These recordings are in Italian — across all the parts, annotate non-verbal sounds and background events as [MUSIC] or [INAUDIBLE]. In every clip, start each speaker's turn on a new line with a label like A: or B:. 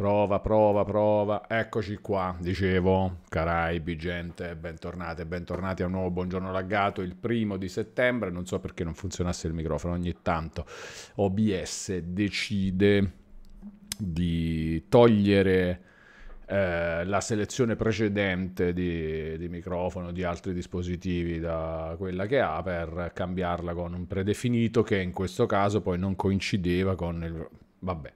A: Prova, prova,
B: prova. Eccoci qua, dicevo, Caraibi, gente, bentornate, bentornati a un nuovo Buongiorno Laggato, il primo di settembre. Non so perché non funzionasse il microfono, ogni tanto OBS decide di togliere eh, la selezione precedente di, di microfono, di altri dispositivi da quella che ha per cambiarla con un predefinito che in questo caso poi non coincideva con il Vabbè,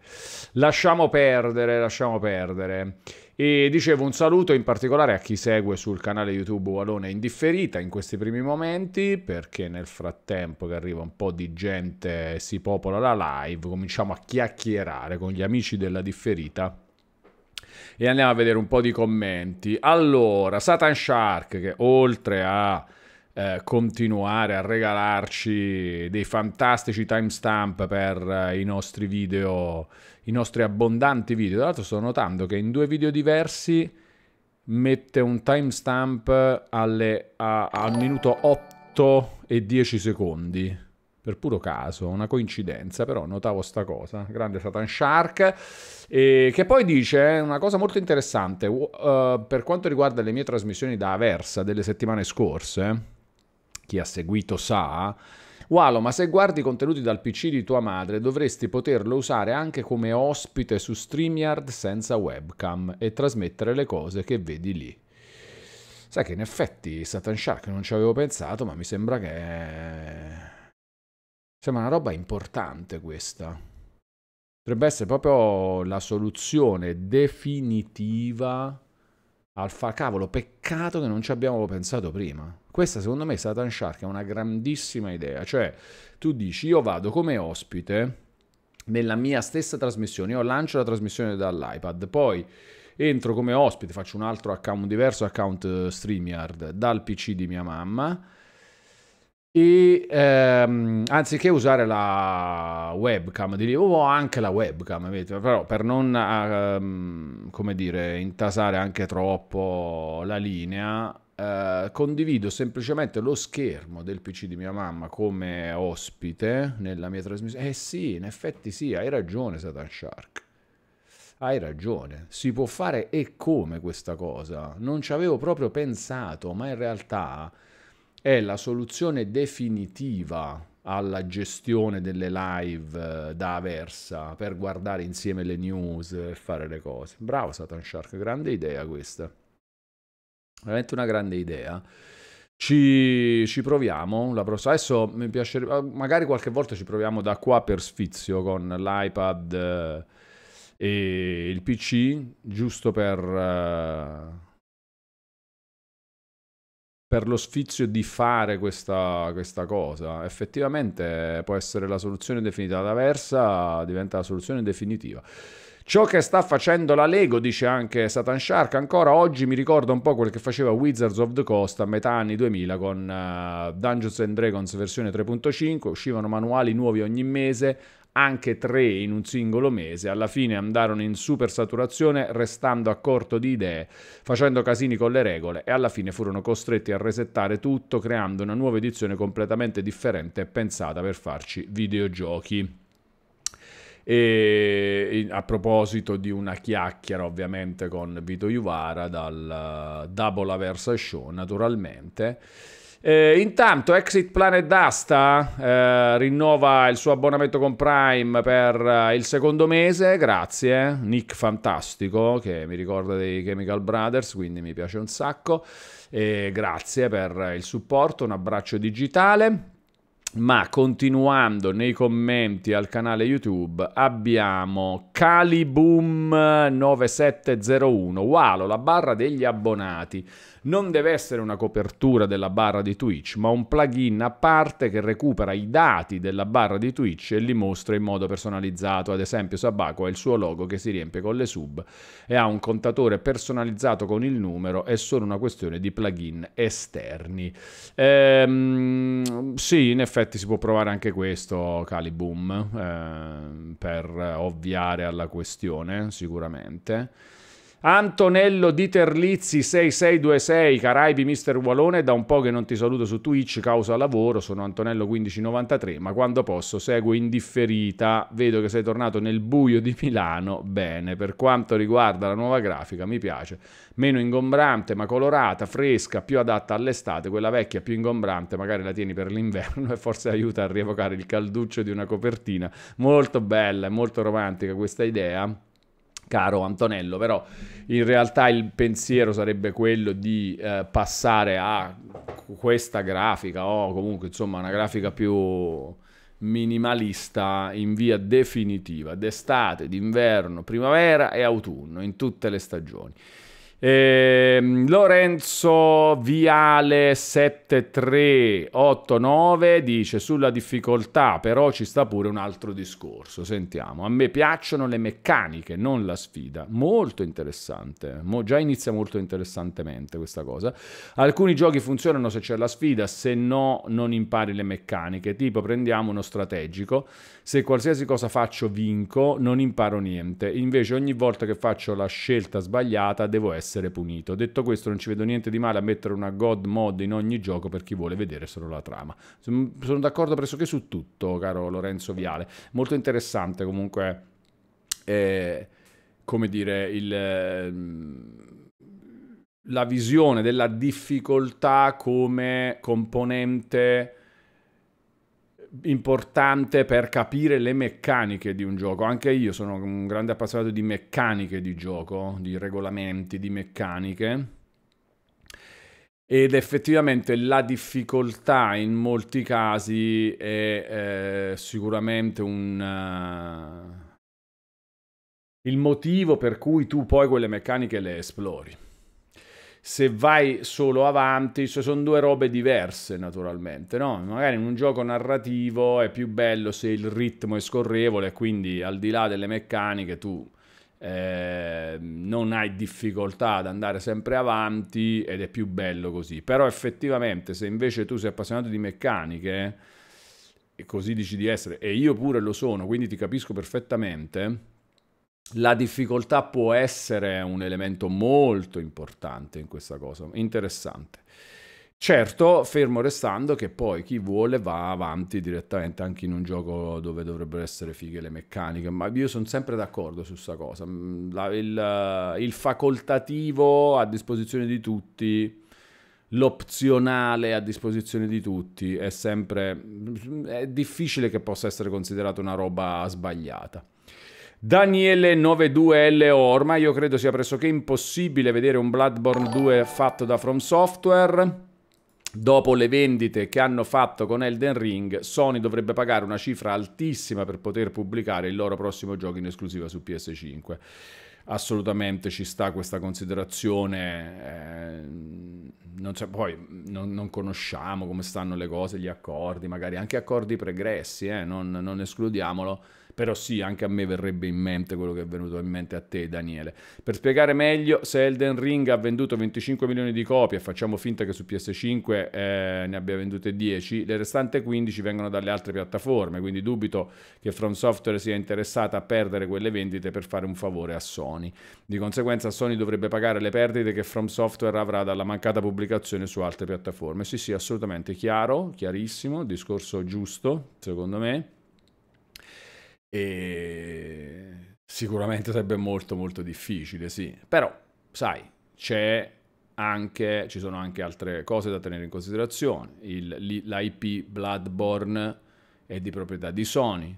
B: lasciamo perdere, lasciamo perdere. E dicevo un saluto in particolare a chi segue sul canale YouTube Walone Indifferita in questi primi momenti, perché nel frattempo che arriva un po' di gente si popola la live, cominciamo a chiacchierare con gli amici della differita e andiamo a vedere un po' di commenti. Allora, Satan Shark che oltre a eh, continuare a regalarci dei fantastici timestamp per eh, i nostri video, i nostri abbondanti video. Tra l'altro sto notando che in due video diversi mette un timestamp alle, a, al minuto 8 e 10 secondi. Per puro caso, una coincidenza, però notavo sta cosa. Grande Satan Shark, e che poi dice eh, una cosa molto interessante uh, per quanto riguarda le mie trasmissioni da Aversa delle settimane scorse chi ha seguito sa, eh? Walo, ma se guardi i contenuti dal PC di tua madre dovresti poterlo usare anche come ospite su StreamYard senza webcam e trasmettere le cose che vedi lì. Sai che in effetti Satan Shark non ci avevo pensato, ma mi sembra che... Eh, sembra una roba importante questa. Potrebbe essere proprio la soluzione definitiva al far Cavolo, peccato che non ci abbiamo pensato prima. Questa secondo me Satan Shark è una grandissima idea, cioè tu dici io vado come ospite nella mia stessa trasmissione, io lancio la trasmissione dall'iPad, poi entro come ospite, faccio un altro account, un diverso account eh, StreamYard dal PC di mia mamma e ehm, anziché usare la webcam di lì, ho anche la webcam, però per non ehm, come dire, intasare anche troppo la linea, eh, condivido semplicemente lo schermo del PC di mia mamma come ospite nella mia trasmissione. Eh sì, in effetti sì, hai ragione Satan Shark. Hai ragione, si può fare e come questa cosa. Non ci avevo proprio pensato, ma in realtà è la soluzione definitiva alla gestione delle live eh, da Aversa per guardare insieme le news e fare le cose. Bravo Satan Shark, grande idea questa veramente una grande idea. Ci, ci, proviamo la prossima. Adesso mi piacerebbe, ah, magari qualche volta ci proviamo da qua per sfizio con l'iPad eh, e il PC, giusto per, eh, per lo sfizio di fare questa, questa cosa. Effettivamente può essere la soluzione definita da versa diventa la soluzione definitiva. Ciò che sta facendo la Lego, dice anche Satan Shark, ancora oggi mi ricorda un po' quel che faceva Wizards of the Coast a metà anni 2000 con uh, Dungeons and Dragons versione 3.5, uscivano manuali nuovi ogni mese, anche tre in un singolo mese, alla fine andarono in super saturazione restando a corto di idee, facendo casini con le regole e alla fine furono costretti a resettare tutto creando una nuova edizione completamente differente e pensata per farci videogiochi. E a proposito di una chiacchiera ovviamente con Vito Iuvara dal eh, Double Aversa Show, naturalmente. Eh, intanto Exit Planet d'asta eh, rinnova il suo abbonamento con Prime per eh, il secondo mese, grazie. Nick Fantastico, che mi ricorda dei Chemical Brothers, quindi mi piace un sacco. grazie per il supporto, un abbraccio digitale ma continuando nei commenti al canale YouTube abbiamo Caliboom9701, wow, la barra degli abbonati non deve essere una copertura della barra di Twitch, ma un plugin a parte che recupera i dati della barra di Twitch e li mostra in modo personalizzato. Ad esempio, Sabaco ha il suo logo che si riempie con le sub e ha un contatore personalizzato con il numero, è solo una questione di plugin esterni. Ehm, sì, in effetti si può provare anche questo, Caliboom, ehm, per ovviare alla questione, sicuramente. Antonello di Terlizzi 6626, Caraibi Mister Walone, da un po' che non ti saluto su Twitch causa lavoro, sono Antonello 1593, ma quando posso seguo indifferita, vedo che sei tornato nel buio di Milano, bene, per quanto riguarda la nuova grafica mi piace, meno ingombrante ma colorata, fresca, più adatta all'estate, quella vecchia più ingombrante magari la tieni per l'inverno [LAUGHS] e forse aiuta a rievocare il calduccio di una copertina, molto bella e molto romantica questa idea caro Antonello, però in realtà il pensiero sarebbe quello di eh, passare a questa grafica o comunque insomma una grafica più minimalista in via definitiva d'estate, d'inverno, primavera e autunno in tutte le stagioni. Eh, Lorenzo Viale 7389 dice sulla difficoltà però ci sta pure un altro discorso, sentiamo, a me piacciono le meccaniche, non la sfida, molto interessante, Mo già inizia molto interessantemente questa cosa, alcuni giochi funzionano se c'è la sfida, se no non impari le meccaniche, tipo prendiamo uno strategico, se qualsiasi cosa faccio vinco, non imparo niente, invece ogni volta che faccio la scelta sbagliata devo essere essere punito. Detto questo, non ci vedo niente di male a mettere una god mod in ogni gioco per chi vuole vedere solo la trama. Sono d'accordo pressoché su tutto, caro Lorenzo Viale. Molto interessante comunque, eh, come dire, il... Ehm, la visione della difficoltà come componente importante per capire le meccaniche di un gioco. Anche io sono un grande appassionato di meccaniche di gioco, di regolamenti, di meccaniche. Ed effettivamente la difficoltà in molti casi è eh, sicuramente un... Uh, il motivo per cui tu poi quelle meccaniche le esplori se vai solo avanti, cioè sono due robe diverse naturalmente, no? Magari in un gioco narrativo è più bello se il ritmo è scorrevole, quindi al di là delle meccaniche tu eh, non hai difficoltà ad andare sempre avanti ed è più bello così. Però effettivamente se invece tu sei appassionato di meccaniche, e così dici di essere, e io pure lo sono, quindi ti capisco perfettamente, la difficoltà può essere un elemento molto importante in questa cosa, interessante. Certo, fermo restando che poi chi vuole va avanti direttamente anche in un gioco dove dovrebbero essere fighe le meccaniche, ma io sono sempre d'accordo su questa cosa. Mm, la, il, il, facoltativo a disposizione di tutti, l'opzionale a disposizione di tutti, è sempre... è difficile che possa essere considerato una roba sbagliata. Daniele 92L Orma, io credo sia pressoché impossibile vedere un Bloodborne 2 fatto da From Software. Dopo le vendite che hanno fatto con Elden Ring, Sony dovrebbe pagare una cifra altissima per poter pubblicare il loro prossimo gioco in esclusiva su PS5. Assolutamente ci sta questa considerazione. Eh, non so, poi non, non, conosciamo come stanno le cose, gli accordi, magari anche accordi pregressi, eh? non, non escludiamolo però sì, anche a me verrebbe in mente quello che è venuto in mente a te, Daniele. Per spiegare meglio, se Elden Ring ha venduto 25 milioni di copie, facciamo finta che su PS5 eh, ne abbia vendute 10, le restanti 15 vengono dalle altre piattaforme, quindi dubito che From Software sia interessata a perdere quelle vendite per fare un favore a Sony. Di conseguenza Sony dovrebbe pagare le perdite che From Software avrà dalla mancata pubblicazione su altre piattaforme. Sì, sì, assolutamente chiaro, chiarissimo, discorso giusto, secondo me. E sicuramente sarebbe molto molto difficile, sì. Però, sai, anche, ci sono anche altre cose da tenere in considerazione. L'IP Bloodborne è di proprietà di Sony.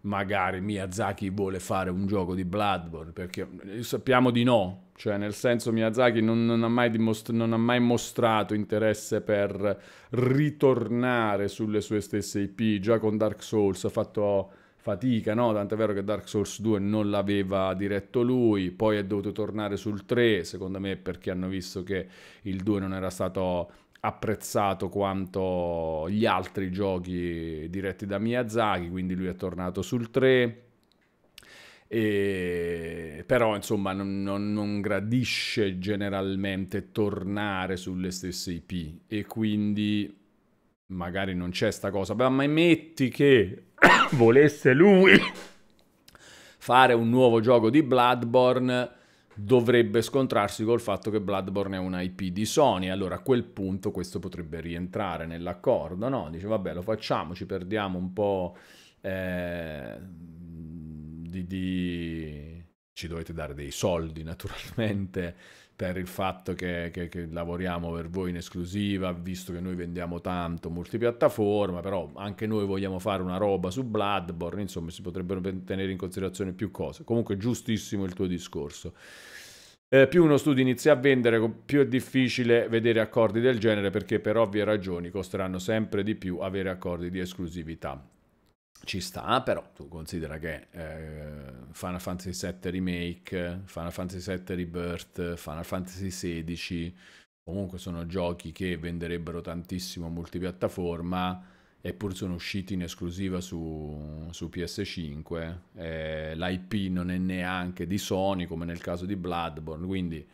B: Magari Miyazaki vuole fare un gioco di Bloodborne, perché sappiamo di no. Cioè, nel senso, Miyazaki non, non, ha, mai non ha mai mostrato interesse per ritornare sulle sue stesse IP. Già con Dark Souls ha fatto fatica, no? Tant'è vero che Dark Souls 2 non l'aveva diretto lui, poi è dovuto tornare sul 3, secondo me perché hanno visto che il 2 non era stato apprezzato quanto gli altri giochi diretti da Miyazaki, quindi lui è tornato sul 3. E... Però insomma non, non, non gradisce generalmente tornare sulle stesse IP e quindi magari non c'è sta cosa, ma metti che [COUGHS] volesse lui fare un nuovo gioco di Bloodborne dovrebbe scontrarsi col fatto che Bloodborne è un IP di Sony. Allora a quel punto questo potrebbe rientrare nell'accordo, no? Dice vabbè lo facciamo, ci perdiamo un po' eh, di, di... ci dovete dare dei soldi naturalmente per il fatto che, che, che, lavoriamo per voi in esclusiva, visto che noi vendiamo tanto multipiattaforma, però anche noi vogliamo fare una roba su Bloodborne, insomma si potrebbero tenere in considerazione più cose. Comunque giustissimo il tuo discorso. Eh, più uno studio inizia a vendere, più è difficile vedere accordi del genere perché per ovvie ragioni costeranno sempre di più avere accordi di esclusività ci sta, però tu considera che eh, Final Fantasy VII Remake, Final Fantasy VII Rebirth, Final Fantasy XVI, comunque sono giochi che venderebbero tantissimo multipiattaforma, eppure sono usciti in esclusiva su, su PS5, eh, l'IP non è neanche di Sony come nel caso di Bloodborne, quindi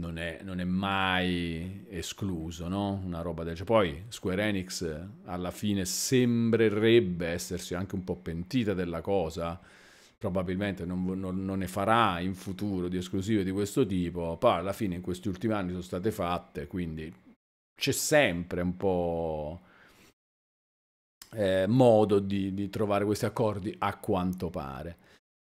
B: non è, non è mai escluso, no? Una roba del... genere. poi Square Enix eh, alla fine sembrerebbe essersi anche un po' pentita della cosa, probabilmente non, non, non, ne farà in futuro di esclusive di questo tipo, poi alla fine in questi ultimi anni sono state fatte, quindi c'è sempre un po' eh, modo di, di trovare questi accordi a quanto pare.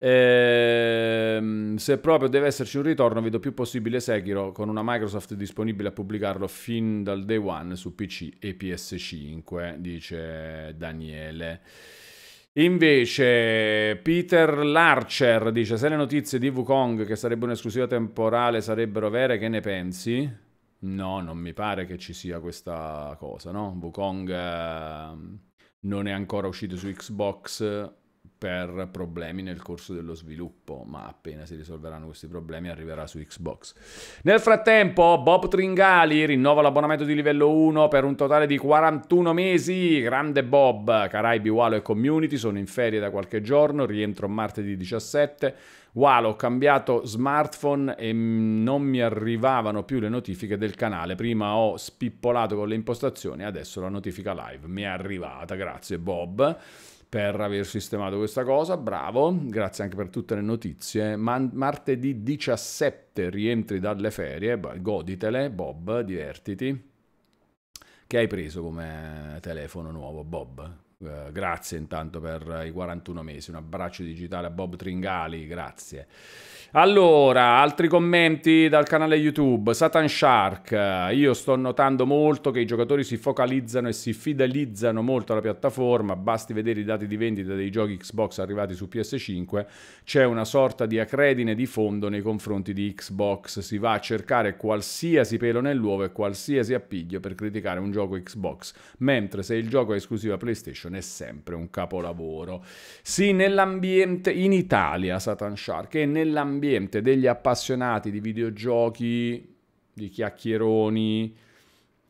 B: Ehm, se proprio deve esserci un ritorno, vedo più possibile Sekiro con una Microsoft disponibile a pubblicarlo fin dal day one su PC e PS5, dice Daniele. Invece, Peter Larcher dice: Se le notizie di Wukong che sarebbe un'esclusiva temporale sarebbero vere, che ne pensi? No, non mi pare che ci sia questa cosa, no? Wukong eh, non è ancora uscito su Xbox per problemi nel corso dello sviluppo, ma appena si risolveranno questi problemi arriverà su Xbox. Nel frattempo Bob Tringali rinnova l'abbonamento di livello 1 per un totale di 41 mesi, grande Bob, Caraibi, Walo e Community sono in ferie da qualche giorno, rientro martedì 17, Walo ho cambiato smartphone e non mi arrivavano più le notifiche del canale, prima ho spippolato con le impostazioni, adesso la notifica live mi è arrivata, grazie Bob per aver sistemato questa cosa, bravo, grazie anche per tutte le notizie. Man- martedì 17 rientri dalle ferie, goditele Bob, divertiti. Che hai preso come telefono nuovo, Bob? Eh, grazie intanto per i 41 mesi, un abbraccio digitale a Bob Tringali, grazie. Allora, altri commenti dal canale YouTube. Satan Shark, io sto notando molto che i giocatori si focalizzano e si fidelizzano molto alla piattaforma, basti vedere i dati di vendita dei giochi Xbox arrivati su PS5, c'è una sorta di acredine di fondo nei confronti di Xbox, si va a cercare qualsiasi pelo nell'uovo e qualsiasi appiglio per criticare un gioco Xbox, mentre se il gioco è esclusiva PlayStation è sempre un capolavoro. Sì, nell'ambiente in Italia Satan Shark e nell'ambiente l'ambiente degli appassionati di videogiochi, di chiacchieroni,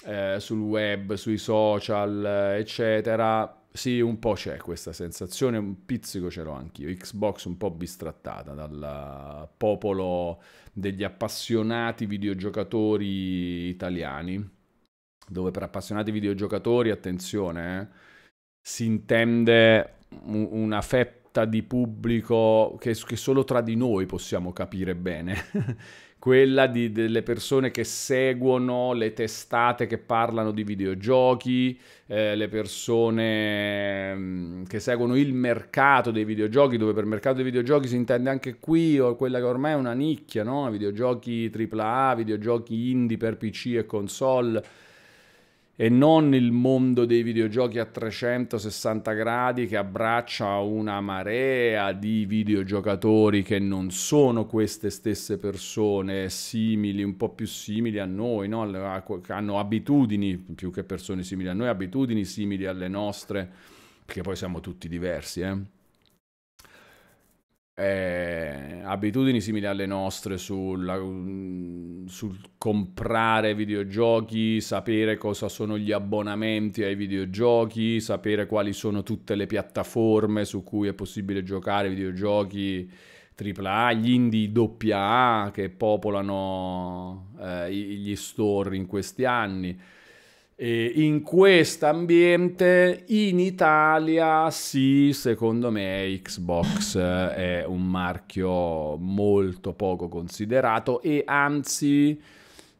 B: eh, sul web, sui social, eccetera, sì, un po' c'è questa sensazione, un pizzico ce l'ho anch'io. Xbox un po' bistrattata dal popolo degli appassionati videogiocatori italiani, dove per appassionati videogiocatori, attenzione, eh, si intende una fetta fetta di pubblico che, che solo tra di noi possiamo capire bene. [LAUGHS] quella di, delle persone che seguono le testate che parlano di videogiochi, eh, le persone mm, che seguono il mercato dei videogiochi, dove per mercato dei videogiochi si intende anche qui o quella che ormai è una nicchia, no? videogiochi AAA, videogiochi indie per PC e console e non il mondo dei videogiochi a 360 gradi che abbraccia una marea di videogiocatori che non sono queste stesse persone simili, un po' più simili a noi, no? hanno abitudini più che persone simili a noi, abitudini simili alle nostre, perché poi siamo tutti diversi. Eh? eh, abitudini simili alle nostre sulla, mm, sul comprare videogiochi, sapere cosa sono gli abbonamenti ai videogiochi, sapere quali sono tutte le piattaforme su cui è possibile giocare videogiochi AAA, gli indie AA che popolano eh, gli store in questi anni. E in questo ambiente in Italia sì, secondo me Xbox è un marchio molto poco considerato e anzi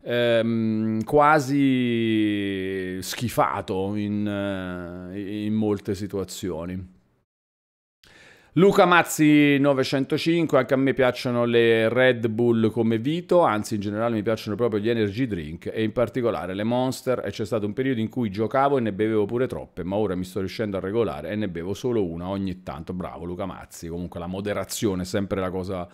B: ehm, quasi schifato in, eh, in molte situazioni. Luca Mazzi 905, anche a me piacciono le Red Bull come Vito, anzi in generale mi piacciono proprio gli energy drink e in particolare le Monster e c'è stato un periodo in cui giocavo e ne bevevo pure troppe, ma ora mi sto riuscendo a regolare e ne bevo solo una ogni tanto. Bravo Luca Mazzi, comunque la moderazione è sempre la cosa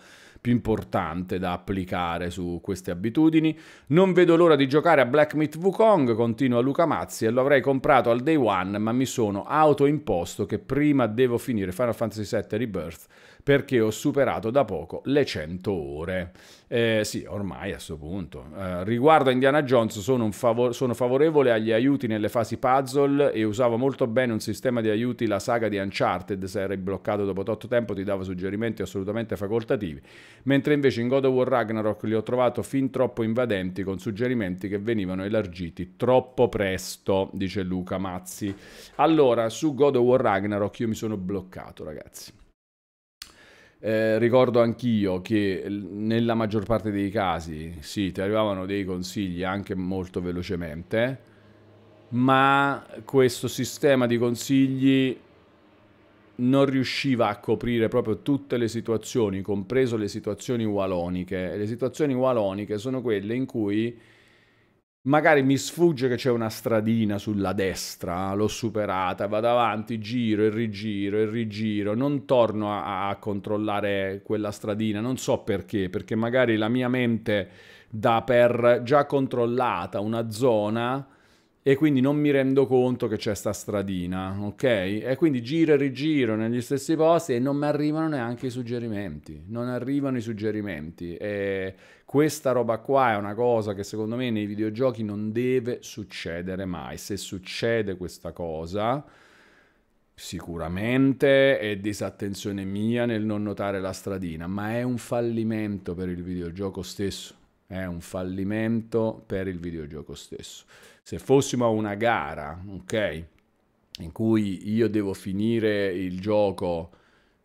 B: più importante da applicare su queste abitudini. Non vedo l'ora di giocare a Black Myth Wukong, continua Luca Mazzi, e lo avrei comprato al day one, ma mi sono autoimposto che prima devo finire Final Fantasy VII Rebirth perché ho superato da poco le 100 ore. Eh, sì, ormai a questo punto. Eh, riguardo a Indiana Jones, sono, favor sono, favorevole agli aiuti nelle fasi puzzle e usavo molto bene un sistema di aiuti la saga di Uncharted. Se eri bloccato dopo tanto tempo, ti dava suggerimenti assolutamente facoltativi. Mentre invece in God of War Ragnarok li ho trovato fin troppo invadenti, con suggerimenti che venivano elargiti troppo presto, dice Luca Mazzi. Allora, su God of War Ragnarok io mi sono bloccato, ragazzi. Eh, ricordo anch'io che nella maggior parte dei casi sì, ti arrivavano dei consigli anche molto velocemente, ma questo sistema di consigli non riusciva a coprire proprio tutte le situazioni, compreso le situazioni waloniche. E le situazioni waloniche sono quelle in cui magari mi sfugge che c'è una stradina sulla destra, l'ho superata, vado avanti, giro e rigiro e rigiro, non torno a, a, controllare quella stradina, non so perché, perché magari la mia mente dà per già controllata una zona e quindi non mi rendo conto che c'è sta stradina, ok? E quindi giro e rigiro negli stessi posti e non mi arrivano neanche i suggerimenti, non arrivano i suggerimenti e questa roba qua è una cosa che secondo me nei videogiochi non deve succedere mai. Se succede questa cosa, Sicuramente è disattenzione mia nel non notare la stradina, ma è un fallimento per il videogioco stesso. È un fallimento per il videogioco stesso se fossimo a una gara, ok, in cui io devo finire il gioco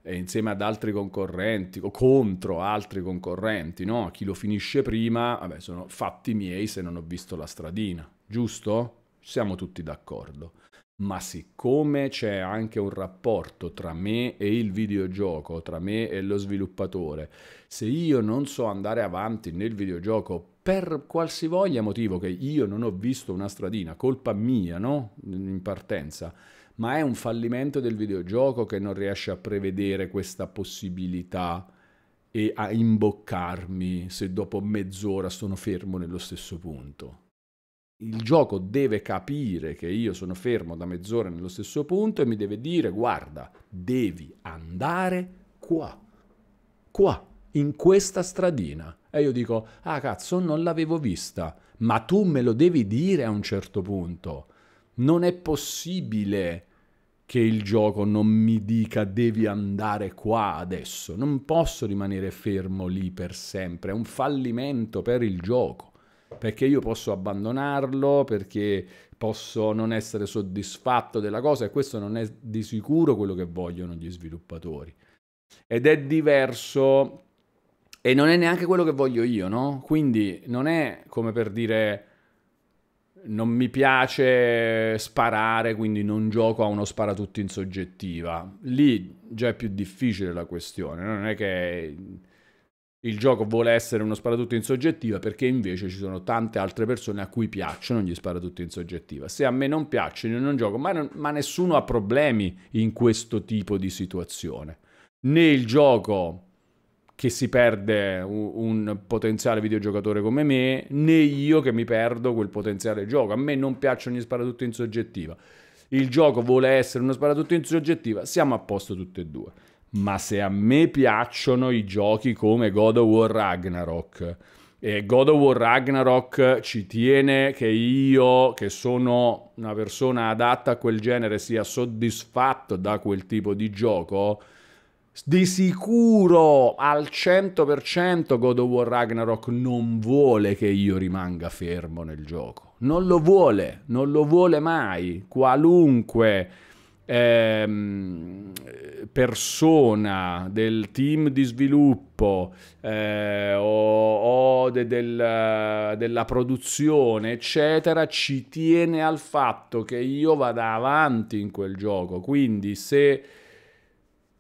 B: eh, insieme ad altri concorrenti o contro altri concorrenti, no? Chi lo finisce prima, vabbè, sono fatti miei se non ho visto la stradina, giusto? Siamo tutti d'accordo. Ma siccome c'è anche un rapporto tra me e il videogioco, tra me e lo sviluppatore, se io non so andare avanti nel videogioco per qualsivoglia motivo che io non ho visto una stradina, colpa mia, no? In partenza, ma è un fallimento del videogioco che non riesce a prevedere questa possibilità e a imboccarmi se dopo mezz'ora sono fermo nello stesso punto. Il gioco deve capire che io sono fermo da mezz'ora nello stesso punto e mi deve dire guarda, devi andare qua, qua, in questa stradina e io dico, ah cazzo, non l'avevo vista, ma tu me lo devi dire a un certo punto. Non è possibile che il gioco non mi dica devi andare qua adesso, non posso rimanere fermo lì per sempre, è un fallimento per il gioco, perché io posso abbandonarlo, perché posso non essere soddisfatto della cosa e questo non è di sicuro quello che vogliono gli sviluppatori. Ed è diverso e non è neanche quello che voglio io, no? Quindi non è come per dire non mi piace sparare, quindi non gioco a uno sparatutto in soggettiva. Lì già è più difficile la questione, non è che il gioco vuole essere uno sparatutto in soggettiva perché invece ci sono tante altre persone a cui piacciono gli sparatutto in soggettiva. Se a me non piacciono, io non gioco, ma, non, ma nessuno ha problemi in questo tipo di situazione. Né il gioco che si perde un, un, potenziale videogiocatore come me, né io che mi perdo quel potenziale gioco. A me non piacciono gli sparatutto in soggettiva. Il gioco vuole essere uno sparatutto in soggettiva, siamo a posto tutti e due. Ma se a me piacciono i giochi come God of War Ragnarok, e God of War Ragnarok ci tiene che io, che sono una persona adatta a quel genere, sia soddisfatto da quel tipo di gioco, di sicuro al 100% God of War Ragnarok non vuole che io rimanga fermo nel gioco. Non lo vuole, non lo vuole mai. Qualunque ehm, persona del team di sviluppo eh, o, o de, del, della produzione, eccetera, ci tiene al fatto che io vada avanti in quel gioco. Quindi se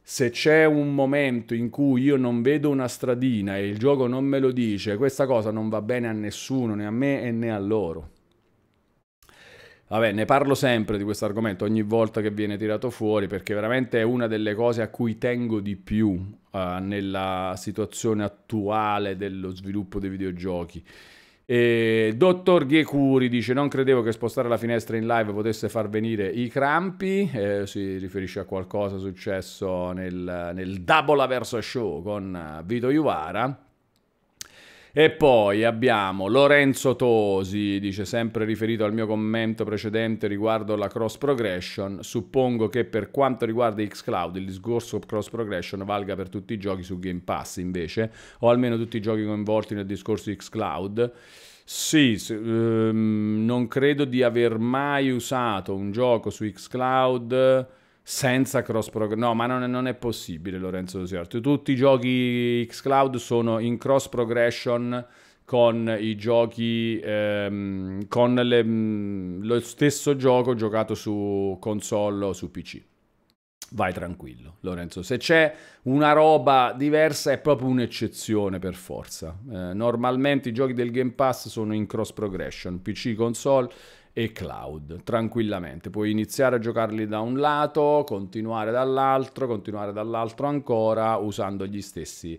B: se c'è un momento in cui io non vedo una stradina e il gioco non me lo dice, questa cosa non va bene a nessuno, né a me né a loro. Vabbè, ne parlo sempre di questo argomento ogni volta che viene tirato fuori perché veramente è una delle cose a cui tengo di più uh, nella situazione attuale dello sviluppo dei videogiochi. E Dottor Ghecuri dice: Non credevo che spostare la finestra in live potesse far venire i crampi. Eh, si riferisce a qualcosa successo nel, nel Double Averso Show con eh, Vito Iuvara. E poi abbiamo Lorenzo Tosi, dice sempre riferito al mio commento precedente riguardo la cross progression, suppongo che per quanto riguarda xCloud il discorso cross progression valga per tutti i giochi su Game Pass invece, o almeno tutti i giochi coinvolti nel discorso xCloud. Sì, ehm, non credo di aver mai usato un gioco su xCloud senza cross programming. No, ma non è, non è possibile, Lorenzo Dosiarto. Tutti i giochi Xcloud sono in cross progression con i giochi ehm, con le, mm, lo stesso gioco giocato su console o su PC. Vai tranquillo, Lorenzo. Se c'è una roba diversa è proprio un'eccezione per forza. Eh, normalmente i giochi del Game Pass sono in cross progression, PC console e cloud tranquillamente. Puoi iniziare a giocarli da un lato, continuare dall'altro, continuare dall'altro ancora usando gli stessi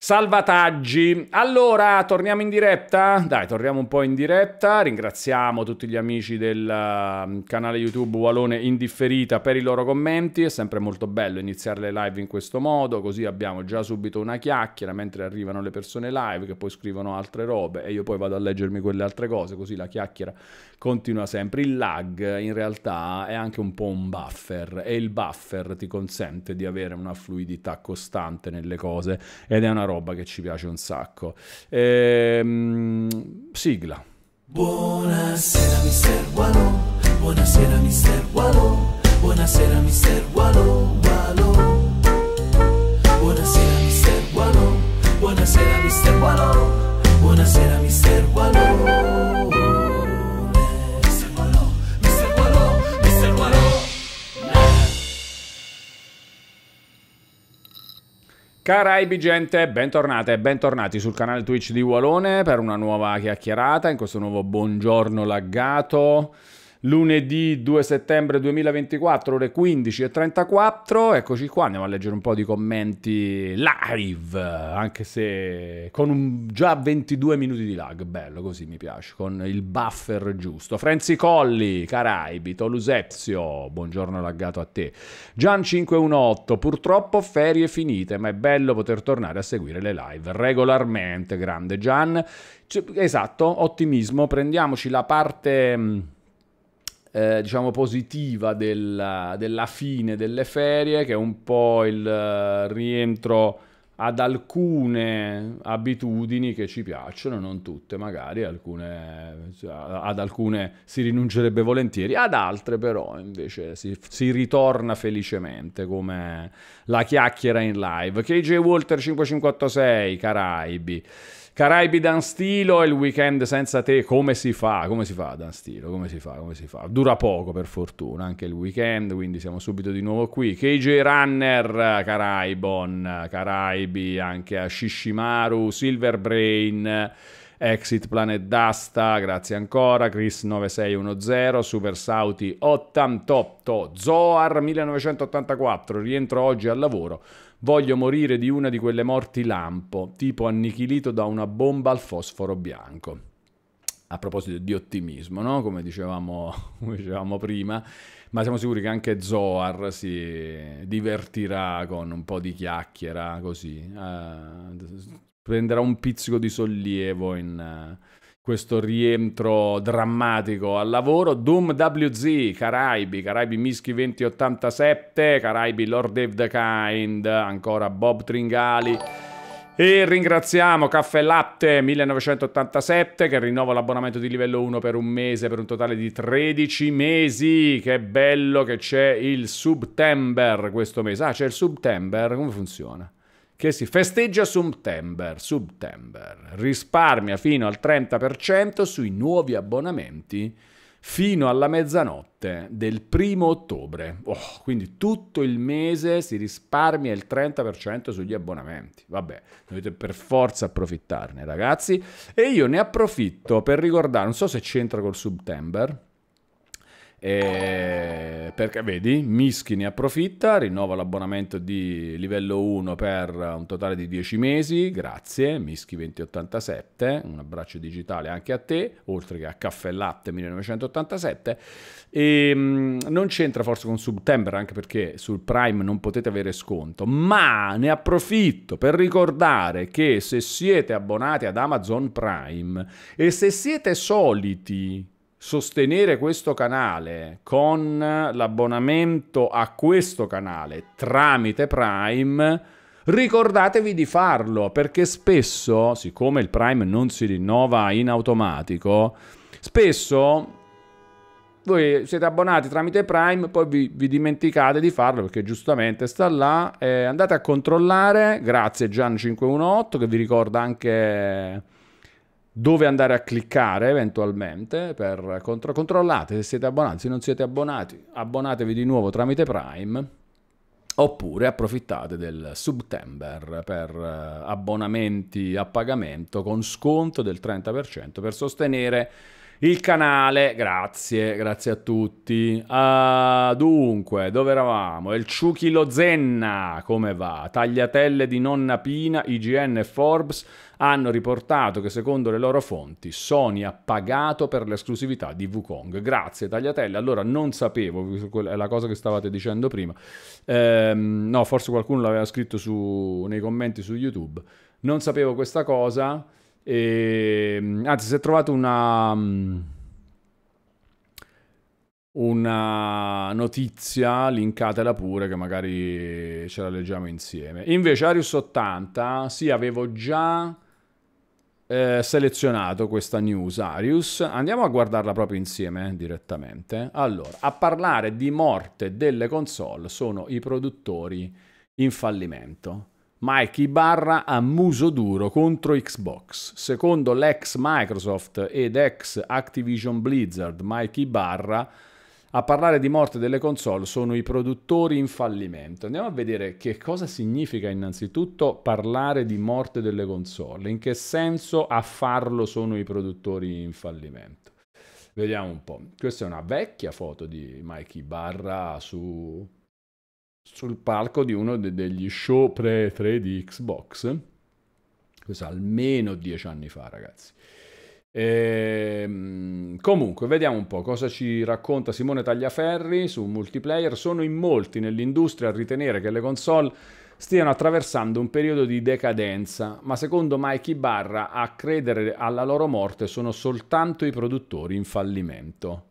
B: Salvataggi. Allora, torniamo in diretta? Dai, torniamo un po' in diretta. Ringraziamo tutti gli amici del um, canale YouTube Walone Indifferita per i loro commenti. È sempre molto bello iniziare le live in questo modo, così abbiamo già subito una chiacchiera mentre arrivano le persone live che poi scrivono altre robe e io poi vado a leggermi quelle altre cose, così la chiacchiera continua sempre. Il lag in realtà è anche un po' un buffer e il buffer ti consente di avere una fluidità costante nelle cose ed è una roba che ci piace un sacco. Ehm, sigla. Buonasera mister Wallo, buonasera mister Wallo, buonasera mister Wallo, Wallo.
A: Buonasera mister Wallo, buonasera mister Wallo, buonasera mister Wallo.
B: Caraibi gente, bentornate e bentornati sul canale Twitch di Walone per una nuova chiacchierata in questo nuovo buongiorno laggato lunedì 2 settembre 2024, ore 15.34. Eccoci qua, andiamo a leggere un po' di commenti live, anche se con un, già 22 minuti di lag, bello così mi piace, con il buffer giusto. Franzi Colli, Caraibi, Tolusezio, buongiorno laggato a te. Gian 518, purtroppo ferie finite, ma è bello poter tornare a seguire le live regolarmente, grande Gian. Cioè, esatto, ottimismo, prendiamoci la parte mm, eh, diciamo positiva della, della, fine delle ferie, che è un po' il eh, rientro ad alcune abitudini che ci piacciono, non tutte magari, alcune, cioè, ad alcune si rinuncerebbe volentieri, ad altre però invece si, si ritorna felicemente come la chiacchiera in live. KJ Walter 5586 Caraibi. Caraibi Dan Stilo e il weekend senza te, come si fa? Come si fa Dan Stilo? Come si fa? Come si fa? Dura poco per fortuna, anche il weekend, quindi siamo subito di nuovo qui. KJ Runner, Caraibon, Caraibi, anche a Shishimaru, Silver Brain, Exit Planet Dasta, grazie ancora, Chris9610, Super Sauti 88, Zoar 1984, rientro oggi al lavoro Voglio morire di una di quelle morti lampo, tipo annichilito da una bomba al fosforo bianco. A proposito di ottimismo, no? come, dicevamo, [LAUGHS] come dicevamo prima, ma siamo sicuri che anche Zoar si divertirà con un po' di chiacchiera così. Uh, prenderà un pizzico di sollievo in, uh, questo rientro drammatico al lavoro. Doom WZ, Caraibi, Caraibi Mischi 2087, Caraibi Lord of the Kind, ancora Bob Tringali. E ringraziamo Caffè Latte 1987 che rinnova l'abbonamento di livello 1 per un mese, per un totale di 13 mesi. Che bello che c'è il Subtember questo mese. Ah, c'è il Subtember, come funziona? che si festeggia September, September. risparmia fino al 30% sui nuovi abbonamenti fino alla mezzanotte del primo ottobre. Oh, quindi tutto il mese si risparmia il 30% sugli abbonamenti. Vabbè, dovete per forza approfittarne, ragazzi. E io ne approfitto per ricordare, non so se c'entra col September, e perché vedi, Mischi ne approfitta, rinnova l'abbonamento di livello 1 per un totale di 10 mesi, grazie Mischi 2087, un abbraccio digitale anche a te, oltre che a Caffè Latte 1987. E, ehm, non c'entra forse con September, anche perché sul Prime non potete avere sconto, ma ne approfitto per ricordare che se siete abbonati ad Amazon Prime e se siete soliti sostenere questo canale con l'abbonamento a questo canale tramite Prime, ricordatevi di farlo perché spesso, siccome il Prime non si rinnova in automatico, spesso voi siete abbonati tramite Prime, poi vi, vi, dimenticate di farlo perché giustamente sta là. Eh, andate a controllare, grazie Gian518 che vi ricorda anche dove andare a cliccare eventualmente per contro- controllate se siete abbonati, se non siete abbonati abbonatevi di nuovo tramite Prime oppure approfittate del September per eh, abbonamenti a pagamento con sconto del 30% per sostenere il canale. Grazie, grazie a tutti. Uh, dunque, dove eravamo? Il Ciuchi Lozenna, come va? Tagliatelle di nonna Pina, IGN e Forbes hanno riportato che secondo le loro fonti Sony ha pagato per l'esclusività di Wukong. Grazie Tagliatelle, allora non sapevo, è la cosa che stavate dicendo prima, ehm, no forse qualcuno l'aveva scritto su, nei commenti su YouTube, non sapevo questa cosa, e, ehm, anzi se trovate una mm, una notizia, linkatela pure che magari ce la leggiamo insieme. Invece Arius 80, sì, avevo già eh, selezionato questa news Arius. Andiamo a guardarla proprio insieme eh, direttamente. Allora, a parlare di morte delle console sono i produttori in fallimento. Mike Ibarra a muso duro contro Xbox. Secondo l'ex Microsoft ed ex Activision Blizzard, Mike Ibarra a parlare di morte delle console sono i produttori in fallimento. Andiamo a vedere che cosa significa innanzitutto parlare di morte delle console, in che senso a farlo sono i produttori in fallimento. Vediamo un po'. Questa è una vecchia foto di Mikey Barra su, sul palco di uno de- degli show pre-3 di Xbox. Questo almeno dieci anni fa, ragazzi. E, ehm, comunque, vediamo un po' cosa ci racconta Simone Tagliaferri su multiplayer. Sono in molti nell'industria a ritenere che le console stiano attraversando un periodo di decadenza, ma secondo Mikey Barra a credere alla loro morte sono soltanto i produttori in fallimento.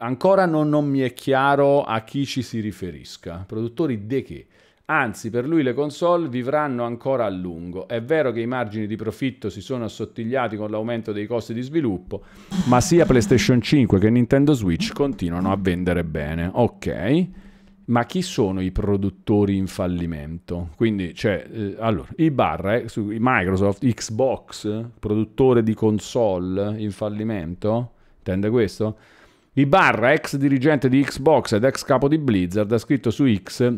B: Ancora non, non mi è chiaro a chi ci si riferisca. Produttori de che? Anzi, per lui le console vivranno ancora a lungo. È vero che i margini di profitto si sono assottigliati con l'aumento dei costi di sviluppo, ma sia PlayStation 5 che Nintendo Switch continuano a vendere bene. Ok. Ma chi sono i produttori in fallimento? Quindi, cioè, eh, allora, i barra, eh, su Microsoft, Xbox, produttore di console in fallimento? Intende questo? I barra, ex dirigente di Xbox ed ex capo di Blizzard, ha scritto su X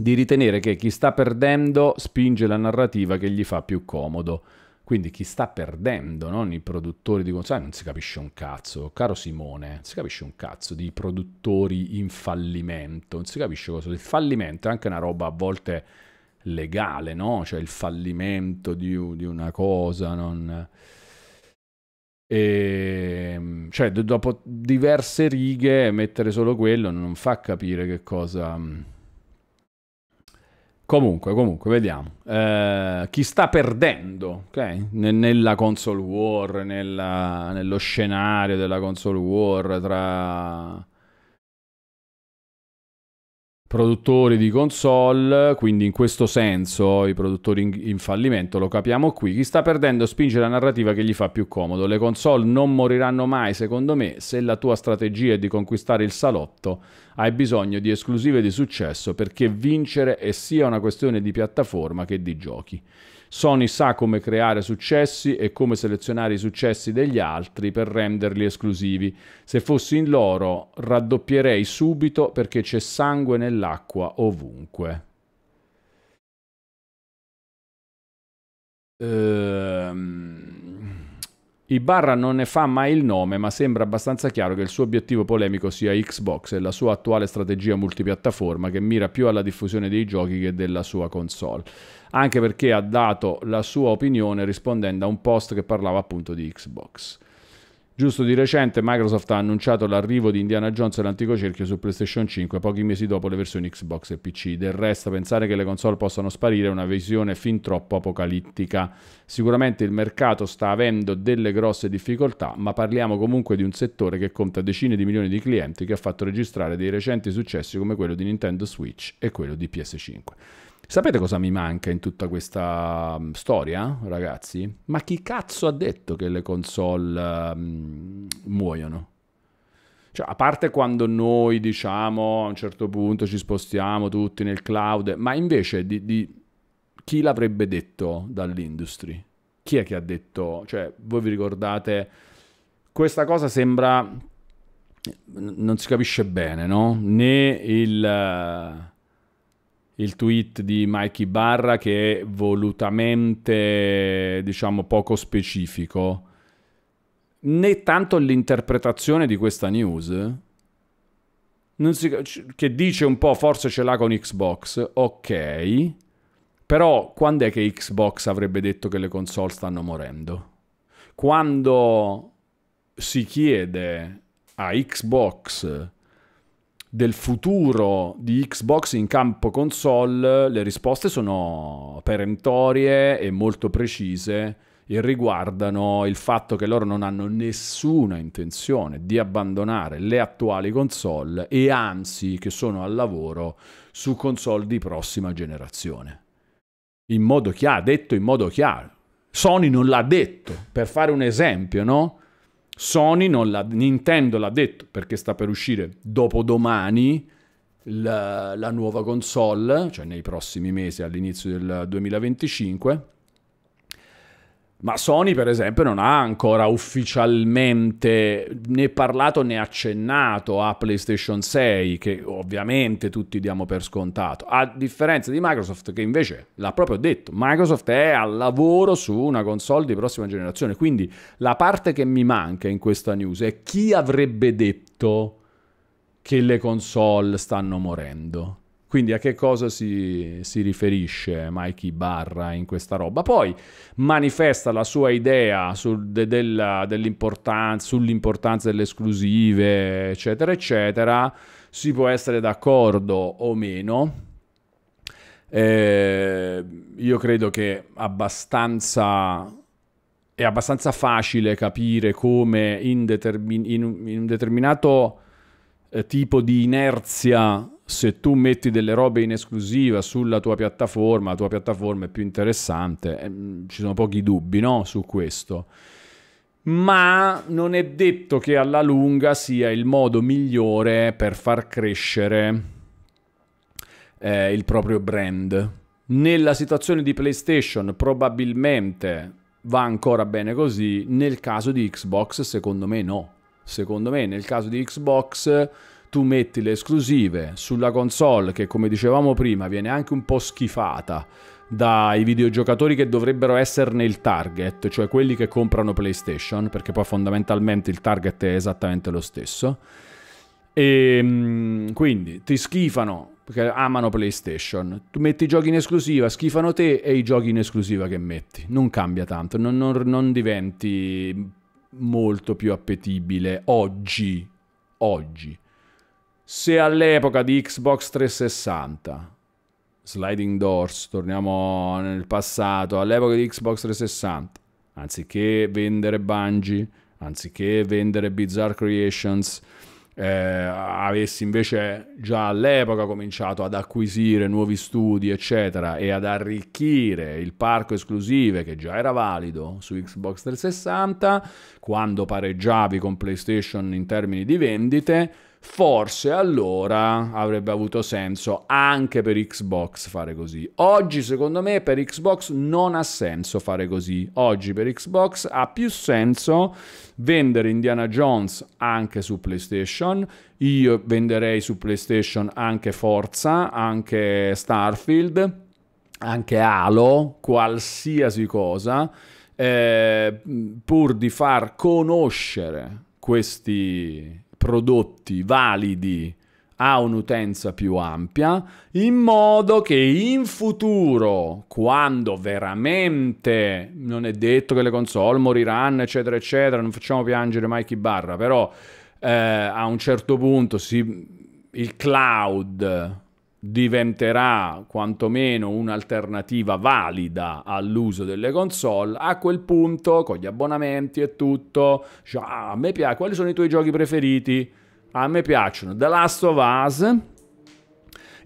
B: di ritenere che chi sta perdendo spinge la narrativa che gli fa più comodo. Quindi chi sta perdendo, non i produttori di contenuti, non si capisce un cazzo, caro Simone, non si capisce un cazzo di produttori in fallimento, non si capisce cosa. Il fallimento è anche una roba a volte legale, no? Cioè il fallimento di, di una cosa, non... E, ehm, cioè dopo diverse righe mettere solo quello non fa capire che cosa Comunque, comunque, vediamo. Eh, chi sta perdendo, ok? N- nella console war, nella, nello scenario della console war tra produttori di console, quindi in questo senso i produttori in, in, fallimento, lo capiamo qui, chi sta perdendo spinge la narrativa che gli fa più comodo. Le console non moriranno mai, secondo me, se la tua strategia è di conquistare il salotto, hai bisogno di esclusive di successo perché vincere è sia una questione di piattaforma che di giochi. Sony sa come creare successi e come selezionare i successi degli altri per renderli esclusivi. Se fossi in loro raddoppierei subito perché c'è sangue nell'acqua ovunque.
C: Ehm...
B: Ibarra non ne fa mai il nome, ma sembra abbastanza chiaro che il suo obiettivo polemico sia Xbox e la sua attuale strategia multipiattaforma che mira più alla diffusione dei giochi che della sua console anche perché ha dato la sua opinione rispondendo a un post che parlava appunto di Xbox. Giusto di recente Microsoft ha annunciato l'arrivo di Indiana Jones e l'antico cerchio su PlayStation 5 pochi mesi dopo le versioni Xbox e PC. Del resto pensare che le console possano sparire è una visione fin troppo apocalittica. Sicuramente il mercato sta avendo delle grosse difficoltà, ma parliamo comunque di un settore che conta decine di milioni di clienti che ha fatto registrare dei recenti successi come quello di Nintendo Switch e quello di PS5. Sapete cosa mi manca in tutta questa mm, storia, ragazzi? Ma chi cazzo ha detto che le console um, muoiono? Cioè, a parte quando noi diciamo a un certo punto ci spostiamo tutti nel cloud, ma invece di, di chi l'avrebbe detto dall'industry? Chi è che ha detto? Cioè, voi vi ricordate, questa cosa sembra... non si capisce bene, no? Né il il tweet di Mikey Barra che è volutamente, diciamo, poco specifico, né tanto l'interpretazione di questa news, si, che dice un po' forse ce l'ha con Xbox, ok, però quando è che Xbox avrebbe detto che le console stanno morendo? Quando si chiede a Xbox del futuro di Xbox in campo console, le risposte sono perentorie e molto precise e riguardano il fatto che loro non hanno nessuna intenzione di abbandonare le attuali console e anzi che sono al lavoro su console di prossima generazione. In modo chiaro, detto in modo chiaro. Sony non l'ha detto, per fare un esempio, no? Sony non l'ha, Nintendo l'ha detto perché sta per uscire dopodomani la, la nuova console, cioè nei prossimi mesi all'inizio del 2025 ma Sony, per esempio, non ha ancora ufficialmente né parlato né accennato a PlayStation 6, che ovviamente tutti diamo per scontato, a differenza di Microsoft, che invece l'ha proprio detto: Microsoft è al lavoro su una console di prossima generazione. Quindi la parte che mi manca in questa news è chi avrebbe detto che le console stanno morendo. Quindi a che cosa si, si riferisce Mikey Barra in questa roba? Poi manifesta la sua idea sul, de, della, dell'importanza, sull'importanza delle esclusive, eccetera, eccetera. Si può essere d'accordo o meno. Eh, io credo che abbastanza è abbastanza facile capire come in, determin- in, un, in un determinato eh, tipo di inerzia se tu metti delle robe in esclusiva sulla tua piattaforma, la tua piattaforma è più interessante, eh, mm, ci sono pochi dubbi no? su questo. Ma non è detto che alla lunga sia il modo migliore per far crescere eh, il proprio brand. Nella situazione di PlayStation probabilmente va ancora bene così, nel caso di Xbox secondo me no. Secondo me nel caso di Xbox tu metti le esclusive sulla console che come dicevamo prima viene anche un po' schifata dai videogiocatori che dovrebbero esserne il target, cioè quelli che comprano PlayStation, perché poi fondamentalmente il target è esattamente lo stesso. E ehm, quindi ti schifano perché amano PlayStation. Tu metti i giochi in esclusiva, schifano te e i giochi in esclusiva che metti. Non cambia tanto, non, non, non diventi molto più appetibile oggi. Oggi se all'epoca di Xbox 360, sliding doors, torniamo nel passato, all'epoca di Xbox 360, anziché vendere Bungie, anziché vendere Bizarre Creations, eh, avessi invece già all'epoca cominciato ad acquisire nuovi studi, eccetera, e ad arricchire il parco esclusive che già era valido su Xbox 360, quando pareggiavi con PlayStation in termini di vendite, forse allora avrebbe avuto senso anche per Xbox fare così. Oggi secondo me per Xbox non ha senso fare così. Oggi per Xbox ha più senso vendere Indiana Jones anche su PlayStation. Io venderei su PlayStation anche Forza, anche Starfield, anche Halo, qualsiasi cosa, eh, pur di far conoscere questi prodotti validi a un'utenza più ampia, in modo che in futuro, quando veramente non è detto che le console moriranno, eccetera, eccetera, non facciamo piangere Mikey Barra, però eh, a un certo punto si, il cloud diventerà quantomeno un'alternativa valida all'uso delle console, a quel punto con gli abbonamenti e tutto, cioè, ah, a me piace, quali sono i tuoi giochi preferiti? A me piacciono The Last of Us,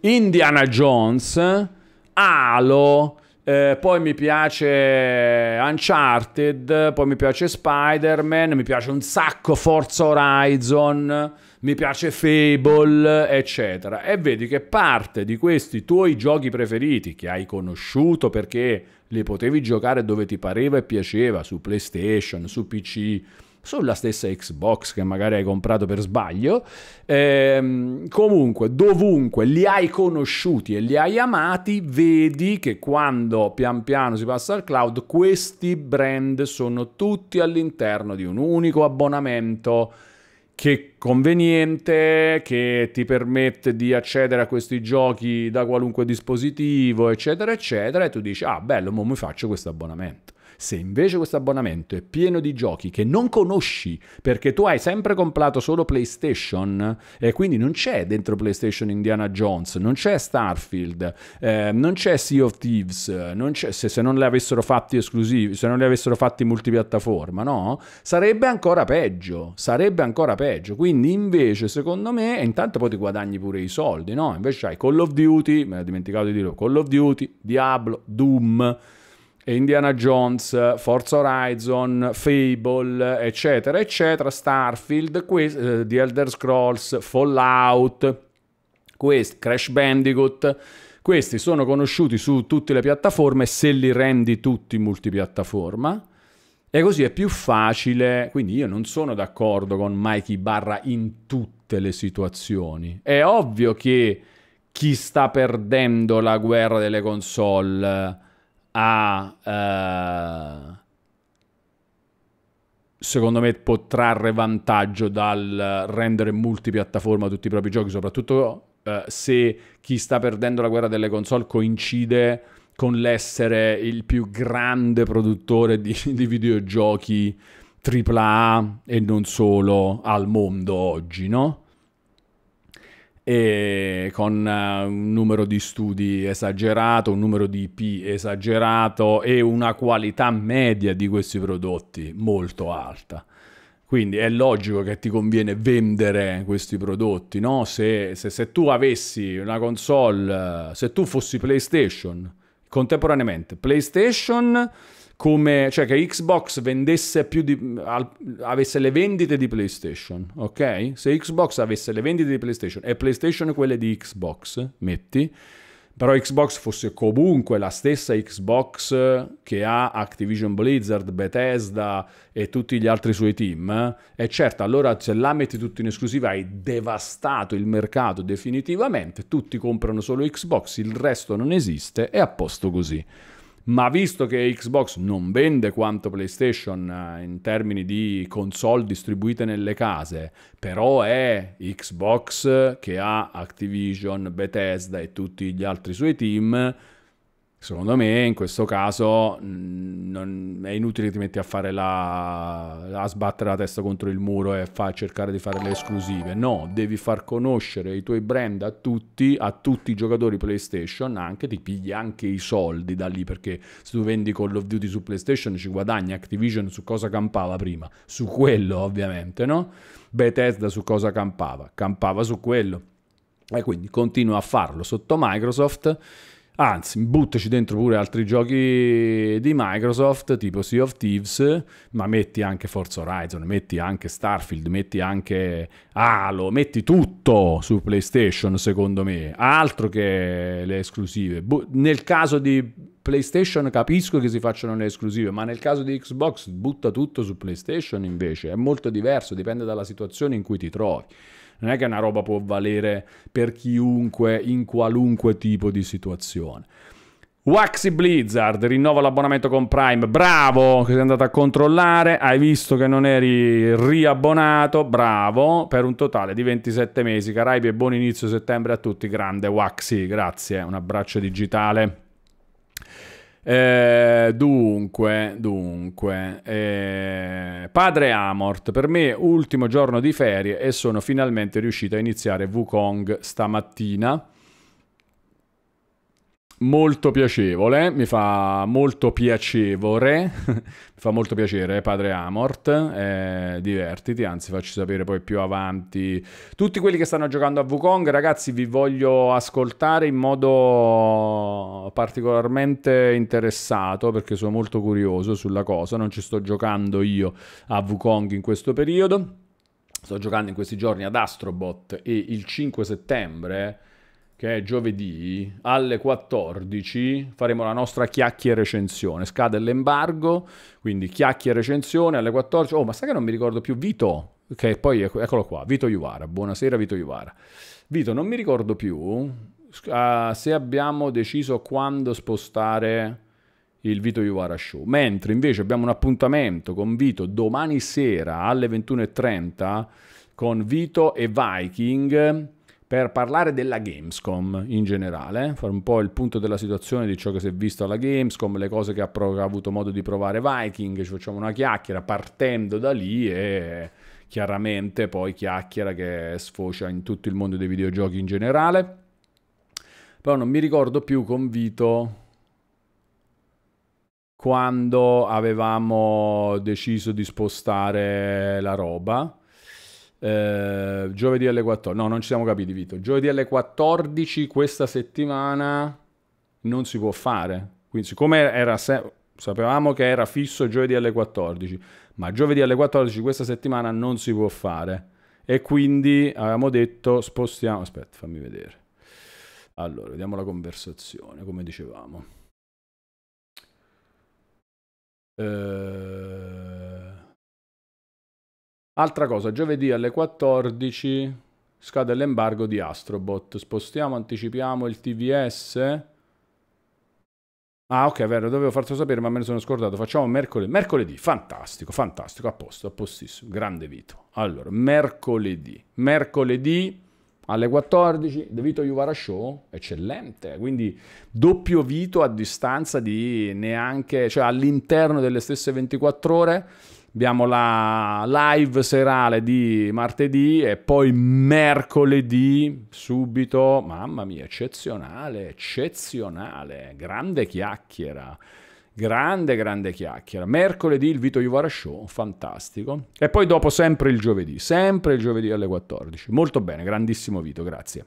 B: Indiana Jones, Halo, eh, poi mi piace Uncharted, poi mi piace Spider-Man, mi piace un sacco Forza Horizon, mi piace Fable, eccetera. E vedi che parte di questi tuoi giochi preferiti che hai conosciuto perché li potevi giocare dove ti pareva e piaceva, su PlayStation, su PC, sulla stessa Xbox che magari hai comprato per sbaglio. Ehm, comunque, dovunque li hai conosciuti e li hai amati, vedi che quando pian piano si passa al cloud, questi brand sono tutti all'interno di un unico abbonamento che conveniente, che ti permette di accedere a questi giochi da qualunque dispositivo, eccetera, eccetera, e tu dici, ah bello, ma mi faccio questo abbonamento. Se invece questo abbonamento è pieno di giochi che non conosci perché tu hai sempre comprato solo PlayStation e quindi non c'è dentro PlayStation Indiana Jones, non c'è Starfield, eh, non c'è Sea of Thieves, non se, se, non li avessero fatti esclusivi, se non li avessero fatti multipiattaforma, no? Sarebbe ancora peggio, sarebbe ancora peggio. Quindi invece secondo me, e intanto poi ti guadagni pure i soldi, no? Invece hai Call of Duty, me l'ho dimenticato di dirlo, Call of Duty, Diablo, Doom Indiana Jones, Forza Horizon, Fable, eccetera, eccetera, Starfield, que- eh, The Elder Scrolls, Fallout, quest- Crash Bandicoot. Questi sono conosciuti su tutte le piattaforme se li rendi tutti multipiattaforma. E così è più facile, quindi io non sono d'accordo con Mikey Barra in tutte le situazioni. È ovvio che chi sta perdendo la guerra delle console a Uh, eh, secondo me può trarre vantaggio dal rendere multipiattaforma tutti i propri giochi, soprattutto uh, se chi sta perdendo la guerra delle console coincide con l'essere il più grande produttore di, [LAUGHS] di videogiochi AAA e non solo al mondo oggi, no? e con eh, un numero di studi esagerato, un numero di IP esagerato e una qualità media di questi prodotti molto alta. Quindi è logico che ti conviene vendere questi prodotti, no? Se, se, se tu avessi una console, se tu fossi PlayStation, contemporaneamente PlayStation come, cioè che Xbox vendesse più di, al, avesse le vendite di PlayStation, ok? Se Xbox avesse le vendite di PlayStation e PlayStation quelle di Xbox, metti, però Xbox fosse comunque la stessa Xbox che ha Activision Blizzard, Bethesda e tutti gli altri suoi team, eh, e certo allora se la metti tutto in esclusiva hai devastato il mercato definitivamente, tutti comprano solo Xbox, il resto non esiste, è a posto così ma visto che Xbox non vende quanto PlayStation eh, in termini di console distribuite nelle case, però è Xbox che ha Activision, Bethesda e tutti gli altri suoi team Secondo me in questo caso mm, non, è inutile che ti metti a, fare la, a sbattere la testa contro il muro e fa, cercare di fare le esclusive. No, devi far conoscere i tuoi brand a tutti, a tutti i giocatori PlayStation, anche ti pigli anche i soldi da lì, perché se tu vendi Call of Duty su PlayStation ci guadagni Activision su cosa campava prima, su quello ovviamente, no? Bethesda su cosa campava, campava su quello. E quindi continua a farlo sotto Microsoft Anzi, buttaci dentro pure altri giochi di Microsoft, tipo Sea of Thieves, ma metti anche Forza Horizon, metti anche Starfield, metti anche Halo, metti tutto su PlayStation, secondo me. Altro che le esclusive. nel caso di PlayStation capisco che si facciano le esclusive, ma nel caso di Xbox butta tutto su PlayStation invece. È molto diverso, dipende dalla situazione in cui ti trovi non è che una roba può valere per chiunque in qualunque tipo di situazione. Waxy Blizzard rinnova l'abbonamento con Prime. Bravo che sei andato a controllare. Hai visto che non eri riabbonato. Bravo. Per un totale di 27 mesi. Caraibi e buon inizio settembre a tutti. Grande Waxy. Grazie. Un abbraccio digitale. Eh, dunque, dunque, eh, padre Amort, per me ultimo giorno di ferie e sono finalmente riuscito a iniziare Wukong stamattina molto piacevole, mi fa molto piacevole, [LAUGHS] mi fa molto piacere, padre Amort, eh, divertiti, anzi facci sapere poi più avanti. Tutti quelli che stanno giocando a Wukong, ragazzi, vi voglio ascoltare in modo particolarmente interessato perché sono molto curioso sulla cosa, non ci sto giocando io a Wukong in questo periodo. Sto giocando in questi giorni ad Astrobot e il 5 settembre che è giovedì alle 14 faremo la nostra chiacchiera recensione. Scade l'embargo, quindi chiacchiera recensione alle 14. Oh, ma sai che non mi ricordo più Vito, che poi eccolo qua, Vito Iuvara. Buonasera Vito Iuvara. Vito, non mi ricordo più uh, se abbiamo deciso quando spostare il Vito Iuvara Show. Mentre invece abbiamo un appuntamento con Vito domani sera alle 21.30 con Vito e Viking per parlare della Gamescom in generale, fare un po' il punto della situazione di ciò che si è visto alla Gamescom, le cose che ha, prov- ha avuto modo di provare Viking, ci facciamo una chiacchiera partendo da lì e chiaramente poi chiacchiera che sfocia in tutto il mondo dei videogiochi in generale. Però non mi ricordo più con Vito quando avevamo deciso di spostare la roba eh, giovedì alle 14. No, non ci siamo capiti, Vito. Giovedì alle 14 questa settimana non si può fare. Quindi, siccome era se- sapevamo che era fisso giovedì alle 14, ma giovedì alle 14 questa settimana non si può fare. E quindi avevamo detto spostiamo. Aspetta, fammi vedere. Allora, vediamo la conversazione, come dicevamo.
C: Eh Altra cosa, giovedì alle 14 scade
B: l'embargo di Astrobot. Spostiamo, anticipiamo il TVS. Ah, ok, vero, dovevo farlo sapere, ma me ne sono scordato. Facciamo mercoledì. Mercoledì, fantastico, fantastico, a posto, a postissimo. Grande Vito. Allora, mercoledì. Mercoledì alle 14, The Vito Juvara Show, eccellente. Quindi doppio Vito a distanza di neanche... Cioè all'interno delle stesse 24 ore abbiamo la live serale di martedì e poi mercoledì subito, mamma mia, eccezionale, eccezionale, grande chiacchiera. Grande, grande chiacchiera. Mercoledì il Vito Ivara Show, fantastico. E poi dopo sempre il giovedì, sempre il giovedì alle 14. Molto bene, grandissimo Vito, grazie.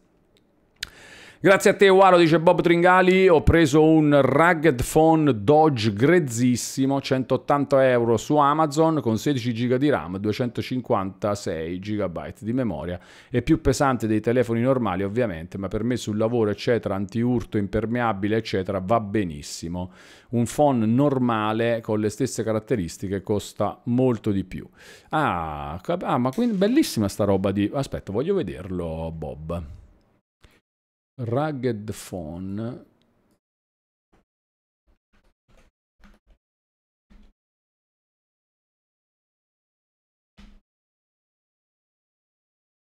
B: Grazie a te Waro, dice Bob Tringali, ho preso un Rugged Phone Dodge grezzissimo, 180 euro su Amazon con 16 GB di RAM, 256 GB di memoria, è più pesante dei telefoni normali ovviamente, ma per me sul lavoro eccetera, antiurto, impermeabile eccetera, va benissimo. Un phone normale con le stesse caratteristiche costa molto di più. Ah, ah ma quindi bellissima sta roba di... aspetta, voglio vederlo
A: Bob. Rugged Phone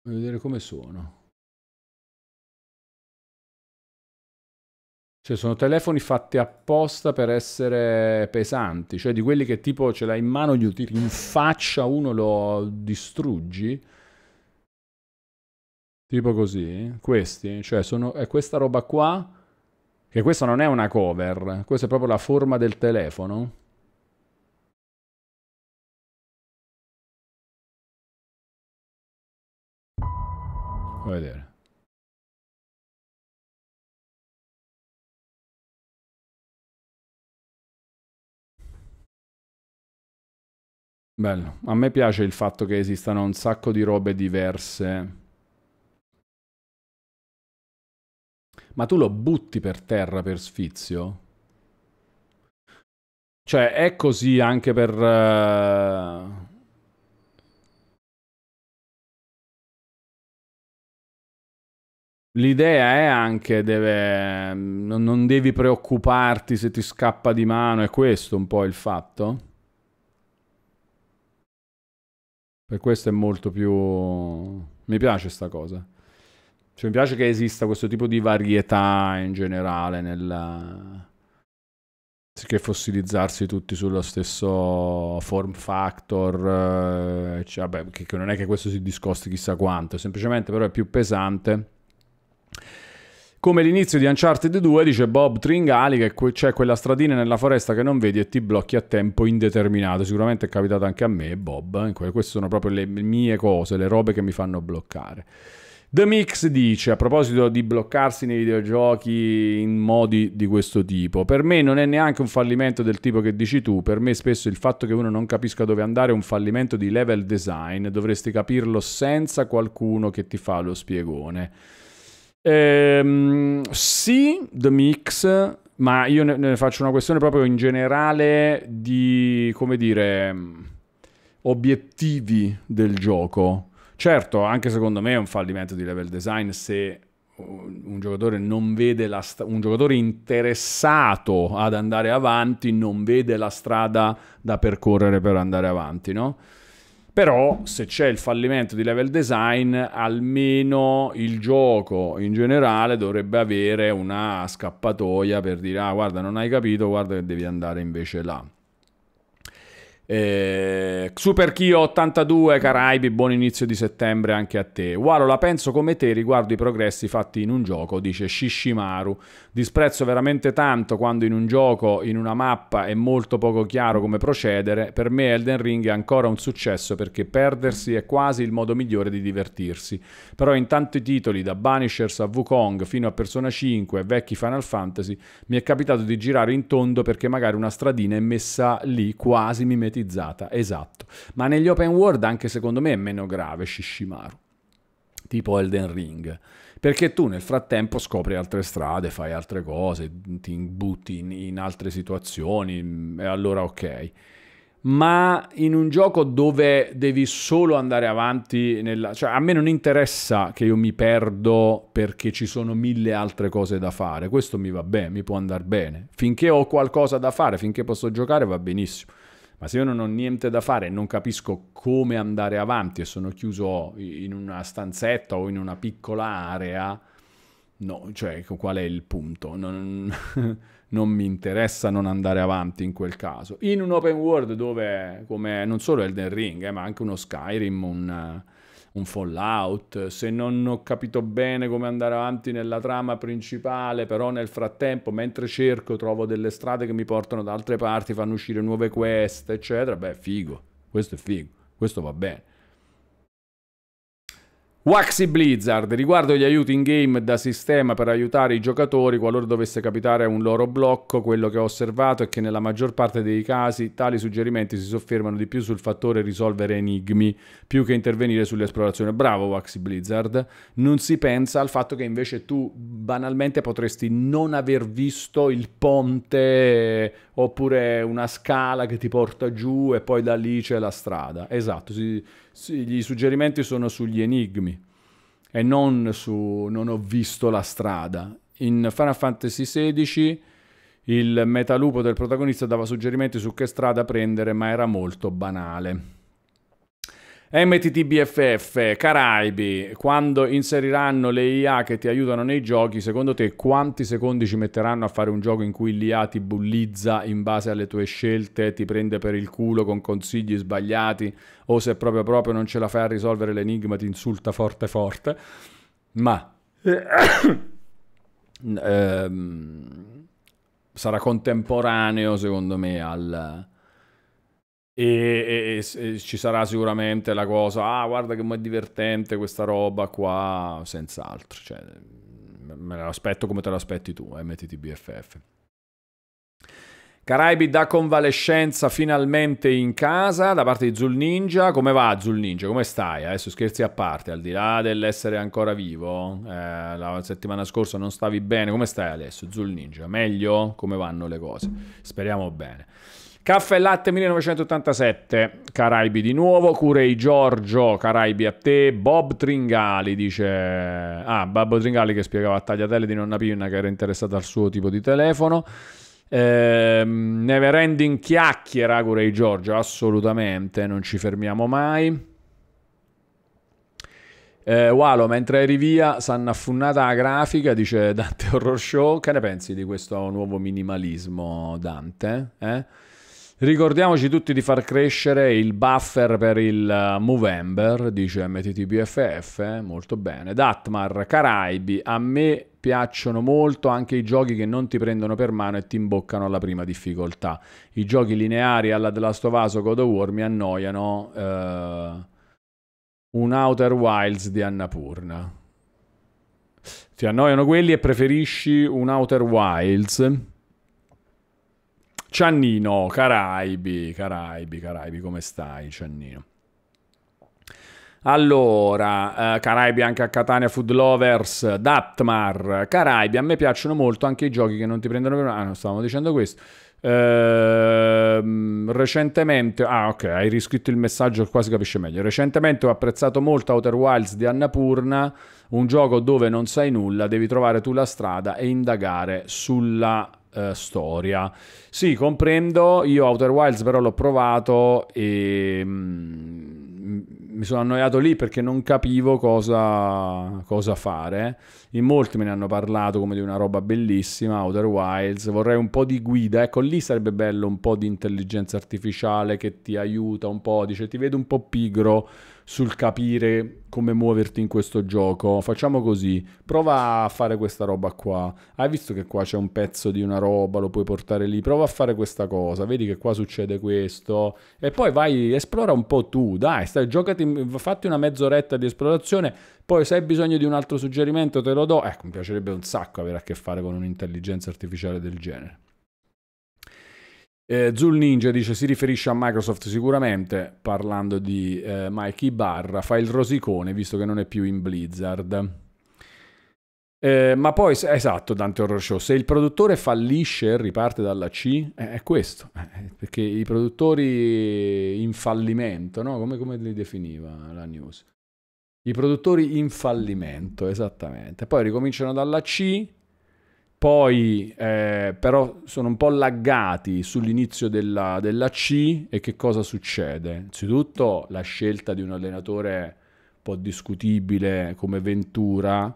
A: Voglio vedere come sono.
C: Cioè sono telefoni fatti apposta per essere pesanti, cioè di quelli che tipo ce l'hai in mano, gli tiri in
B: faccia, uno lo distruggi tipo così, questi, cioè sono, è questa roba qua, che questa non è una cover,
C: questa è proprio la forma del telefono. A vedere. Bello, a me piace il fatto che esistano un sacco di robe diverse ma tu lo butti per terra per sfizio? Cioè, è così anche per... Eh, l'idea è anche, deve, non, devi preoccuparti
B: se ti scappa di mano, è questo un po' il fatto? Per questo è molto più... mi piace sta cosa. Cioè, mi piace che esista questo tipo di varietà in generale nel che fossilizzarsi tutti sullo stesso form factor, eh, cioè, vabbè, che, che, non è che questo si discosti chissà quanto, semplicemente però è più pesante. Come l'inizio di Uncharted 2 dice Bob Tringali che que- c'è quella stradina nella foresta che non vedi e ti blocchi a tempo indeterminato. Sicuramente è capitato anche a me, Bob. Eh, que- queste sono proprio le mie cose, le robe che mi fanno bloccare. The Mix dice a proposito di bloccarsi nei videogiochi in modi di questo tipo, per me non è neanche un fallimento del tipo che dici tu, per me spesso il fatto che uno non capisca dove andare è un fallimento di level design, dovresti capirlo senza qualcuno che ti fa lo spiegone. Ehm, sì, The Mix, ma io ne, ne faccio una questione proprio in generale di, come dire, obiettivi del gioco Certo, anche secondo me è un fallimento di level design se un giocatore, sta- un giocatore interessato ad andare avanti non vede la strada da percorrere per andare avanti, no? Però se c'è il fallimento di level design, almeno il gioco in generale dovrebbe avere una scappatoia per dire ah guarda non hai capito, guarda che devi andare invece là. Eh, Super Kio 82 Caraibi, buon inizio di settembre anche a te. Waro la penso come te riguardo i progressi fatti in un gioco, dice Shishimaru. Disprezzo veramente tanto quando in un gioco, in una mappa è molto poco chiaro come procedere. Per me Elden Ring è ancora un successo perché perdersi è quasi il modo migliore di divertirsi. Però in tanti titoli, da Banishers a Wukong fino a Persona 5 e vecchi Final Fantasy, mi è capitato di girare in tondo perché magari una stradina è messa lì quasi mi mette utilizzata, esatto. Ma negli open world anche secondo me è meno grave Shishimaru, tipo Elden Ring, perché tu nel frattempo scopri altre strade, fai altre cose, ti butti in, in altre situazioni, mm, e allora ok ma in un gioco dove devi solo andare avanti, nella... cioè a me non interessa che io mi perdo perché ci sono mille altre cose da fare, questo mi va bene, mi può andare bene, finché ho qualcosa da fare, finché posso giocare va benissimo. Ma se io non ho niente da fare, non capisco come andare avanti e sono chiuso in una stanzetta o in una piccola area, no, cioè qual è il punto? Non, [LAUGHS] non mi interessa non andare avanti in quel caso. In un open world dove, come non solo Elden Ring, eh, ma anche uno Skyrim, un un Fallout, se non ho capito bene come andare avanti nella trama principale, però nel frattempo mentre cerco trovo delle strade che mi portano da altre parti, fanno uscire nuove quest, eccetera, beh figo, questo è figo, questo va bene. Waxy Blizzard, riguardo gli aiuti in game da sistema per aiutare i giocatori qualora dovesse capitare un loro blocco, quello che ho osservato è che nella maggior parte dei casi tali suggerimenti si soffermano di più sul fattore risolvere enigmi più che intervenire sull'esplorazione. Bravo Waxy Blizzard, non si pensa al fatto che invece tu banalmente potresti non aver visto il ponte oppure una scala che ti porta giù e poi da lì c'è la strada. Esatto, si, si, gli suggerimenti sono sugli enigmi e non su non ho visto la strada. In Final Fantasy XVI il metalupo del protagonista dava suggerimenti su che strada prendere, ma era molto banale. MTTBFF, Caraibi, quando inseriranno le IA che ti aiutano nei giochi, secondo te quanti secondi ci metteranno a fare un gioco in cui l'IA ti bullizza in base alle tue scelte, ti prende per il culo con consigli sbagliati o se proprio proprio non ce la fai a risolvere l'enigma ti insulta forte forte? Ma... [COUGHS] ehm, sarà contemporaneo secondo me al e, e, e, ci sarà sicuramente la cosa, ah guarda che è divertente questa roba qua, senz'altro, cioè, me l'aspetto come te l'aspetti tu, eh, MTTBFF. Caraibi da convalescenza finalmente in casa da parte di Zul Ninja. Come va Zul Ninja? Come stai? Adesso eh, scherzi a parte, al di là dell'essere ancora vivo, eh, la settimana scorsa non stavi bene. Come stai adesso, Zul Ninja? Meglio? Come vanno le cose? Speriamo bene. Caffè e Latte 1987, Caraibi di nuovo, Curei Giorgio, Caraibi a te, Bob Tringali dice... Ah, Bob Tringali che spiegava a Tagliatelle di Nonna Pinna che era interessata al suo tipo di telefono. Eh, Neverending chiacchiera, Curei Giorgio, assolutamente, non ci fermiamo mai. Eh, Walo, mentre eri via, sanno affunnata la grafica, dice Dante Horror Show. Che ne pensi di questo nuovo minimalismo, Dante? Eh? Ricordiamoci tutti di far crescere il buffer per il eh, Movember, dice MTTBFF, molto bene. Datmar, Caraibi, a me piacciono molto anche i giochi che non ti prendono per mano e ti imboccano alla prima difficoltà. I giochi lineari alla The Last of Us o God of War mi annoiano. Eh, un Outer Wilds di Annapurna. Ti annoiano quelli e preferisci un Outer Wilds? Ciannino, Caraibi, Caraibi, Caraibi, come stai Ciannino? Allora, eh, Caraibi anche a Catania Food Lovers, Datmar, Caraibi, a me piacciono molto anche i giochi che non ti prendono per... Ah, non stavamo dicendo questo. Ehm, recentemente, ah ok, hai riscritto il messaggio, quasi capisce meglio. Recentemente ho apprezzato molto Outer Wilds di Annapurna, un gioco dove non sai nulla, devi trovare tu la strada e indagare sulla eh, storia. Sì, comprendo, io Outer Wilds però l'ho provato e mm, mi sono annoiato lì perché non capivo cosa, cosa fare. In molti me ne hanno parlato come di una roba bellissima, Outer Wilds, vorrei un po' di guida, ecco lì sarebbe bello un po' di intelligenza artificiale che ti aiuta un po', dice ti vedo un po' pigro sul capire come muoverti in questo gioco. Facciamo così, prova a fare questa roba qua. Hai visto che qua c'è un pezzo di una roba, lo puoi portare lì, prova a fare questa cosa, vedi che qua succede questo. E poi vai, esplora un po' tu, dai, stai, giocati, fatti una mezz'oretta di esplorazione, poi se hai bisogno di un altro suggerimento te lo do. Ecco, mi piacerebbe un sacco avere a che fare con un'intelligenza artificiale del genere. Eh, Zul Ninja dice si riferisce a Microsoft sicuramente parlando di eh, Mikey Barra, fa il rosicone visto che non è più in Blizzard. Eh, ma poi, esatto, Dante Horror Show, se il produttore fallisce e riparte dalla C, eh, è questo, [LAUGHS] eh, perché i produttori in fallimento, no? come, come li definiva la news? I produttori in fallimento, esattamente. Poi ricominciano dalla C, poi eh, però sono un po' laggati sull'inizio della, della, C e che cosa succede? Innanzitutto la scelta di un allenatore un po' discutibile come Ventura,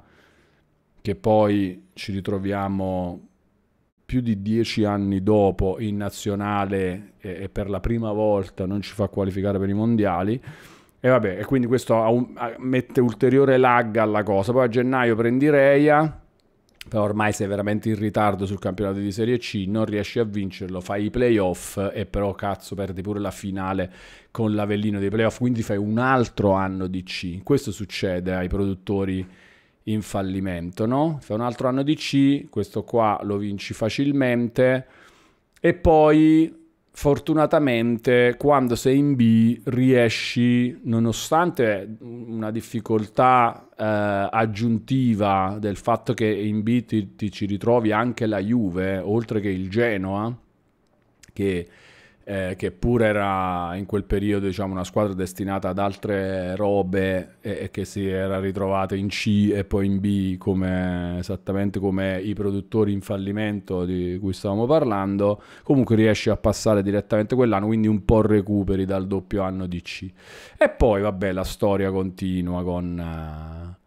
B: che poi ci ritroviamo più di dieci anni dopo in nazionale e, e per la prima volta non ci fa qualificare per i mondiali. E vabbè, e quindi questo un, mette ulteriore lag alla cosa. Poi a gennaio prendi Reia però ormai sei veramente in ritardo sul campionato di Serie C, non riesci a vincerlo, fai i playoff e però cazzo perdi pure la finale con l'Avellino dei playoff, quindi fai un altro anno di C. Questo succede ai produttori in fallimento, no? Fai un altro anno di C, questo qua lo vinci facilmente e poi fortunatamente quando sei in B riesci, nonostante una difficoltà eh, aggiuntiva del fatto che in B ti, ti, ci ritrovi anche la Juve, oltre che il Genoa, che eh, che pure era in quel periodo diciamo, una squadra destinata ad altre robe e, e, che si era ritrovata in C e poi in B come, esattamente come i produttori in fallimento di cui stavamo parlando, comunque riesce a passare direttamente quell'anno, quindi un po' recuperi dal doppio anno di C. E poi vabbè la storia continua con... Uh,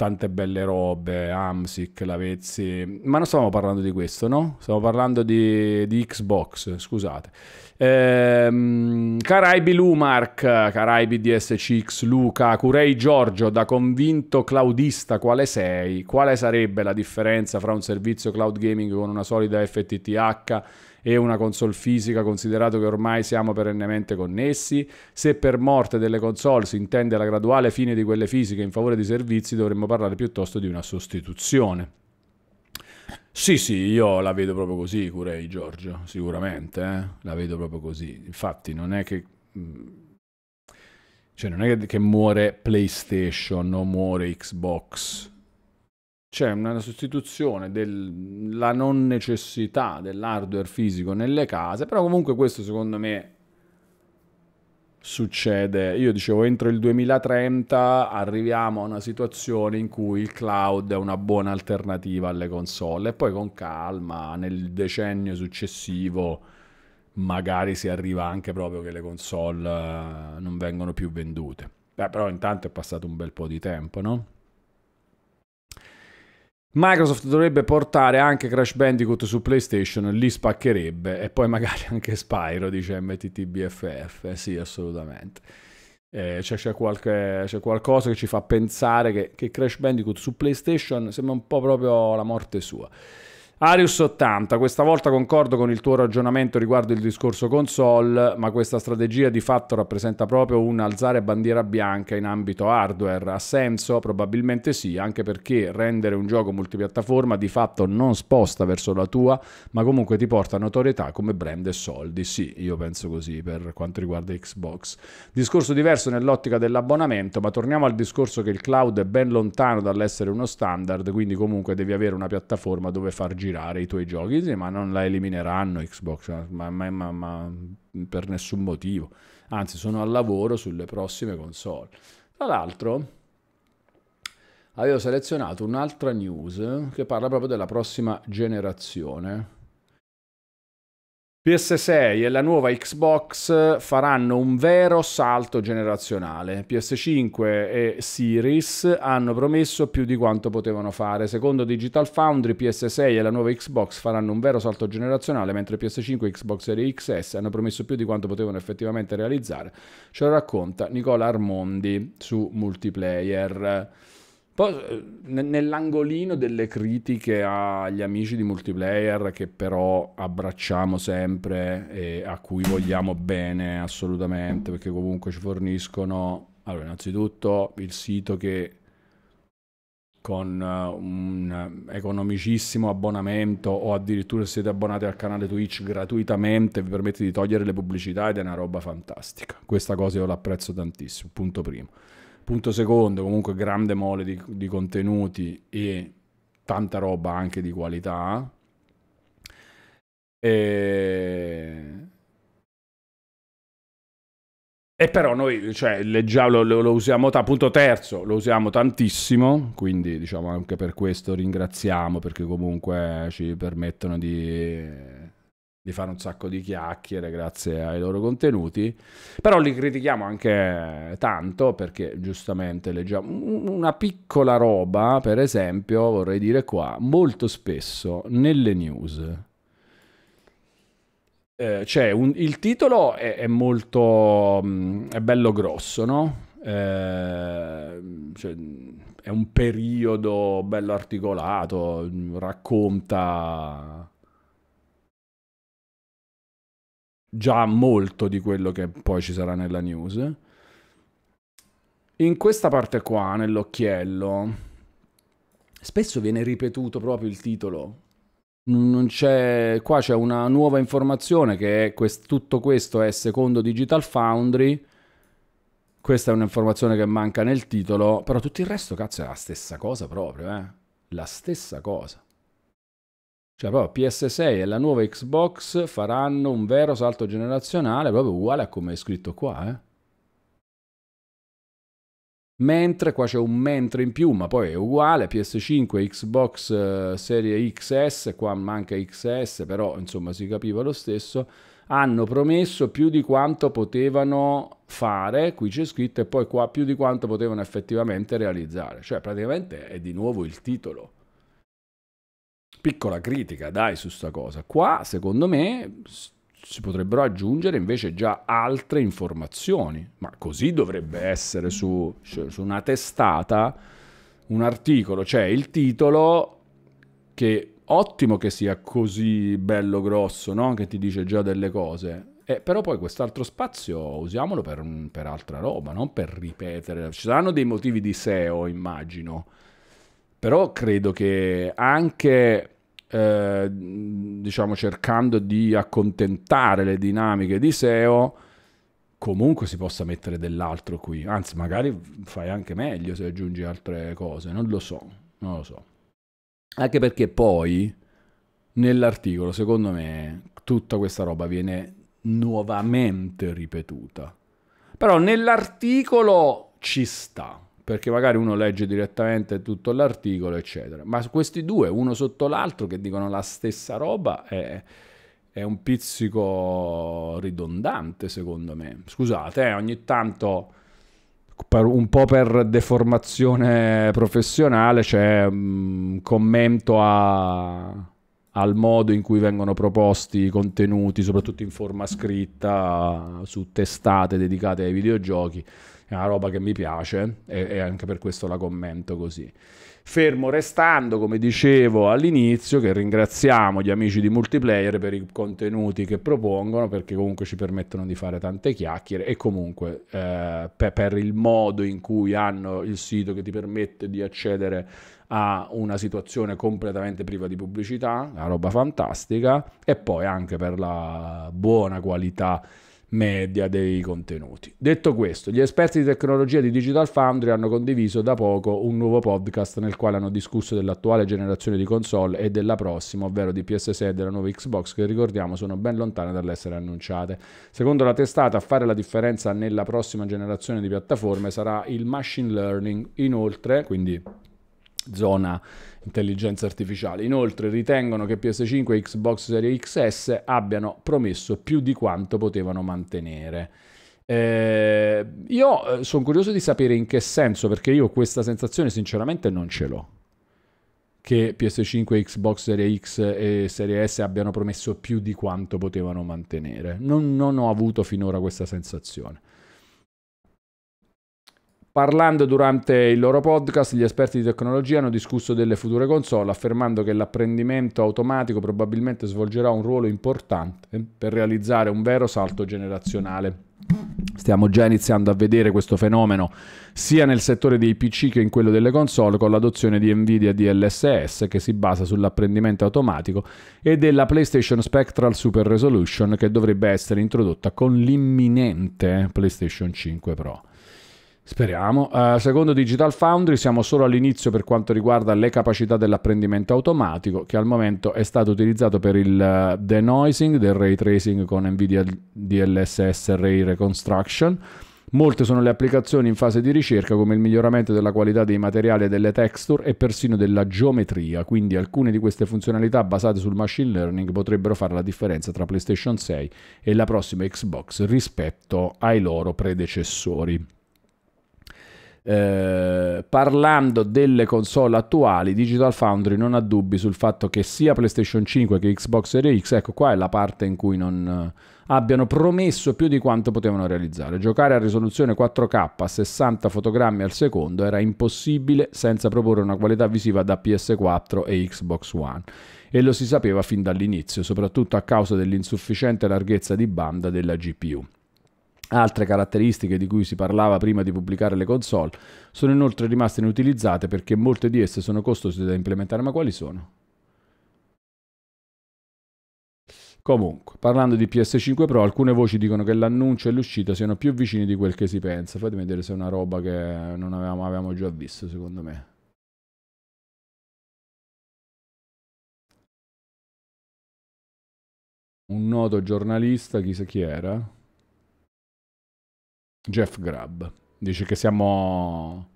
B: tante belle robe, Amsic, Lavezzi, ma non stavamo parlando di questo, no? Stavamo parlando di, di Xbox, scusate. Ehm, Caraibi Lumark, Caraibi DSCX, Luca, Curei Giorgio, da convinto cloudista quale sei? Quale sarebbe la differenza fra un servizio cloud gaming con una solida FTTH? e una console fisica, considerato che ormai siamo perennemente connessi. Se per morte delle console si intende la graduale fine di quelle fisiche in favore di servizi, dovremmo parlare piuttosto di una sostituzione. Sì, sì, io la vedo proprio così, Curei Giorgio, sicuramente, eh? la vedo proprio così. Infatti non è che... Mm, cioè non è che muore PlayStation o muore Xbox, c'è una sostituzione della non necessità dell'hardware fisico nelle case, però comunque questo secondo me succede. Io dicevo entro il 2030 arriviamo a una situazione in cui il cloud è una buona alternativa alle console e poi con calma nel decennio successivo magari si arriva anche proprio che le console eh, non vengono più vendute. Beh, però intanto è passato un bel po' di tempo, no? Microsoft dovrebbe portare anche Crash Bandicoot su PlayStation, li spaccherebbe e poi magari anche Spyro, dice MTTBFF. Eh, sì, assolutamente. Eh, cioè, c'è, qualche, c'è, qualcosa che ci fa pensare che, che Crash Bandicoot su PlayStation sembra un po' proprio la morte sua. Arius 80, questa volta concordo con il tuo ragionamento riguardo il discorso console, ma questa strategia di fatto rappresenta proprio un alzare bandiera bianca in ambito hardware. Ha senso? Probabilmente sì, anche perché rendere un gioco multipiattaforma di fatto non sposta verso la tua, ma comunque ti porta notorietà come brand e soldi. Sì, io penso così per quanto riguarda Xbox. Discorso diverso nell'ottica dell'abbonamento, ma torniamo al discorso che il cloud è ben lontano dall'essere uno standard, quindi comunque devi avere una piattaforma dove far girare girare i tuoi giochi, sì, ma non la elimineranno Xbox, ma, ma, ma, ma per nessun motivo. Anzi, sono al lavoro sulle prossime console. Tra l'altro, avevo selezionato un'altra news che parla proprio della prossima generazione PS6 e la nuova Xbox faranno un vero salto generazionale. PS5 e Series hanno promesso più di quanto potevano fare. Secondo Digital Foundry, PS6 e la nuova Xbox faranno un vero salto generazionale, mentre PS5 e Xbox Series XS hanno promesso più di quanto potevano effettivamente realizzare. Ce lo racconta Nicola Armondi su Multiplayer. Poi, eh, nell'angolino delle critiche agli amici di multiplayer che però abbracciamo sempre e a cui vogliamo bene assolutamente perché comunque ci forniscono allora innanzitutto il sito che con eh, un economicissimo abbonamento o addirittura siete abbonati al canale Twitch gratuitamente vi permette di togliere le pubblicità ed è una roba fantastica questa cosa io l'apprezzo tantissimo punto primo Punto secondo, comunque grande mole di, di contenuti
C: e tanta roba anche di qualità. E... E però noi
B: cioè, leggiamo, lo, lo, usiamo, appunto terzo, lo usiamo tantissimo, quindi diciamo anche per questo ringraziamo perché comunque ci permettono di di fare un sacco di chiacchiere grazie ai loro contenuti, però li critichiamo anche tanto perché giustamente leggiamo una piccola roba, per esempio, vorrei dire qua, molto spesso nelle news cioè un, il titolo è, è molto mm, è bello grosso, no? Eh, cioè, è un periodo bello articolato, mm, racconta già molto di quello che poi ci sarà nella news. In questa parte qua, nell'occhiello, spesso viene ripetuto proprio il titolo. Non c'è, qua c'è una nuova informazione che è quest, tutto questo è secondo Digital Foundry. Questa è un'informazione che manca nel titolo, però tutto il resto, cazzo, è la stessa cosa proprio, eh? La stessa cosa. Cioè proprio PS6 e la nuova Xbox faranno un vero salto generazionale proprio uguale a come è scritto qua, eh. Mentre, qua c'è un mentre in più, ma poi è uguale, PS5, Xbox eh, Serie XS, qua manca XS, però insomma si capiva lo stesso, hanno promesso più di quanto potevano fare, qui c'è scritto, e poi qua più di quanto potevano effettivamente realizzare. Cioè praticamente è di nuovo il titolo piccola critica, dai, su sta cosa. Qua, secondo me, si potrebbero aggiungere invece già altre informazioni, ma così dovrebbe essere su, su una testata un articolo, cioè il titolo che ottimo che sia così bello grosso, no? che ti dice già delle cose. Eh, però poi quest'altro spazio usiamolo per, per altra roba, non per ripetere. Ci saranno dei motivi di SEO, immagino però credo che anche eh, diciamo cercando di accontentare le dinamiche di SEO comunque si possa mettere dell'altro qui anzi magari fai anche meglio se aggiungi altre cose non lo so non lo so anche perché poi nell'articolo secondo me tutta questa roba viene nuovamente ripetuta però nell'articolo ci sta perché magari uno legge direttamente tutto l'articolo, eccetera. Ma questi due, uno sotto l'altro, che dicono la stessa roba, è, è un pizzico ridondante, secondo me. Scusate, eh, ogni tanto, un po' per deformazione professionale, c'è un mm, commento a, al modo in cui vengono proposti i contenuti, soprattutto in forma scritta, su testate dedicate ai videogiochi è una roba che mi piace e, e anche per questo la commento così. Fermo restando, come dicevo all'inizio, che ringraziamo gli amici di multiplayer per i contenuti che propongono, perché comunque ci permettono di fare tante chiacchiere e comunque eh, per, per il modo in cui hanno il sito che ti permette di accedere a una situazione completamente priva di pubblicità, una roba fantastica, e poi anche per la buona qualità media dei contenuti. Detto questo, gli esperti di tecnologia di Digital Foundry hanno condiviso da poco un nuovo podcast nel quale hanno discusso dell'attuale generazione di console e della prossima, ovvero di PS6 e della nuova Xbox, che ricordiamo sono ben lontane dall'essere annunciate. Secondo la testata, a fare la differenza nella prossima generazione di piattaforme sarà il machine learning. Inoltre, quindi zona intelligenza artificiale. Inoltre ritengono che PS5 e Xbox Series XS abbiano promesso più di quanto potevano mantenere. Eh, io eh, sono curioso di sapere in che senso, perché io questa sensazione sinceramente non ce l'ho. Che PS5, Xbox Series X e Series S abbiano promesso più di quanto potevano mantenere. Non, non ho avuto finora questa sensazione. Parlando durante il loro podcast, gli esperti di tecnologia hanno discusso delle future console, affermando che l'apprendimento automatico probabilmente svolgerà un ruolo importante per realizzare un vero salto generazionale. Stiamo già iniziando a vedere questo fenomeno sia nel settore dei PC che in quello delle console con l'adozione di Nvidia DLSS che si basa sull'apprendimento automatico e della PlayStation Spectral Super Resolution che dovrebbe essere introdotta con l'imminente PlayStation 5 Pro. Speriamo. Uh, secondo Digital Foundry siamo solo all'inizio per quanto riguarda le capacità dell'apprendimento automatico che al momento è stato utilizzato per il uh, denoising del ray tracing con Nvidia DLSS Ray Reconstruction. Molte sono le applicazioni in fase di ricerca come il miglioramento della qualità dei materiali e delle texture e persino della geometria, quindi alcune di queste funzionalità basate sul machine learning potrebbero fare la differenza tra PlayStation 6 e la prossima Xbox rispetto ai loro predecessori. Eh, parlando delle console attuali, Digital Foundry non ha dubbi sul fatto che sia PlayStation 5 che Xbox Series X, ecco qua è la parte in cui non eh, abbiano promesso più di quanto potevano realizzare. Giocare a risoluzione 4K a 60 fotogrammi al secondo era impossibile senza proporre una qualità visiva da PS4 e Xbox One. E lo si sapeva fin dall'inizio, soprattutto a causa dell'insufficiente larghezza di banda della GPU. Altre caratteristiche di cui si parlava prima di pubblicare le console sono inoltre rimaste inutilizzate perché molte di esse sono costose da implementare, ma quali sono? Comunque, parlando di PS5 Pro, alcune voci dicono che l'annuncio e l'uscita siano più vicini di quel che si pensa. Fatemi
A: vedere se è una roba che non avevamo, avevamo già visto, secondo me. Un noto giornalista, chissà chi era. Jeff Grubb.
B: Dice che siamo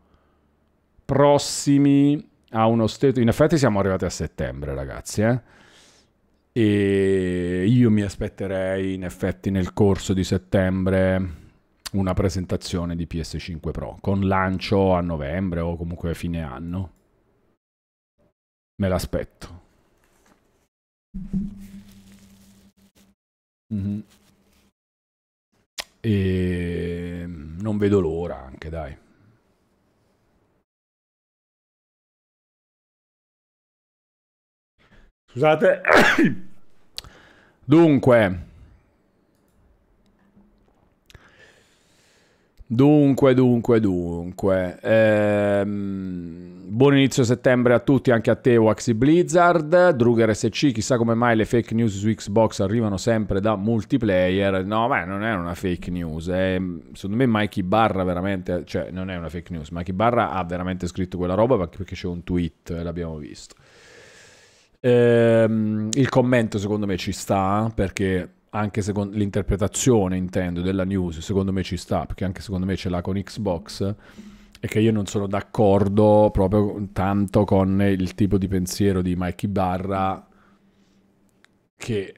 B: prossimi a uno stato... In effetti siamo arrivati a settembre, ragazzi, eh? E io mi aspetterei, in effetti, nel corso di settembre una presentazione di PS5 Pro con lancio a novembre o comunque a fine anno.
C: Me l'aspetto. Mm-hmm. E non vedo l'ora anche, dai. Scusate. Dunque, Dunque,
B: dunque, dunque. Ehm, buon inizio settembre a tutti, anche a te, Waxy Blizzard. Druger SC, chissà come mai le fake news su Xbox arrivano sempre da multiplayer. No, ma non è una fake news. È, secondo me Mikey Barra veramente, cioè non è una fake news. Mikey Barra ha veramente scritto quella roba perché c'è un tweet, e l'abbiamo visto. Ehm, il commento secondo me ci sta perché anche secondo l'interpretazione, intendo, della news, secondo me ci sta, perché anche secondo me ce l'ha con Xbox, è che io non sono d'accordo proprio tanto con il tipo di pensiero di Mikey Barra che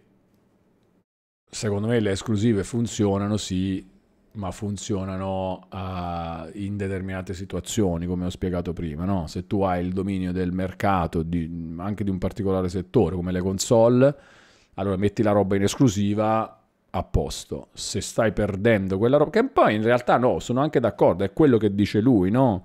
B: secondo me le esclusive funzionano sì, ma funzionano uh, in determinate situazioni, come ho spiegato prima. No? Se tu hai il dominio del mercato, di, anche di un particolare settore, come le console, allora metti la roba in esclusiva, a posto. Se stai perdendo quella roba, che poi in realtà no, sono anche d'accordo, è quello che dice lui, no?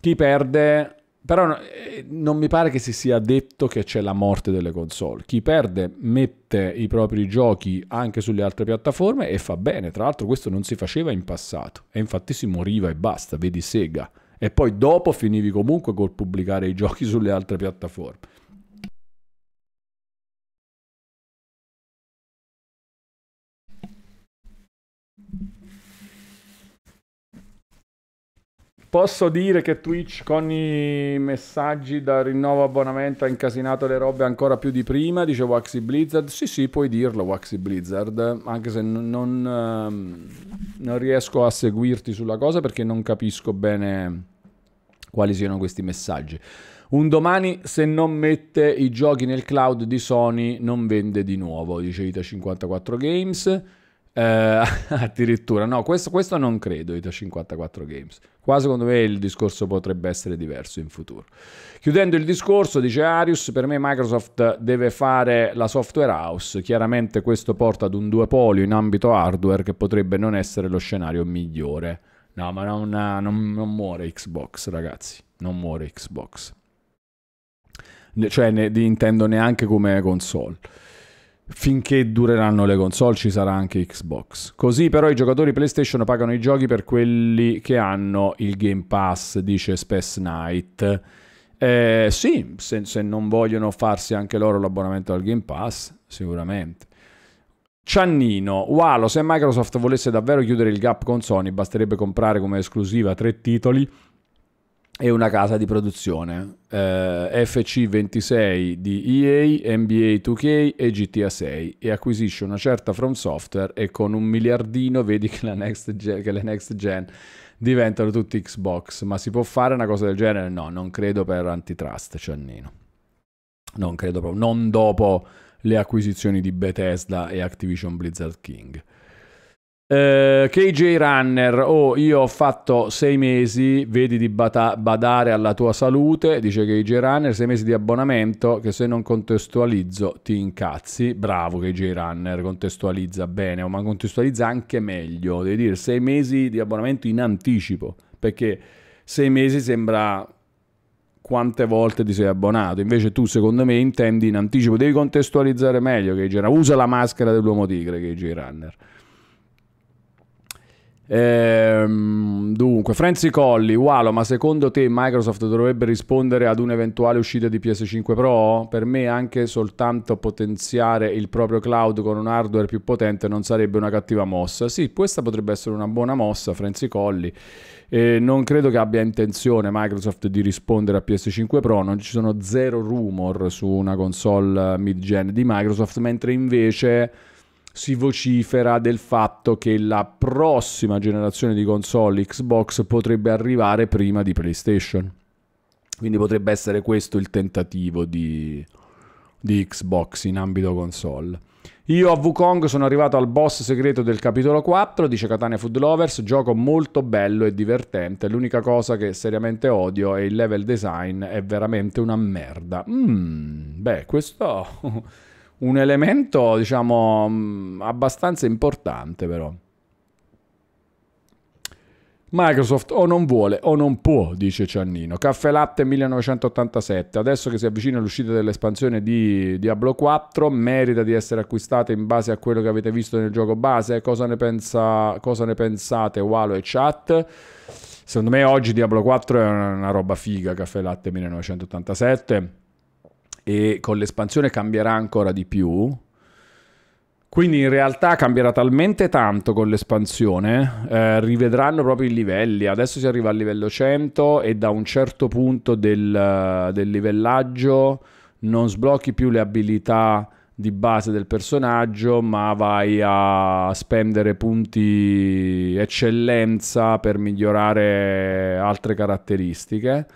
B: Chi perde, però eh, non mi pare che si sia detto che c'è la morte delle console. Chi perde mette i propri giochi anche sulle altre piattaforme e fa bene. Tra l'altro questo non si faceva in passato e infatti si
C: moriva e basta, vedi Sega. E poi dopo finivi comunque col pubblicare i giochi sulle altre piattaforme. Posso dire che Twitch con i messaggi da
B: rinnovo abbonamento ha incasinato le robe ancora più di prima, dice Waxy Blizzard. Sì, sì, puoi dirlo Waxy Blizzard, anche se non, ehm, non riesco a seguirti sulla cosa perché non capisco bene quali siano questi messaggi. Un domani se non mette i giochi nel cloud di Sony non vende di nuovo, dice Ita54 Games. Eh, [LAUGHS] addirittura, no, questo, questo, non credo da 54 Games. Qua secondo me il discorso potrebbe essere diverso in futuro. Chiudendo il discorso, dice Arius, per me Microsoft deve fare la software house. Chiaramente questo porta ad un duopolio in ambito hardware che potrebbe non essere lo scenario migliore. No, ma non, non, non muore Xbox, ragazzi. Non muore Xbox. Cioè, ne, intendo neanche come console finché dureranno le console ci sarà anche Xbox. Così però i giocatori PlayStation pagano i giochi per quelli che hanno il Game Pass, dice Space Knight. Eh, sì, se, se, non vogliono farsi anche loro l'abbonamento al Game Pass, sicuramente. Ciannino, wow, se Microsoft volesse davvero chiudere il gap con Sony, basterebbe comprare come esclusiva tre titoli e una casa di produzione, eh, FC26 di EA, NBA 2K e GTA 6 e acquisisce una certa From Software e con un miliardino vedi che, gen, che, le next gen diventano tutti Xbox, ma si può fare una cosa del genere? No, non credo per antitrust, Ciannino. Non credo proprio, non dopo le acquisizioni di Bethesda e Activision Blizzard King. Eh, KJ Runner, oh io ho fatto sei mesi, vedi di bata- badare alla tua salute, dice KJ Runner, sei mesi di abbonamento che se non contestualizzo ti incazzi, bravo KJ Runner, contestualizza bene, oh, ma contestualizza anche meglio, devi dire sei mesi di abbonamento in anticipo, perché sei mesi sembra quante volte ti sei abbonato. Invece tu, secondo me, intendi in anticipo. Devi contestualizzare meglio KJ Runner. Usa la maschera dell'uomo tigre, KJ Runner. Ehm, dunque, Franzi Colli, Walo, ma secondo te Microsoft dovrebbe rispondere ad un'eventuale uscita di PS5 Pro? Per me anche soltanto potenziare il proprio cloud con un hardware più potente non sarebbe una cattiva mossa. Sì, questa potrebbe essere una buona mossa, Franzi Colli. Eh, non credo che abbia intenzione Microsoft di rispondere a PS5 Pro, non ci sono zero rumor su una console mid-gen di Microsoft, mentre invece si vocifera del fatto che la prossima generazione di console Xbox potrebbe arrivare prima di PlayStation. Quindi potrebbe essere questo il tentativo di, di Xbox in ambito console. Io a Wukong sono arrivato al boss segreto del capitolo 4, dice Catania Food Lovers, gioco molto bello e divertente, l'unica cosa che seriamente odio è il level design, è veramente una merda. Mmm, beh, questo un elemento, diciamo, mm, abbastanza importante però. Microsoft o non vuole o non può, dice Ciannino. Caffè Latte 1987. Adesso che si avvicina l'uscita dell'espansione di Diablo 4, merita di essere acquistata in base a quello che avete visto nel gioco base. Cosa ne, pensa, cosa ne pensate, Walo e chat? Secondo me oggi Diablo 4 è una roba figa, Caffè Latte 1987 e con l'espansione cambierà ancora di più. Quindi in realtà cambierà talmente tanto con l'espansione, eh, rivedranno proprio i livelli, adesso si arriva al livello 100 e da un certo punto del, del livellaggio non sblocchi più le abilità di base del personaggio, ma vai a spendere punti eccellenza per migliorare altre caratteristiche.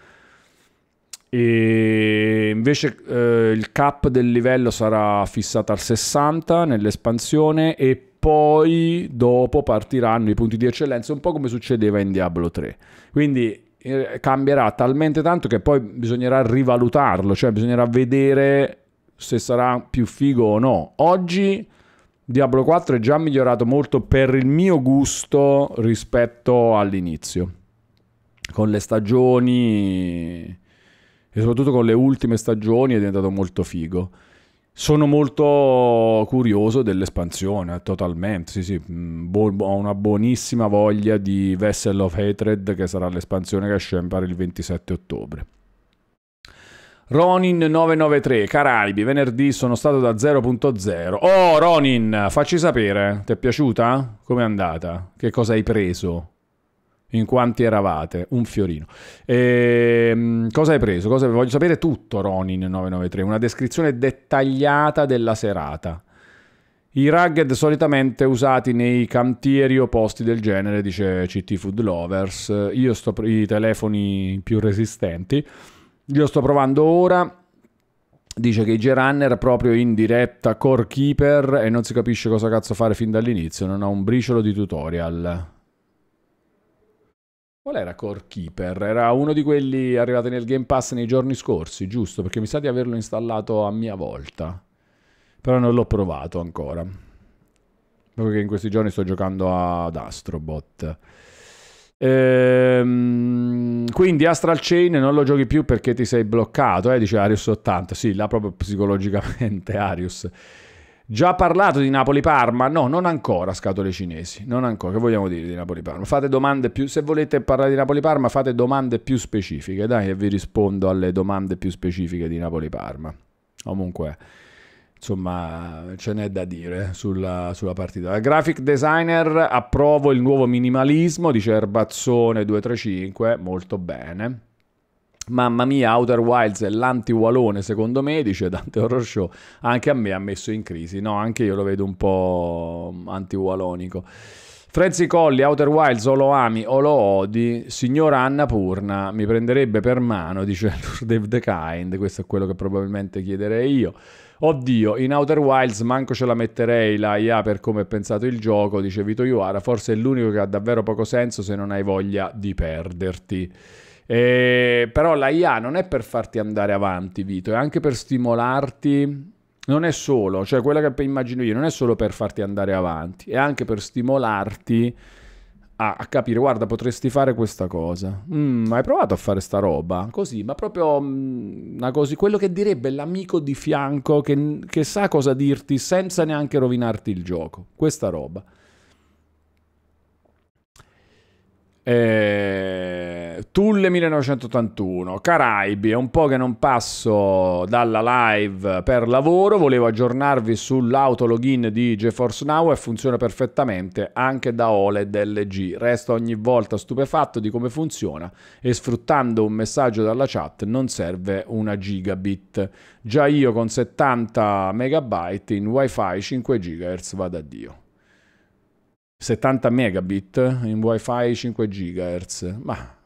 B: E invece eh, il cap del livello sarà fissato al 60 nell'espansione e poi dopo partiranno i punti di eccellenza, un po' come succedeva in Diablo 3. Quindi eh, cambierà talmente tanto che poi bisognerà rivalutarlo, cioè bisognerà vedere se sarà più figo o no. Oggi Diablo 4 è già migliorato molto per il mio gusto rispetto all'inizio, con le stagioni e soprattutto con le ultime stagioni è diventato molto figo. Sono molto curioso dell'espansione, eh, totalmente, sì sì, mm, bo- ho una buonissima voglia di Vessel of Hatred che sarà l'espansione che esce per il 27 ottobre. Ronin993, Caraibi, venerdì sono stato da 0.0. Oh Ronin, facci sapere, ti è piaciuta? Com'è andata? Che cosa hai preso? in quanti eravate, un fiorino. E, ehm, cosa hai preso? Cosa, voglio sapere tutto, Ronin993, una descrizione dettagliata della serata. I rugged solitamente usati nei cantieri o posti del genere, dice CT Food Lovers. Io sto i telefoni più resistenti. Io sto provando ora. Dice che i G-Runner proprio in diretta core keeper e non si capisce cosa cazzo fare fin dall'inizio, non ha un briciolo di tutorial. Qual era Core Keeper? Era uno di quelli arrivati nel Game Pass nei giorni scorsi, giusto? Perché mi sa di averlo installato a mia volta. Però non l'ho provato ancora. Proprio che in questi giorni sto giocando ad Astrobot. Ehm, quindi Astral Chain non lo giochi più perché ti sei bloccato, eh? dice Arius 80. Sì, là proprio psicologicamente [LAUGHS] Arius. Già parlato di Napoli-Parma? No, non ancora, scatole cinesi, non ancora. Che vogliamo dire di Napoli-Parma? Fate domande più, se volete parlare di Napoli-Parma fate domande più specifiche, dai, e vi rispondo alle domande più specifiche di Napoli-Parma. Comunque, insomma, ce n'è da dire eh, sulla, sulla partita. graphic designer, approvo il nuovo minimalismo, dice Erbazzone 235, molto bene. Mamma mia, Outer Wilds è l'anti-walone secondo me, dice Dante Horror Show, anche a me ha messo in crisi, no, anche io lo vedo un po' anti-walonico. Frenzy Colli, Outer Wilds, o lo ami o lo odi, signora Anna Purna mi prenderebbe per mano, dice [LAUGHS] Dave the Kind, questo è quello che probabilmente chiederei io. Oddio, in Outer Wilds manco ce la metterei la IA per come è pensato il gioco, dice Vito Iuara, forse è l'unico che ha davvero poco senso se non hai voglia di perderti. Eh, però la IA non è per farti andare avanti, Vito, è anche per stimolarti. Non è solo, cioè quella che immagino io, non è solo per farti andare avanti, è anche per stimolarti a, a capire, guarda, potresti fare questa cosa. Mm, hai provato a fare sta roba? Così, ma proprio mm, una cosa, quello che direbbe l'amico di fianco che, che sa cosa dirti senza neanche rovinarti il gioco. Questa roba. Eh, Tulle 1981, Caraibi, è un po' che non passo dalla live per lavoro, volevo aggiornarvi sull'auto login di GeForce Now e funziona perfettamente anche da OLED LG. Resto ogni volta stupefatto di come funziona e sfruttando un messaggio dalla chat non serve una gigabit. Già io con 70 megabyte in wifi 5 gigahertz vado addio. 70 megabit in wifi 5 gigahertz ma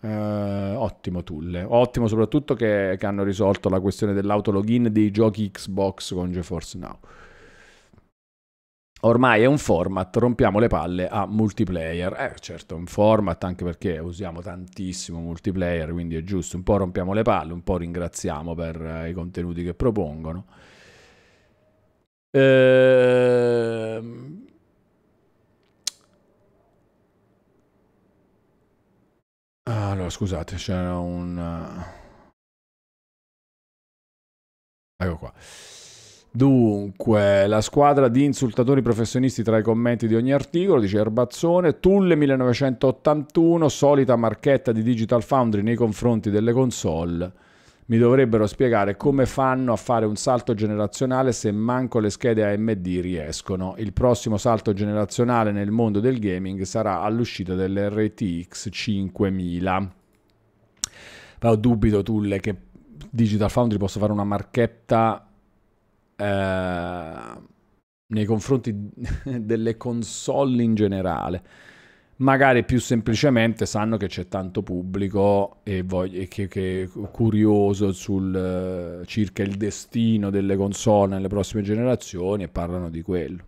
B: eh, ottimo Tulle ottimo soprattutto che, che hanno risolto la questione dell'autologin dei giochi Xbox con GeForce Now Ormai è un format, rompiamo le palle a multiplayer. Eh, certo, è un format anche perché usiamo tantissimo multiplayer, quindi è giusto, un po' rompiamo le palle, un po' ringraziamo per eh, i contenuti che propongono. Ehm
C: Ah, allora, scusate, c'era un... Eh, ecco qua. Dunque, la squadra di insultatori
B: professionisti tra i commenti di ogni articolo, dice Erbazzone, Tulle 1981, solita marchetta di Digital Foundry nei confronti delle console mi dovrebbero spiegare come fanno a fare un salto generazionale se manco le schede AMD riescono. Il prossimo salto generazionale nel mondo del gaming sarà all'uscita dell'RTX 5000. Però dubito, Tulle, che Digital Foundry possa fare una marchetta eh, nei confronti [LAUGHS] delle console in generale magari più semplicemente sanno che c'è tanto pubblico e, voglio, e che, che, curioso sul, eh, circa il destino delle console nelle prossime generazioni e parlano di quello.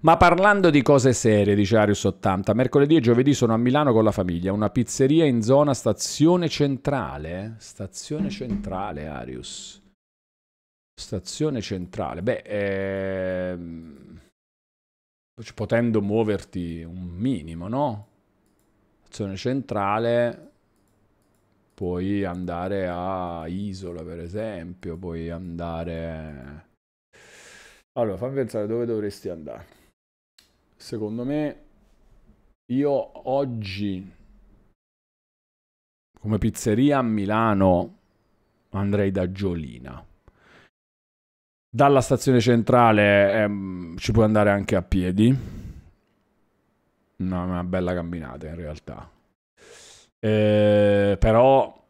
B: Ma parlando di cose serie, dice Arius 80, mercoledì e giovedì sono a Milano con la famiglia, una pizzeria in zona stazione centrale. Eh? Stazione centrale, Arius. Stazione centrale. Beh, ehm cioè, potendo muoverti un minimo, no? Azione centrale, puoi andare a Isola per esempio, puoi andare... Allora, fammi pensare dove dovresti andare. Secondo me, io oggi, come pizzeria a Milano, andrei da Giolina. Dalla stazione centrale ehm, ci puoi andare anche a piedi. No, una bella camminata in realtà. Eh, però,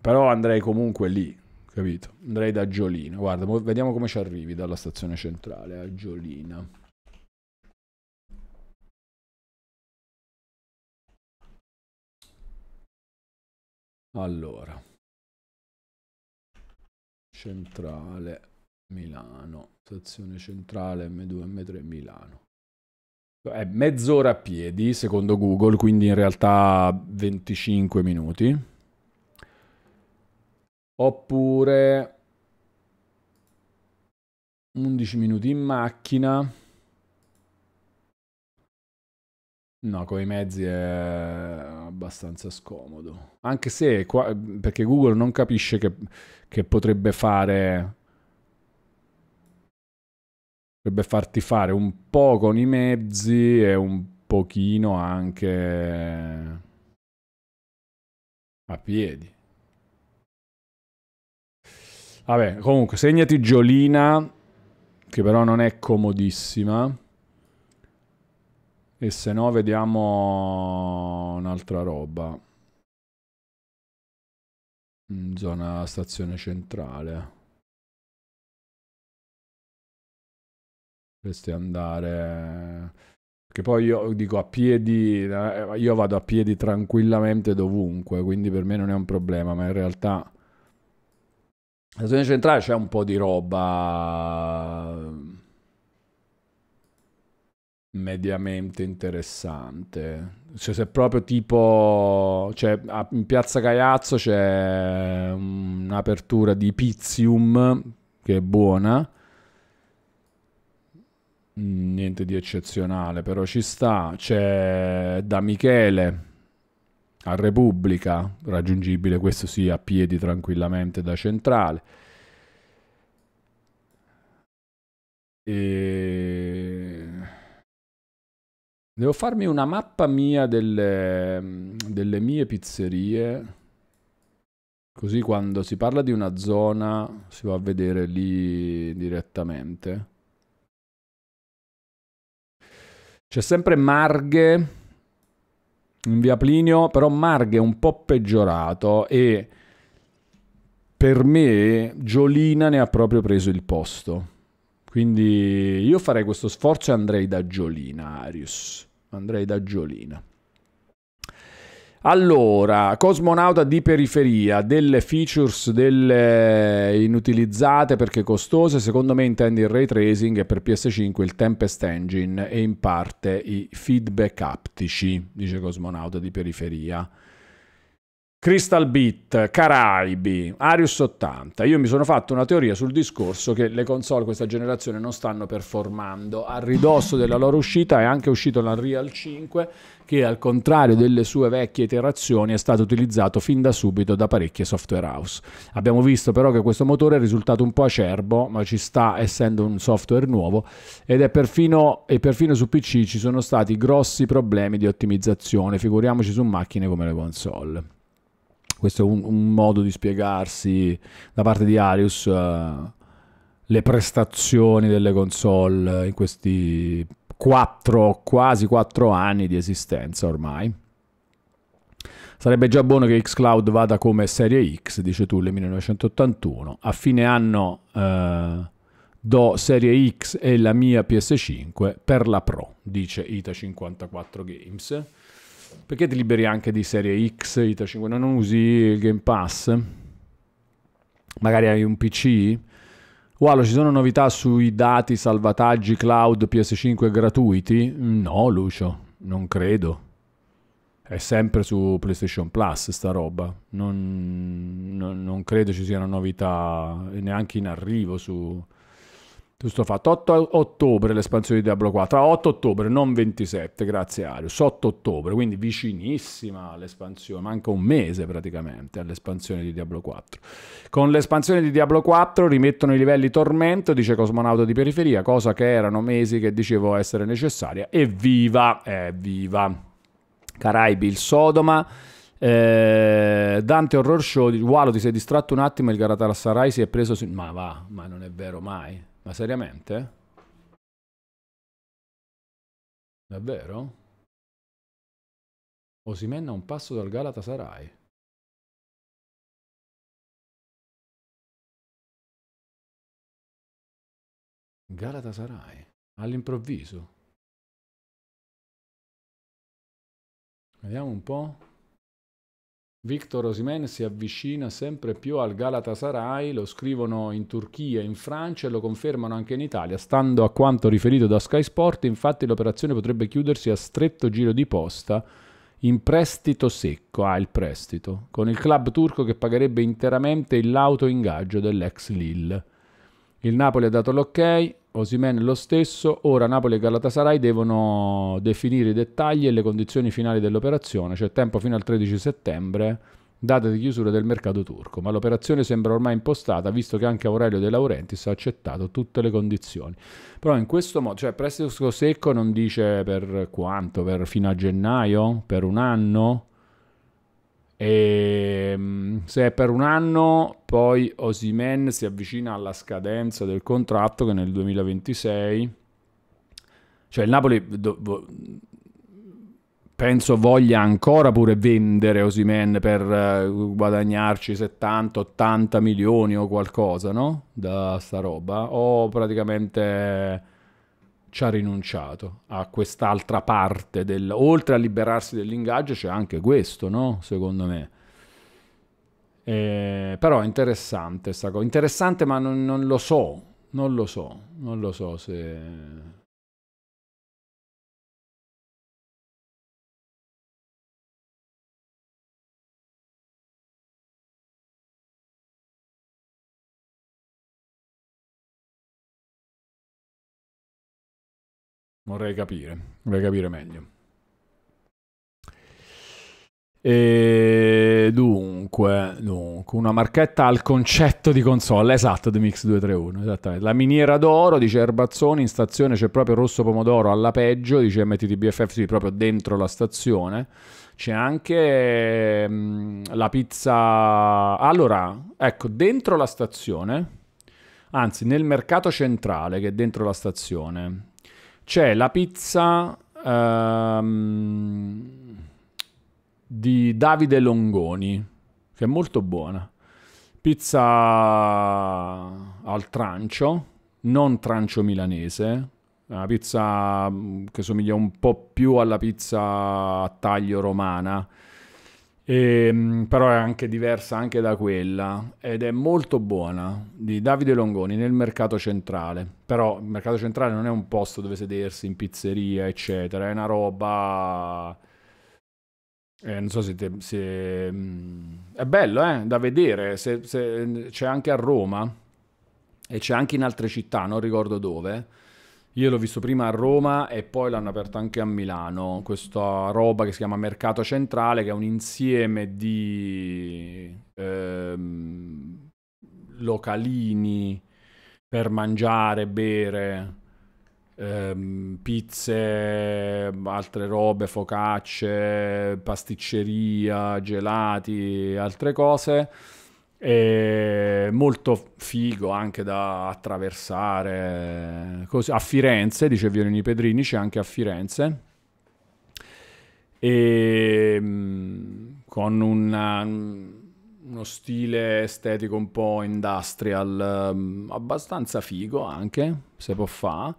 B: però andrei comunque lì,
C: capito? Andrei da Giolina. Guarda, vediamo come ci arrivi dalla stazione centrale a Giolina. Allora, centrale Milano, stazione centrale
B: M2, M3 Milano. È mezz'ora a piedi secondo Google, quindi in realtà 25 minuti. Oppure 11 minuti in macchina. No, con i mezzi è abbastanza scomodo. Anche se, qua, perché Google non capisce che, che potrebbe fare dovrebbe
C: farti fare un po' con i mezzi e un pochino anche a piedi. Vabbè, comunque, segnati Giolina, che però non è comodissima. E se no vediamo un'altra roba. In zona stazione centrale. Dovresti andare. Che poi io dico a piedi, eh, io vado
B: a piedi tranquillamente dovunque, quindi per me non è un problema, ma in realtà la zona centrale c'è un po' di roba mm, mediamente interessante. Cioè, se proprio tipo cioè, in piazza Caiazzo c'è un'apertura di Pizzium che è buona niente di eccezionale, però ci sta. C'è da Michele a Repubblica, raggiungibile questo sì a piedi tranquillamente da centrale. E... Devo farmi una mappa mia delle, delle mie pizzerie. Così quando si parla di una zona si va a vedere lì direttamente. C'è sempre Marghe in via Plinio, però Marghe è un po' peggiorato e per me Giolina ne ha proprio preso il posto. Quindi io farei questo sforzo e andrei da Giolina, Arius. Andrei da Giolina. Allora, cosmonauta di periferia, delle features delle inutilizzate perché costose, secondo me intende il ray tracing e per PS5 il Tempest Engine e in parte i feedback aptici, dice cosmonauta di periferia. Crystal Beat, Caraibi, Arius 80. Io mi sono fatto una teoria sul discorso che le console questa generazione non stanno performando. A ridosso della loro uscita è anche uscito l'Unreal 5 che al contrario delle sue vecchie iterazioni è stato utilizzato fin da subito da parecchie software house. Abbiamo visto però che questo motore è risultato un po' acerbo, ma ci sta essendo un software nuovo ed è perfino, e perfino su PC ci sono stati grossi problemi di ottimizzazione, figuriamoci su macchine come le console questo è un, un, modo di spiegarsi da parte di Arius uh, le prestazioni delle console in questi 4, quasi 4 anni di esistenza ormai. Sarebbe già buono che Xcloud vada come serie X, dice tu, 1981. A fine anno eh, do serie X e la mia PS5 per la Pro, dice Ita54 Games. Perché ti liberi anche di serie X, ITA 5? Non usi il Game Pass? Magari hai un PC? Wow, ci sono novità sui dati salvataggi cloud PS5 gratuiti? No, Lucio, non credo. È sempre su PlayStation Plus sta roba. Non, non, non credo ci siano novità neanche in arrivo su, Giusto fatto, 8 ottobre l'espansione di Diablo 4, ah, 8 ottobre, non 27, grazie Arius, 8 ottobre, quindi vicinissima all'espansione, manca un mese praticamente all'espansione di Diablo 4. Con l'espansione di Diablo 4 rimettono i livelli tormento, dice Cosmonauta di periferia, cosa che erano mesi che dicevo essere necessaria, evviva, evviva. Caraibi, il Sodoma, eh, Dante Horror Show, Walo ti sei distratto un attimo, il Garatara
C: Sarai si è preso... Ma va, ma non è vero mai. Ma seriamente? Davvero?
A: Osimenna un passo dal Galatasaray. Galatasaray,
C: all'improvviso. Vediamo un po'. Victor Osimen si avvicina sempre più al Galatasaray,
B: lo scrivono in Turchia, in Francia e lo confermano anche in Italia. Stando a quanto riferito da Sky Sport, infatti l'operazione potrebbe chiudersi a stretto giro di posta in prestito secco, ah il prestito, con il club turco che pagherebbe interamente l'autoingaggio dell'ex Lille. Il Napoli ha dato l'ok, Osimen lo stesso, ora Napoli e Galatasaray devono definire i dettagli e le condizioni finali dell'operazione, c'è cioè tempo fino al 13 settembre, data di chiusura del mercato turco, ma l'operazione sembra ormai impostata visto che anche Aurelio De Laurentiis ha accettato tutte le condizioni. Però in questo modo, cioè prestito secco non dice per quanto, per fino a gennaio, per un anno, e, ehm, se è per un anno, poi Osimen si avvicina alla scadenza del contratto che nel 2026. Cioè il Napoli do, do, penso voglia ancora pure vendere Osimen per eh, guadagnarci 70-80 milioni o qualcosa, no? Da sta roba. O praticamente ci ha rinunciato a quest'altra parte del... Oltre a liberarsi dell'ingaggio c'è anche questo, no? Secondo me. Eh, però è interessante
C: questa cosa. Interessante ma non, non lo so. Non lo so. Non lo so se...
A: Vorrei capire, vorrei capire meglio.
B: E dunque, dunque, una marchetta al concetto di console, esatto, The Mix 231, esattamente. La miniera d'oro, dice Erbazzoni, in stazione c'è proprio Rosso Pomodoro alla peggio, dice MTTBFF, sì, proprio dentro la stazione. C'è anche mh, la pizza... Allora, ecco, dentro la stazione, anzi nel mercato centrale che è dentro la stazione, c'è la pizza um, di Davide Longoni, che è molto buona. Pizza al trancio, non trancio milanese, una pizza mm, che somiglia un po' più alla pizza a taglio romana e, ehm, però è anche diversa anche da quella ed è molto buona di Davide Longoni nel mercato centrale però il mercato centrale non è un posto dove sedersi in pizzeria eccetera è una roba eh, non so se, te, se... Mm, è bello eh, da vedere se, se... c'è anche a Roma e c'è anche in altre città non ricordo dove io l'ho visto prima a Roma e poi l'hanno aperto anche a Milano, questa roba che si chiama Mercato Centrale, che è un insieme di ehm, localini per mangiare, bere, ehm, pizze, altre robe, focacce, pasticceria, gelati, altre cose è molto figo anche da attraversare. Eh, così. A Firenze, dice Viorini Pedrini, c'è anche a Firenze. E mm, con una, mm, uno stile estetico un po' industrial, mm, abbastanza figo anche, se può fare.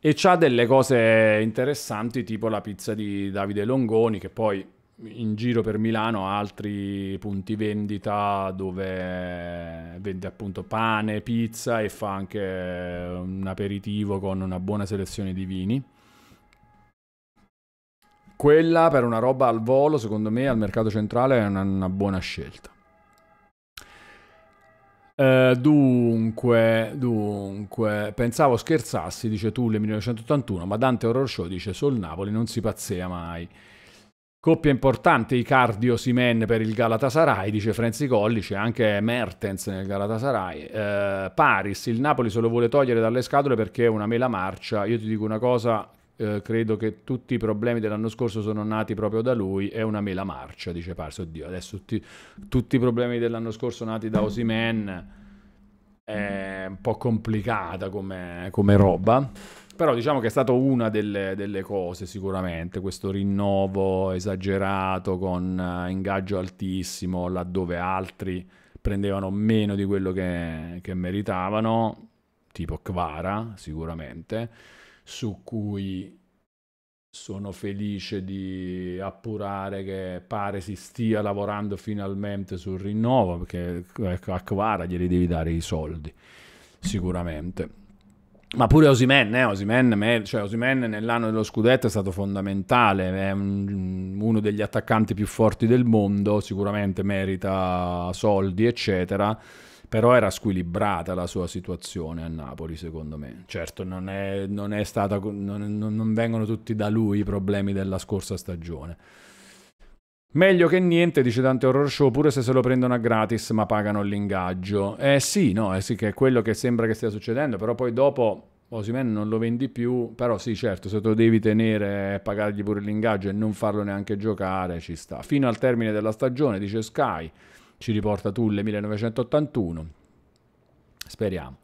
B: E c'ha delle cose interessanti, tipo la pizza di Davide Longoni, che poi in giro per Milano ha altri punti vendita dove vende appunto pane, pizza e fa anche un aperitivo con una buona selezione di vini. Quella per una roba al volo, secondo me, al mercato centrale è una, una buona scelta. Uh, dunque, dunque, pensavo scherzassi, dice tu, nel 1981, ma Dante Horror Show dice sul Napoli non si pazzea mai. Coppia importante Icardi Osimen per il Galatasaray, dice Franzi Colli, c'è anche Mertens nel Galatasaray. Eh, Paris, il Napoli se lo vuole togliere dalle scatole perché è una mela marcia. Io ti dico una cosa, eh, credo che tutti i problemi dell'anno scorso sono nati proprio da lui, è una mela marcia, dice Paris. Oddio, adesso tutti, tutti i problemi dell'anno scorso nati da Osimen è un po' complicata come, come roba. Però diciamo che è stata una delle, delle, cose sicuramente, questo rinnovo esagerato con eh, ingaggio altissimo laddove altri prendevano meno di quello che, che meritavano, tipo Kvara sicuramente, su cui sono felice di appurare che pare si stia lavorando finalmente sul rinnovo, perché eh, a Kvara glieli devi dare i soldi, sicuramente. Ma pure Osimen, eh? Osimen, cioè Osimen nell'anno dello scudetto è stato fondamentale, è un, uno degli attaccanti più forti del mondo, sicuramente merita soldi, eccetera, però era squilibrata la sua situazione a Napoli, secondo me. Certo, non, è, non, è stata, non, non vengono tutti da lui i problemi della scorsa stagione Meglio che niente, dice Dante Horror Show, pure se se lo prendono a gratis ma pagano l'ingaggio. Eh sì, no, eh sì che è quello che sembra che stia succedendo, però poi dopo Osimen non lo vendi più, però sì certo, se te lo devi tenere e pagargli pure l'ingaggio e non farlo neanche giocare ci sta. Fino al termine della stagione, dice Sky, ci riporta Tulle 1981. Speriamo.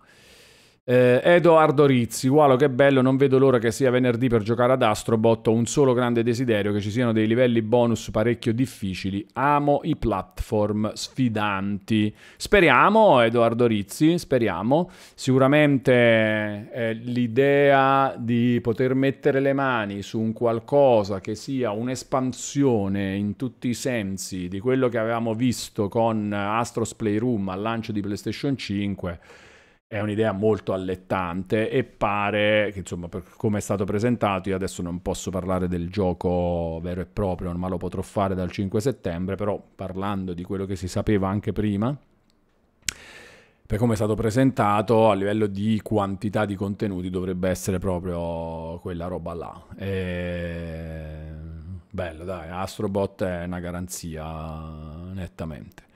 B: Eh, Edo Ardorizzi, wow che bello, non vedo l'ora che sia venerdì per giocare ad Astrobot, ho un solo grande desiderio, che ci siano dei livelli bonus parecchio difficili, amo i platform sfidanti. Speriamo Edoardo Rizzi, speriamo, sicuramente eh, l'idea di poter mettere le mani su un qualcosa che sia un'espansione in tutti i sensi di quello che avevamo visto con Astros Playroom al lancio di PlayStation 5 è un'idea molto allettante e pare che insomma per come è stato presentato io adesso non posso parlare del gioco vero e proprio ma lo potrò fare dal 5 settembre però parlando di quello che si sapeva anche prima per come è stato presentato a livello di quantità di contenuti dovrebbe essere proprio quella roba là e... bello dai Astrobot è una garanzia nettamente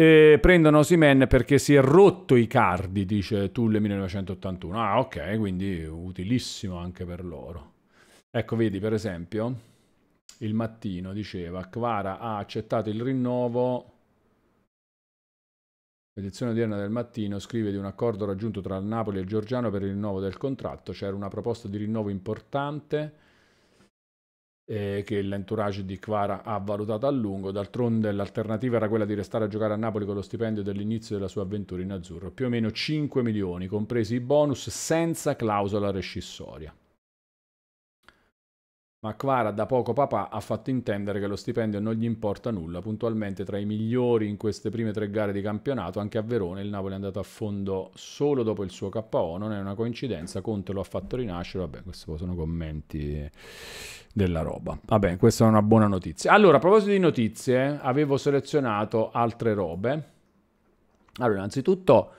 B: e prendono Simen perché si è rotto i cardi, dice Tulle 1981. Ah, ok, quindi utilissimo anche per loro. Ecco, vedi, per esempio, il mattino diceva Kvara ha accettato il rinnovo. L'edizione odierna del mattino scrive di un accordo raggiunto tra il Napoli e il Giorgiano per il rinnovo del contratto. C'era una proposta di rinnovo importante eh, che l'entourage di Kvara ha valutato a lungo. D'altronde l'alternativa era quella di restare a giocare a Napoli con lo stipendio dell'inizio della sua avventura in azzurro, più o meno 5 milioni, compresi i bonus, senza clausola rescissoria ma Quara da poco papà ha fatto intendere che lo stipendio non gli importa nulla, puntualmente tra i migliori in queste prime tre gare di campionato, anche a Verona il Napoli è andato a fondo solo dopo il suo KO, non è una coincidenza, Conte lo ha fatto rinascere, vabbè questi sono commenti della roba, vabbè questa è una buona notizia. Allora a proposito di notizie, avevo selezionato altre robe, allora innanzitutto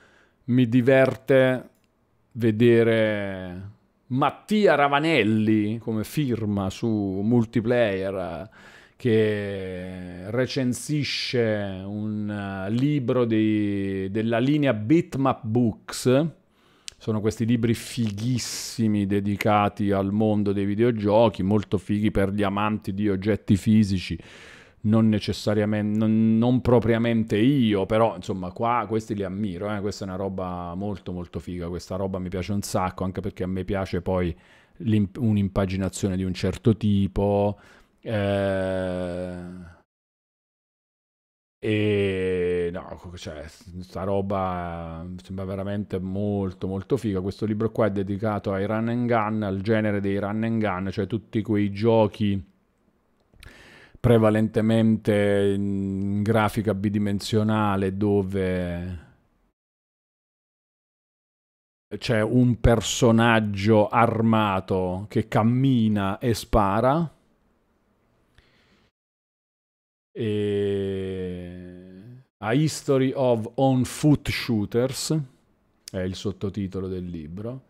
B: mi diverte vedere Mattia Ravanelli come firma su multiplayer che recensisce un eh, libro di, della linea Bitmap Books. Sono questi libri fighissimi dedicati al mondo dei videogiochi, molto fighi per gli amanti di oggetti fisici non necessariamente, non, non, propriamente io, però insomma qua questi li ammiro, eh? questa è una roba molto molto figa, questa roba mi piace un sacco, anche perché a me piace poi un'impaginazione di un certo tipo. Eh... E no, cioè, sta roba eh, sembra veramente molto molto figa. Questo libro qua è dedicato ai run and gun, al genere dei run and gun, cioè tutti quei giochi prevalentemente in grafica bidimensionale dove c'è un personaggio armato che cammina e spara e A History of On Foot Shooters è il sottotitolo del libro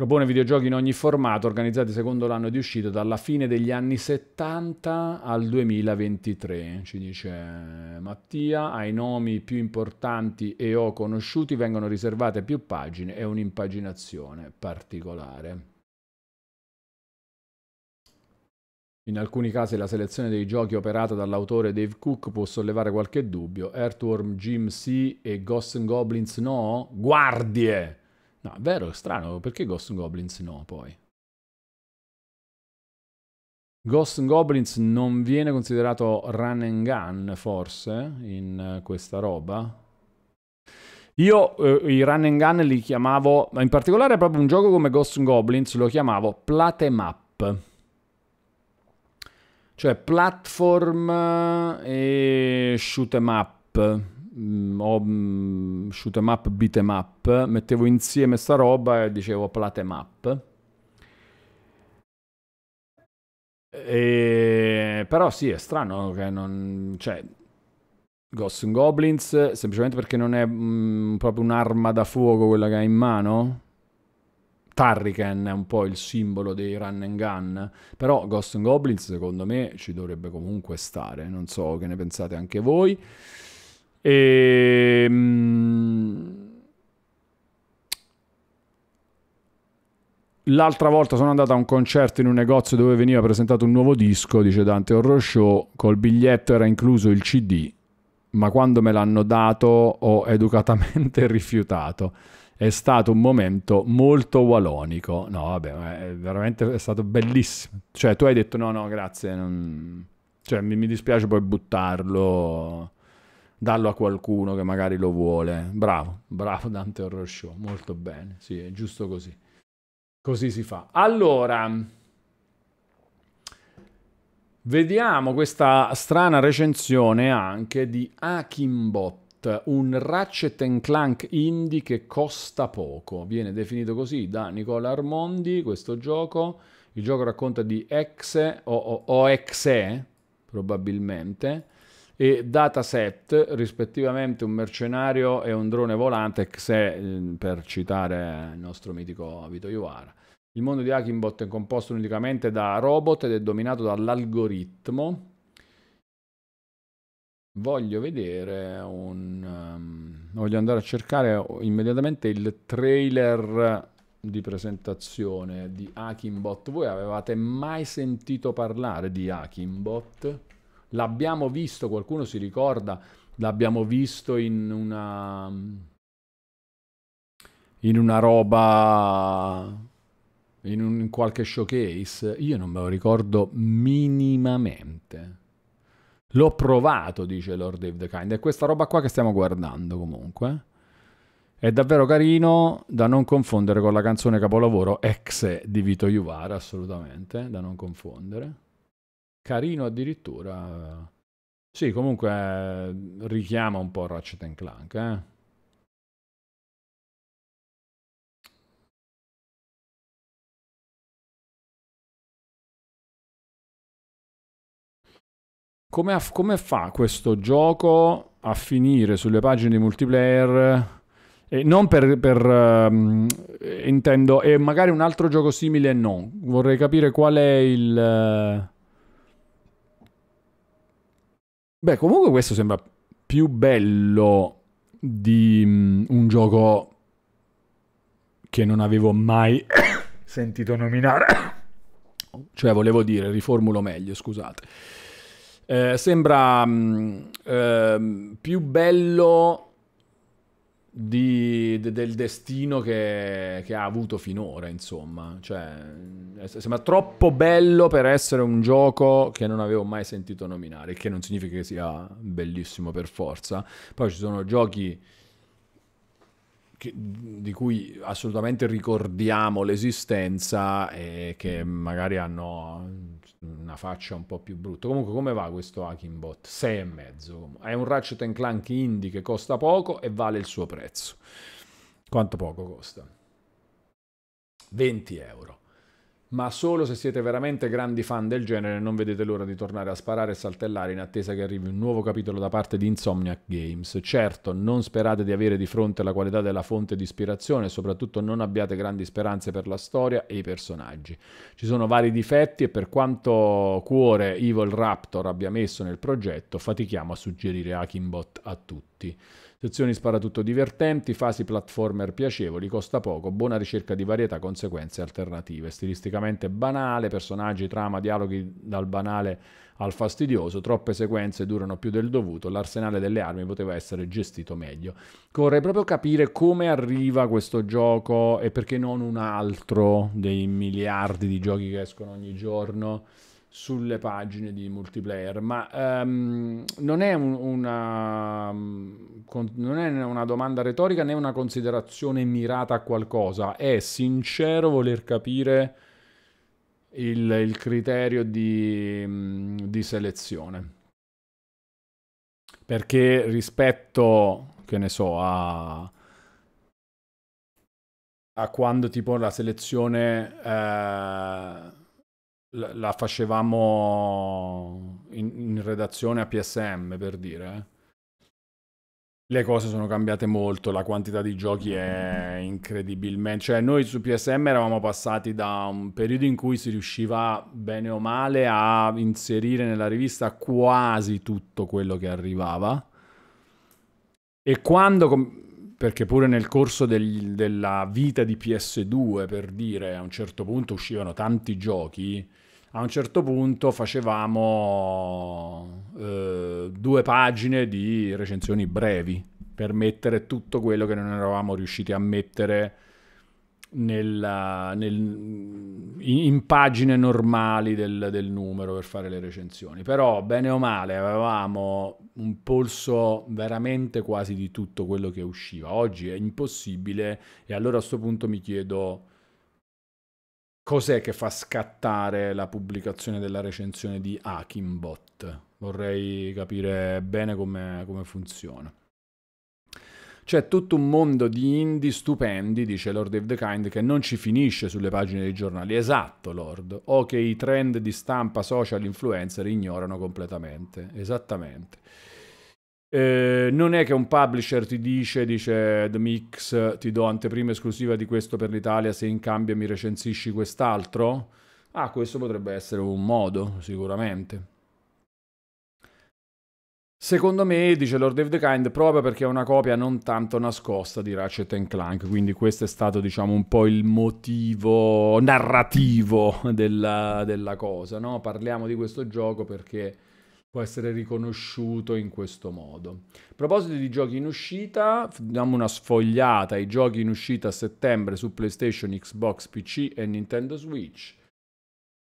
B: Propone videogiochi in ogni formato organizzati secondo l'anno di uscita dalla fine degli anni 70 al 2023, ci dice Mattia. Ai nomi più importanti e o conosciuti vengono riservate più pagine e un'impaginazione particolare. In alcuni casi la selezione dei giochi operata dall'autore Dave Cook può sollevare qualche dubbio. Earthworm Jim C e Ghosts Goblins no? Guardie! No, è vero, è strano, perché Ghost Goblins no poi?
C: Ghost Goblins non
B: viene considerato run and gun, forse, in eh, questa roba? Io eh, i run and gun li chiamavo, ma in particolare proprio un gioco come Ghost Goblins lo chiamavo platemap. Cioè platform eh, e shoot up mh, mm, o mh, mm, shoot em up, beat em up, mettevo insieme sta roba e dicevo em up. E... Però sì, è strano che non... Cioè, Ghosts and Goblins, semplicemente perché non è mh, mm, proprio un'arma da fuoco quella che ha in mano. Tarriken è un po' il simbolo dei run and gun, però Ghost and Goblins secondo me ci dovrebbe comunque stare, non so che ne pensate anche voi. E... Ehm, l'altra volta sono andato a un concerto in un negozio dove veniva presentato un nuovo disco, dice Dante Horror Show, col biglietto era incluso il CD, ma quando me l'hanno dato ho educatamente [LAUGHS] rifiutato. È stato un momento molto walonico. No, vabbè, è veramente è stato bellissimo. Cioè, tu hai detto no, no, grazie, non... cioè, mi, mi dispiace poi buttarlo dallo a qualcuno che magari lo vuole. Bravo, bravo Dante Horror molto bene, sì, è giusto così. Così si fa. Allora, vediamo questa strana recensione anche di Akimbot, un Ratchet Clank indie che costa poco. Viene definito così da Nicola Armondi, questo gioco. Il gioco racconta di Exe, o, o, o Exe, probabilmente, e Dataset, rispettivamente un mercenario e un drone volante, XE, ehm, per citare il nostro mitico Vito Iovara. Il mondo di Hackingbot è composto unicamente da robot ed è dominato dall'algoritmo. Voglio vedere un... Um, voglio andare a cercare immediatamente il trailer di presentazione di Hackingbot. Voi avevate mai sentito parlare di Hackingbot? L'abbiamo visto, qualcuno si ricorda, l'abbiamo visto in una... in una roba... in, un, in qualche showcase. Io non me lo ricordo minimamente. L'ho provato, dice Lord Dave the Kind. È questa roba qua che stiamo guardando comunque. È davvero carino da non confondere con la canzone capolavoro ex di Vito Juvara, assolutamente, da non confondere carino
C: addirittura. Sì, comunque eh, richiama un po' Ratchet and Clank, eh?
A: Come, a, come, fa questo gioco a finire sulle pagine di
B: multiplayer? E non per, per um, intendo, e magari un altro gioco simile no. Vorrei capire qual è il... Uh... Beh, comunque questo sembra più bello di um, un gioco che non avevo mai [COUGHS] sentito nominare. [COUGHS] cioè, volevo dire, riformulo meglio, scusate. Eh, sembra um, eh, più bello di, de, del destino che, che, ha avuto finora, insomma. Cioè, sembra troppo bello per essere un gioco che non avevo mai sentito nominare, il che non significa che sia bellissimo per forza. Poi ci sono giochi che, di cui assolutamente ricordiamo l'esistenza e che magari hanno una faccia un po' più brutta. Comunque come va questo Hacking Bot? e mezzo. È un Ratchet Clank indie che costa poco e vale il suo prezzo. Quanto poco costa? 20 euro ma solo se siete veramente grandi fan del genere non vedete l'ora di tornare a sparare e saltellare in attesa che arrivi un nuovo capitolo da parte di Insomniac Games. Certo, non sperate di avere di fronte la qualità della fonte di ispirazione e soprattutto non abbiate grandi speranze per la storia e i personaggi. Ci sono vari difetti e per quanto cuore Evil Raptor abbia messo nel progetto, fatichiamo a suggerire Hackingbot a tutti. Sezioni sparatutto divertenti, fasi platformer piacevoli, costa poco, buona ricerca di varietà, conseguenze alternative. Stilisticamente banale, personaggi, trama, dialoghi dal banale al fastidioso, troppe sequenze durano più del dovuto, l'arsenale delle armi poteva essere gestito meglio. Vorrei proprio capire come arriva questo gioco e perché non un altro dei miliardi di giochi che escono ogni giorno sulle pagine di multiplayer, ma um, non, è un, una, non, è una, domanda retorica né una considerazione mirata a qualcosa, è sincero voler capire il, il criterio di, di selezione.
C: Perché rispetto, che ne so, a, a quando tipo la selezione...
B: Eh, la, la facevamo in, in, redazione a PSM per dire. Eh. Le cose sono cambiate molto, la quantità di giochi è incredibilmente... Cioè noi su PSM eravamo passati da un periodo in cui si riusciva bene o male a inserire nella rivista quasi tutto quello che arrivava. E quando, perché pure nel corso del, della vita di PS2, per dire, a un certo punto uscivano tanti giochi, a un certo punto facevamo eh, due pagine di recensioni brevi per mettere tutto quello che non eravamo riusciti a mettere nella, nel, in, pagine normali del, del, numero per fare le recensioni. Però, bene o male, avevamo un polso veramente quasi di tutto quello che usciva. Oggi è impossibile e allora a questo punto mi chiedo cos'è che fa scattare la pubblicazione della recensione di Akimbot. Vorrei capire bene come, come funziona. C'è tutto un mondo di indie stupendi, dice Lord of the Kind, che non ci finisce sulle pagine dei giornali. Esatto, Lord. O che i trend di stampa social influencer ignorano completamente. Esattamente. Eh, non è che un publisher ti dice, dice The Mix, ti do anteprima esclusiva di questo per l'Italia, se in cambio mi recensisci quest'altro. Ah, questo potrebbe essere un modo, sicuramente. Secondo me, dice Lord of the Kind, proprio perché è una copia non tanto nascosta di Ratchet Clank, quindi questo è stato, diciamo, un po' il motivo narrativo della, della cosa, no? Parliamo di questo gioco perché può essere riconosciuto in questo modo. A proposito di giochi in uscita, diamo una sfogliata ai giochi in uscita a settembre su PlayStation, Xbox, PC e Nintendo
C: Switch,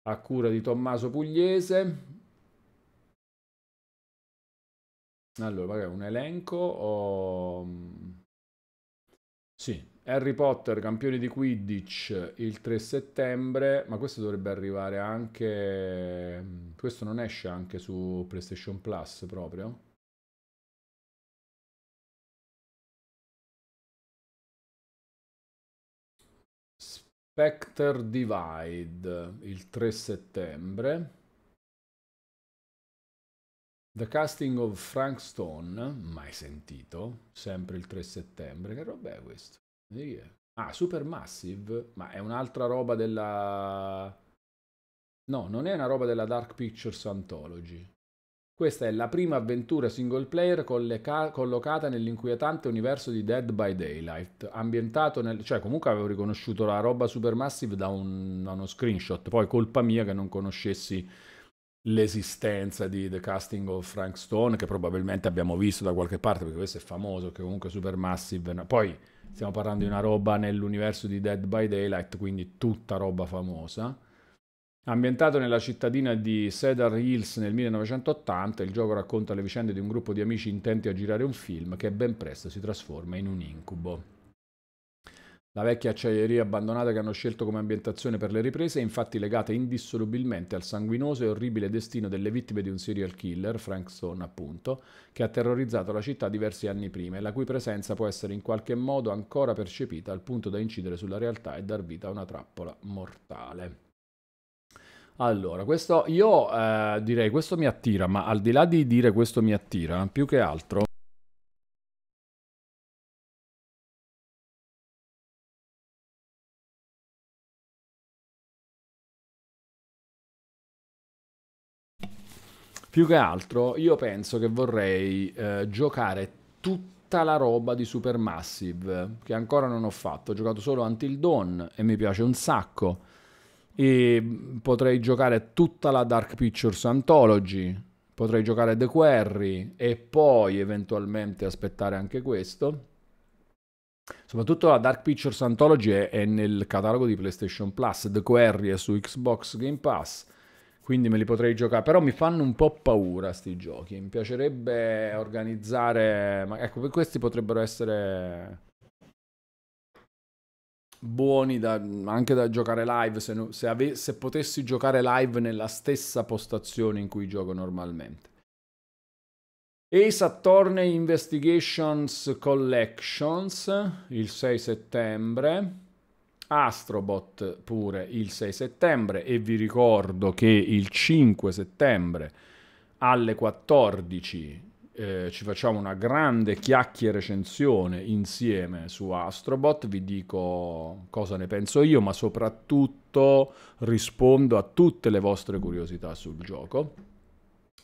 C: a cura di Tommaso Pugliese. Allora, magari un elenco o... Mm, sì, Harry Potter, campione di Quidditch, il 3 settembre, ma questo dovrebbe arrivare anche... Questo non esce anche su PlayStation Plus proprio?
A: Spectre Divide, il 3 settembre.
B: The Casting of Frank Stone, mai sentito, sempre il 3 settembre. Che roba è questo? Di è? Ah, Supermassive? Ma è un'altra roba della... No, non è una roba della Dark Pictures Anthology. Questa è la prima avventura single player collocata nell'inquietante universo di Dead by Daylight, ambientato nel... cioè comunque avevo riconosciuto la roba Supermassive da, un... da uno screenshot, poi colpa mia che non conoscessi l'esistenza di The Casting of Frank Stone, che probabilmente abbiamo visto da qualche parte, perché questo è famoso, che comunque Supermassive... Poi stiamo parlando di una roba nell'universo di Dead by Daylight, quindi tutta roba famosa. Ambientato nella cittadina di Cedar Hills nel 1980, il gioco racconta le vicende di un gruppo di amici intenti a girare un film che ben presto si trasforma in un incubo. La vecchia acciaieria abbandonata che hanno scelto come ambientazione per le riprese è infatti legata indissolubilmente al sanguinoso e orribile destino delle vittime di un serial killer, Frank Stone appunto, che ha terrorizzato la città diversi anni prima e la cui presenza può essere in qualche modo ancora percepita al punto da incidere sulla realtà e dar vita a una trappola mortale. Allora, questo io eh, direi questo mi attira, ma
A: al di là di dire questo mi attira, più che altro
C: Più che altro io penso che vorrei eh, giocare tutta la roba di
B: Supermassive, che ancora non ho fatto. Ho giocato solo Until Dawn e mi piace un sacco. E potrei giocare tutta la Dark Pictures Anthology, potrei giocare The Quarry e poi eventualmente aspettare anche questo. Soprattutto la Dark Pictures Anthology è, è nel catalogo di PlayStation Plus, The Quarry è su Xbox Game Pass quindi me li potrei giocare, però mi fanno un po' paura questi giochi, mi piacerebbe organizzare, ma ecco, questi potrebbero essere buoni da, anche da giocare live, se, se, ave, se potessi giocare live nella stessa postazione in cui gioco normalmente. Ace Attorney Investigations Collections il 6 settembre. Astrobot pure il 6 settembre e vi ricordo che il 5 settembre alle 14 eh, ci facciamo una grande chiacchiera recensione insieme su Astrobot, vi dico cosa ne penso io, ma soprattutto rispondo a tutte le vostre curiosità sul gioco.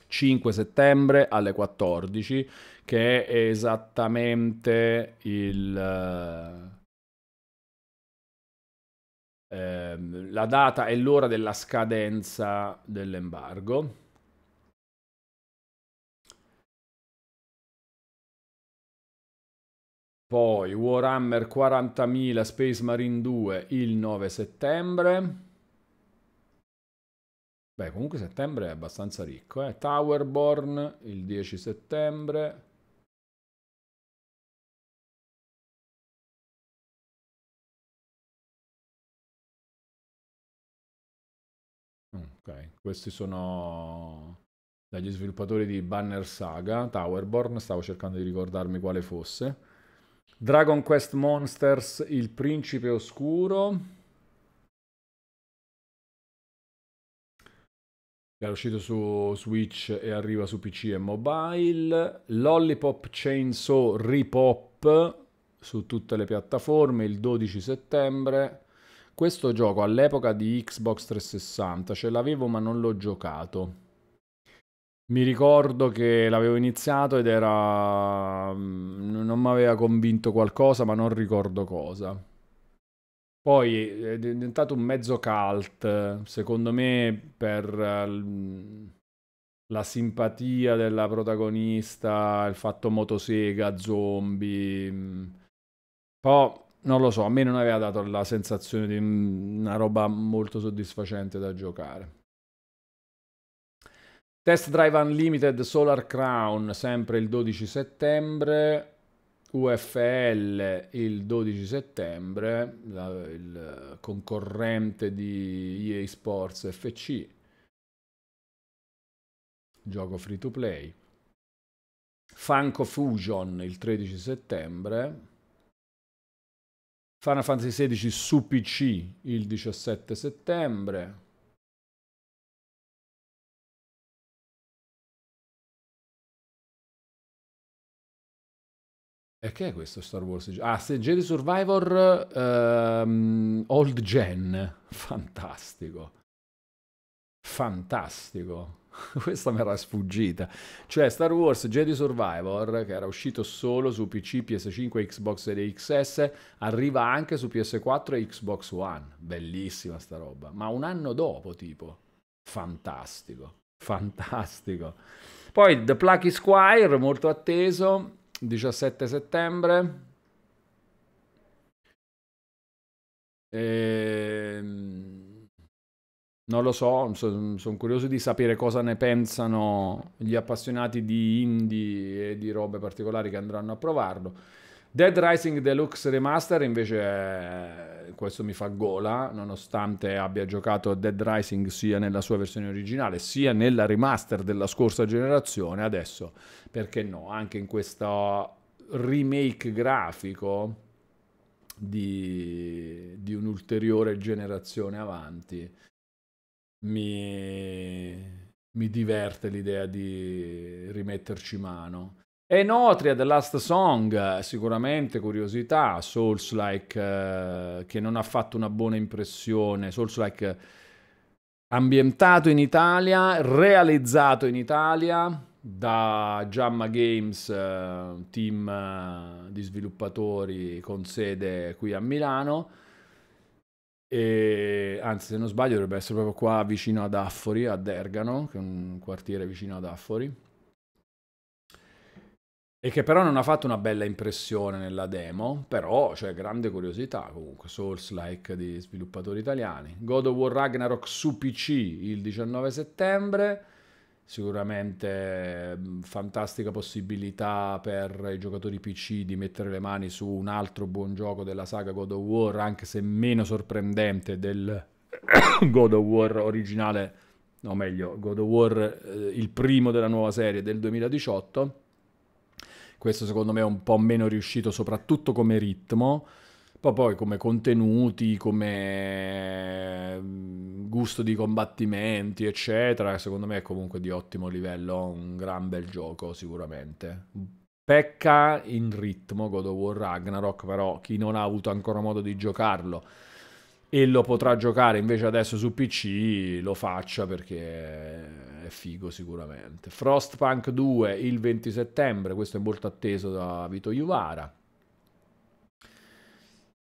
B: 5 settembre alle 14, che è esattamente
C: il eh, eh, la data e l'ora della scadenza dell'embargo. Poi Warhammer 40.000 Space Marine 2 il 9 settembre. Beh, comunque settembre è abbastanza ricco, eh? Towerborn il 10 settembre.
A: Questi sono dagli
B: sviluppatori di Banner Saga, Towerborn, stavo cercando di ricordarmi quale fosse.
C: Dragon Quest Monsters, Il Principe Oscuro. È uscito su Switch e arriva
B: su PC e mobile. Lollipop Chainsaw Ripop su tutte le piattaforme il 12 settembre questo gioco all'epoca di Xbox 360 ce l'avevo ma non l'ho giocato. Mi ricordo che l'avevo iniziato ed era... Mm, non mi aveva convinto qualcosa ma non ricordo cosa. Poi eh, è diventato un mezzo cult, secondo me, per la simpatia della protagonista, il fatto motosega, zombie. Mm. Poi non lo so, a me non aveva dato la sensazione di mm, una roba molto soddisfacente da giocare. Test Drive Unlimited Solar Crown, sempre il 12 settembre, UFL il 12 settembre, la, il concorrente di EA Sports FC, gioco free to play. Funko Fusion il 13 settembre,
C: Final Fantasy XVI su PC il 17 settembre. E che è questo Star Wars? Ah, se Jedi Survivor um, Old Gen. [LAUGHS]
B: Fantastico fantastico. [LAUGHS] Questa mi era sfuggita. Cioè Star Wars Jedi Survivor, che era uscito solo su PC, PS5 Xbox Series XS, arriva anche su PS4 e Xbox One. Bellissima sta roba. Ma un anno dopo, tipo. Fantastico. Fantastico. Poi The Plucky Squire, molto atteso, 17 settembre. Ehm... Non lo so, sono curioso di sapere cosa ne pensano gli appassionati di indie e di robe particolari che andranno a provarlo. Dead Rising Deluxe Remaster invece eh, questo mi fa gola, nonostante abbia giocato Dead Rising sia nella sua versione originale sia nella remaster della scorsa generazione, adesso perché no, anche in questo remake grafico di, di un'ulteriore generazione avanti mi, mi diverte l'idea di rimetterci mano. E Notria, The Last Song, sicuramente curiosità, Souls Like eh, che non ha fatto una buona impressione, Souls Like ambientato in Italia, realizzato in Italia da Jamma Games, eh, team eh, di sviluppatori con sede qui a Milano e, anzi se non sbaglio dovrebbe essere proprio qua vicino ad Affori, a Dergano, che è un quartiere vicino ad Affori, e che però non ha fatto una bella impressione nella demo, però c'è cioè, grande curiosità comunque, source like di sviluppatori italiani. God of War Ragnarok su PC il 19 settembre, sicuramente mm, fantastica possibilità per i giocatori PC di mettere le mani su un altro buon gioco della saga God of War, anche se meno sorprendente del [COUGHS] God of War originale, o meglio, God of War eh, il primo della nuova serie del 2018. Questo secondo me è un po' meno riuscito, soprattutto come ritmo. Poi, poi come contenuti, come mm, gusto di combattimenti, eccetera, secondo me è comunque di ottimo livello, un gran bel gioco sicuramente. Pecca in ritmo God of War Ragnarok, però chi non ha avuto ancora modo di giocarlo e lo potrà giocare invece adesso su PC lo faccia perché è figo sicuramente. Frostpunk 2 il 20 settembre, questo è molto atteso da Vito Iuvara.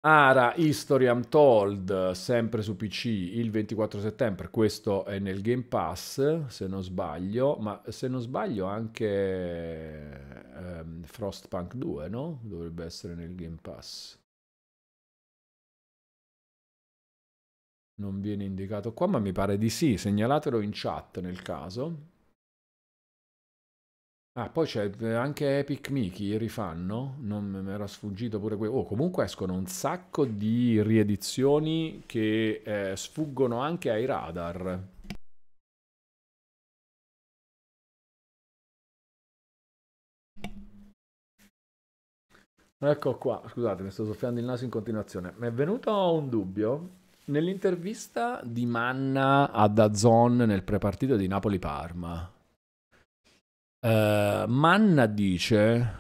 B: Ara History Untold, sempre su PC, il 24 settembre, questo è nel Game Pass, se non sbaglio, ma se non sbaglio
C: anche ehm, Frostpunk 2, no? Dovrebbe essere nel Game Pass. Non viene indicato qua, ma mi pare di sì, segnalatelo in chat nel caso.
B: Ah, poi c'è eh, anche Epic Mickey, rifanno? Non mi era sfuggito pure
C: quello. Oh, comunque escono un sacco di riedizioni che eh, sfuggono anche ai radar. Ecco qua, scusate, mi sto soffiando il naso in continuazione. Mi è venuto un dubbio. Nell'intervista
B: di Manna a Dazon nel prepartito di Napoli-Parma, eh, Manna dice...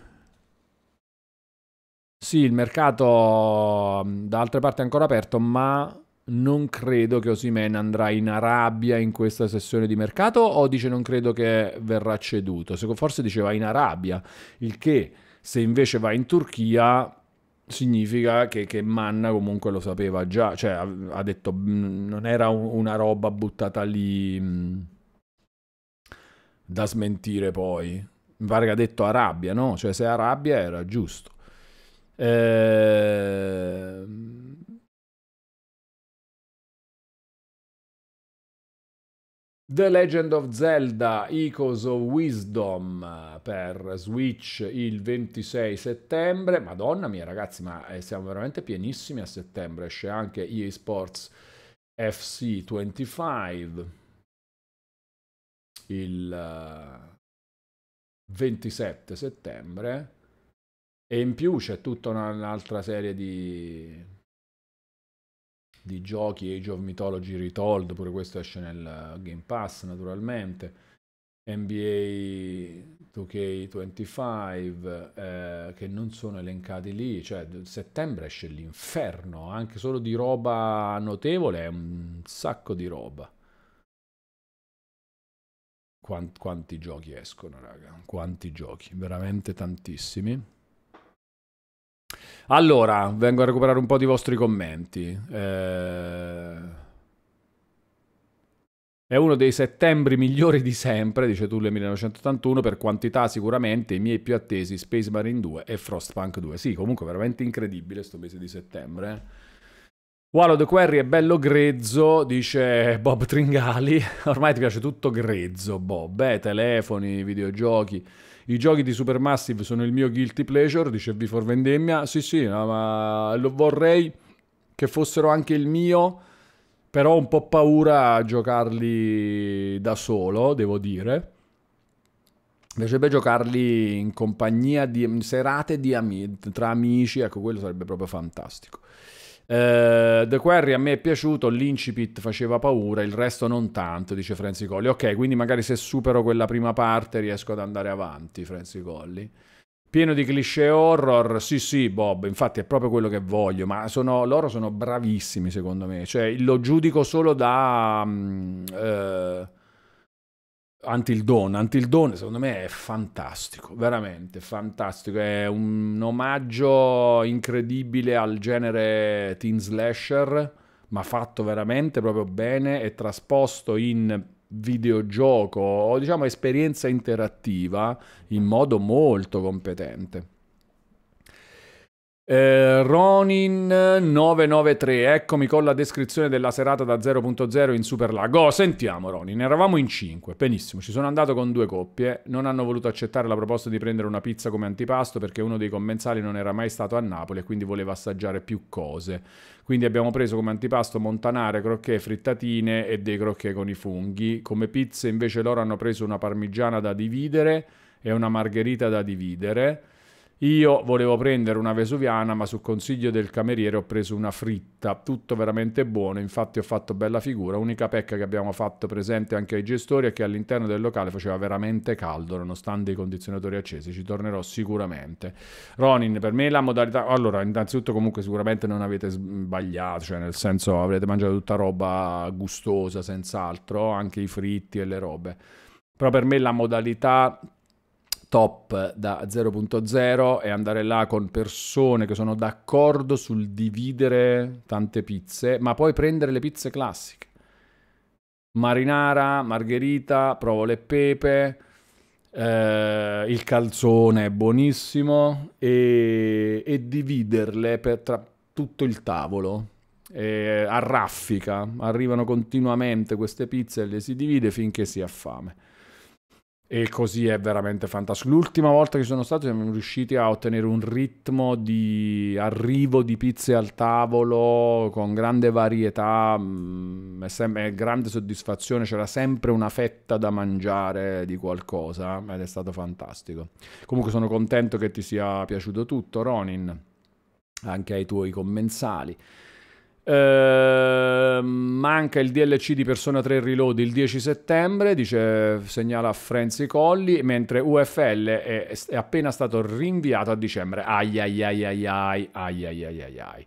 B: Sì, il mercato mm, da altre parti è ancora aperto, ma non credo che Osimen andrà in Arabia in questa sessione di mercato o dice non credo che verrà ceduto. Forse diceva in Arabia, il che se invece va in Turchia significa che, che Manna comunque lo sapeva già, cioè ha, detto mm, non era una roba buttata lì mm, da smentire poi. Mi pare che ha detto Arabia, no? Cioè se Arabia era giusto.
C: Ehm... The Legend of Zelda Echoes of
B: Wisdom per Switch il 26 settembre. Madonna mia ragazzi, ma eh, siamo veramente pienissimi a settembre. Esce anche EA Sports FC
C: 25 il 27 eh, settembre e in più c'è tutta un'altra
B: serie di, di giochi Age of Mythology Retold, pure questo esce nel Game Pass naturalmente. NBA 2K25 eh, che non sono elencati lì, cioè settembre esce l'inferno, anche solo di roba notevole, è un sacco
C: di roba. Quanti, quanti giochi escono, raga? Quanti giochi, veramente tantissimi.
B: Allora, vengo a recuperare un po' di vostri commenti. Eh... È uno dei settembre migliori di sempre, dice Tulle 1981, per quantità sicuramente i miei più attesi Space Marine 2 e Frostpunk 2. Sì, comunque veramente incredibile questo mese di settembre. Eh. Walo De Querry è bello grezzo, dice Bob Tringali. [LAUGHS] Ormai ti piace tutto grezzo, Bob. Eh, telefoni, videogiochi. I giochi di Supermassive sono il mio guilty pleasure, dice V 4 Vendemmia. Sì, sì, no, ma lo vorrei che fossero anche il mio, però ho un po' paura a giocarli da solo, devo dire. Mi piacerebbe giocarli in compagnia di serate di ami tra amici, ecco, quello sarebbe proprio fantastico. Eh, The Quarry a me è piaciuto, l'incipit faceva paura, il resto non tanto, dice Franzi Colli. Ok, quindi magari se supero quella prima parte riesco ad andare avanti, Franzi Colli. Pieno di cliché horror, sì sì Bob, infatti è proprio quello che voglio, ma sono, loro sono bravissimi secondo me, cioè lo giudico solo da... Um, uh, Until Dawn. Until Dawn secondo me è fantastico, veramente fantastico, è un omaggio incredibile al genere teen slasher, ma fatto veramente proprio bene e trasposto in videogioco o diciamo esperienza interattiva in modo molto competente. Eh, Ronin993, eccomi con la descrizione della serata da 0.0 in Super Lag. Oh, sentiamo Ronin, eravamo in 5, benissimo, ci sono andato con due coppie, non hanno voluto accettare la proposta di prendere una pizza come antipasto perché uno dei commensali non era mai stato a Napoli e quindi voleva assaggiare più cose. Quindi abbiamo preso come antipasto montanare, crocchè, frittatine e dei crocchè con i funghi. Come pizza invece loro hanno preso una parmigiana da dividere e una margherita da dividere io volevo prendere una vesuviana, ma su consiglio del cameriere ho preso una fritta, tutto veramente buono, infatti ho fatto bella figura. Unica pecca che abbiamo fatto presente anche ai gestori è che all'interno del locale faceva veramente caldo, nonostante i condizionatori accesi. Ci tornerò sicuramente. Ronin, per me la modalità... Allora, innanzitutto comunque sicuramente non avete sbagliato, cioè nel senso avrete mangiato tutta roba gustosa, senz'altro, anche i fritti e le robe. Però per me la modalità top da 0.0 e andare là con persone che sono d'accordo sul dividere tante pizze, ma poi prendere le pizze classiche. Marinara, margherita, provole e pepe, eh, il calzone è buonissimo e, e dividerle per tutto il tavolo. Eh, a raffica, arrivano continuamente queste pizze e le si divide finché si ha fame. E così è veramente fantastico. L'ultima volta che sono stato siamo riusciti a ottenere un ritmo di arrivo di pizze al tavolo con grande varietà mh, mm, sem- e grande soddisfazione. C'era sempre una fetta da mangiare di qualcosa ed è stato fantastico. Comunque sono contento che ti sia piaciuto tutto, Ronin, anche ai tuoi commensali. Ehm, manca il DLC di Persona 3 Reload il 10 settembre, dice, segnala Frenzy Colli, mentre UFL è, è, appena stato rinviato a dicembre. Ai ai ai ai ai ai ai ai ai. ai.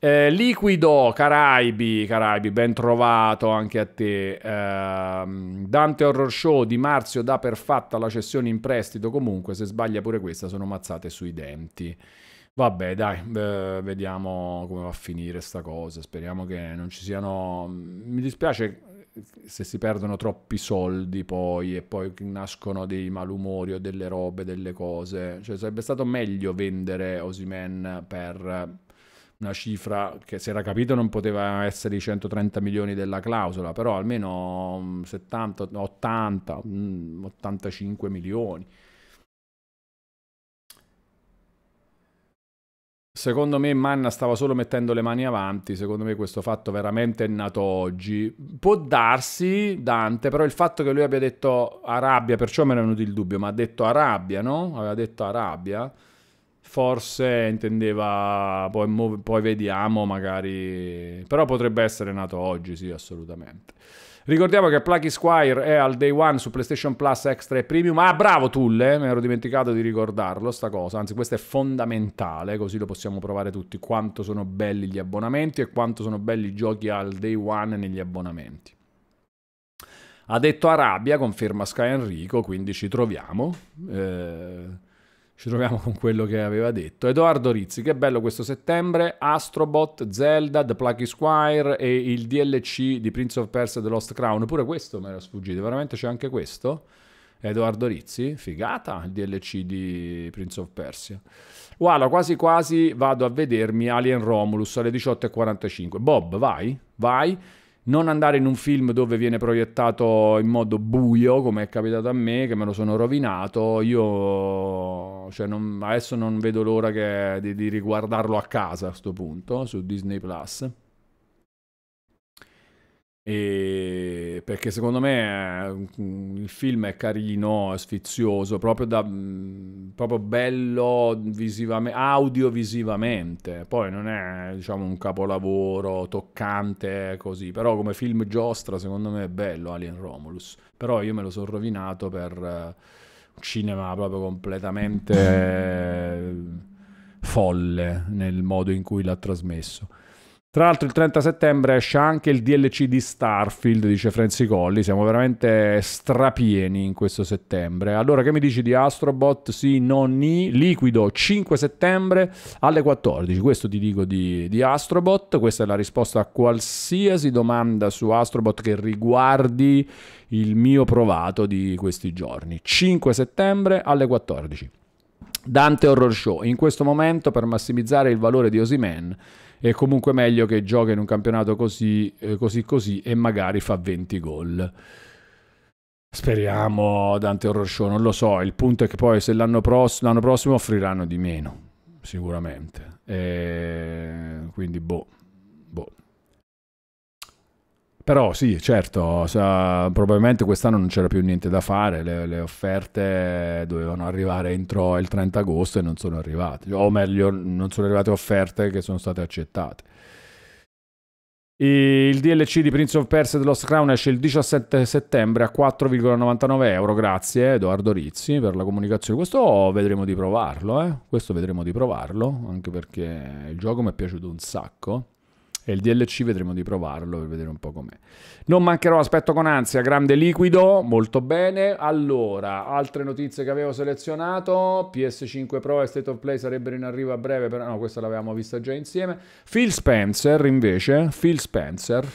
B: Eh, Liquido, Caraibi, Caraibi, ben trovato anche a te. Eh, Dante Horror Show di Marzio dà per fatta la cessione in prestito comunque, se sbaglia pure questa sono mazzate sui denti. Vabbè, dai, vediamo come va a finire sta cosa. Speriamo che non ci siano. Mm, mi dispiace se si perdono troppi soldi poi e poi nascono dei malumori o delle robe, delle cose. Cioè, sarebbe stato meglio vendere Osimen per una cifra che si era capito non poteva essere i 130 milioni della clausola, però almeno 70, 80, 85 milioni. Secondo me Manna stava solo mettendo le mani avanti, secondo me questo fatto veramente è nato oggi. Può darsi Dante, però il fatto che lui abbia detto Arabia, perciò me ne è venuto il dubbio, ma ha detto Arabia, no? Aveva detto Arabia. Forse intendeva, poi, poi vediamo magari, però potrebbe essere nato oggi, sì, assolutamente. Ricordiamo che Plucky Squire è al day one su PlayStation Plus Extra e Premium. Ah, bravo Tulle, eh, mi ero dimenticato di ricordarlo sta cosa. Anzi, questo è fondamentale, così lo possiamo provare tutti quanto sono belli gli abbonamenti e quanto sono belli i giochi al day one negli abbonamenti. Ha detto Arabia, conferma Sky Enrico, quindi ci troviamo. Eh ci troviamo con quello che aveva detto. Edoardo Rizzi, che bello questo settembre, Astrobot, Zelda, The Plucky Squire e il DLC di Prince of Persia The Lost Crown, pure questo mi era sfuggito, veramente c'è anche questo? Edoardo Rizzi, figata il DLC di Prince of Persia. Voilà, quasi quasi vado a vedermi Alien Romulus alle 18.45. Bob, vai, vai non andare in un film dove viene proiettato in modo buio, come è capitato a me, che me lo sono rovinato. Io cioè, non, adesso non vedo l'ora che, di, di riguardarlo a casa a questo punto su Disney Plus. E perché secondo me il film è carino, è sfizioso, proprio, da, mm, proprio bello visivamente, audiovisivamente. Poi non è diciamo, un capolavoro toccante così, però come film giostra secondo me è bello Alien Romulus. Però io me lo sono rovinato per eh, un cinema proprio completamente [LAUGHS] folle nel modo in cui l'ha trasmesso. Tra l'altro il 30 settembre esce anche il DLC di Starfield, dice Franzi Colli, siamo veramente strapieni in questo settembre. Allora che mi dici di Astrobot? Sì, nonni, liquido 5 settembre alle 14, questo ti dico di, di Astrobot, questa è la risposta a qualsiasi domanda su Astrobot che riguardi il mio provato di questi giorni. 5 settembre alle 14. Dante Horror Show, in questo momento per massimizzare il valore di Osimen è comunque meglio che gioca in un campionato così, eh, così così e magari fa 20 gol. Speriamo Dante Orrosciò, non lo so, il punto è che poi se l'anno, pros- l'anno prossimo offriranno di meno, sicuramente. E eh, quindi boh, boh. Però sì, certo, sa, probabilmente quest'anno non c'era più niente da fare, le, le, offerte dovevano arrivare entro il 30 agosto e non sono arrivate, o meglio non sono arrivate offerte che sono state accettate. il DLC di Prince of Persia The Lost Crown esce il 17 settembre a 4,99 euro, grazie Edoardo Rizzi per la comunicazione. Questo vedremo di provarlo, eh? questo vedremo di provarlo, anche perché il gioco mi è piaciuto un sacco e il DLC vedremo di provarlo per vedere un po' com'è. Non mancherò, aspetto con ansia, grande liquido, molto bene. Allora, altre notizie che avevo selezionato, PS5 Pro e State of Play sarebbero in arrivo a breve, però no, questa l'avevamo vista già insieme. Phil Spencer invece, Phil Spencer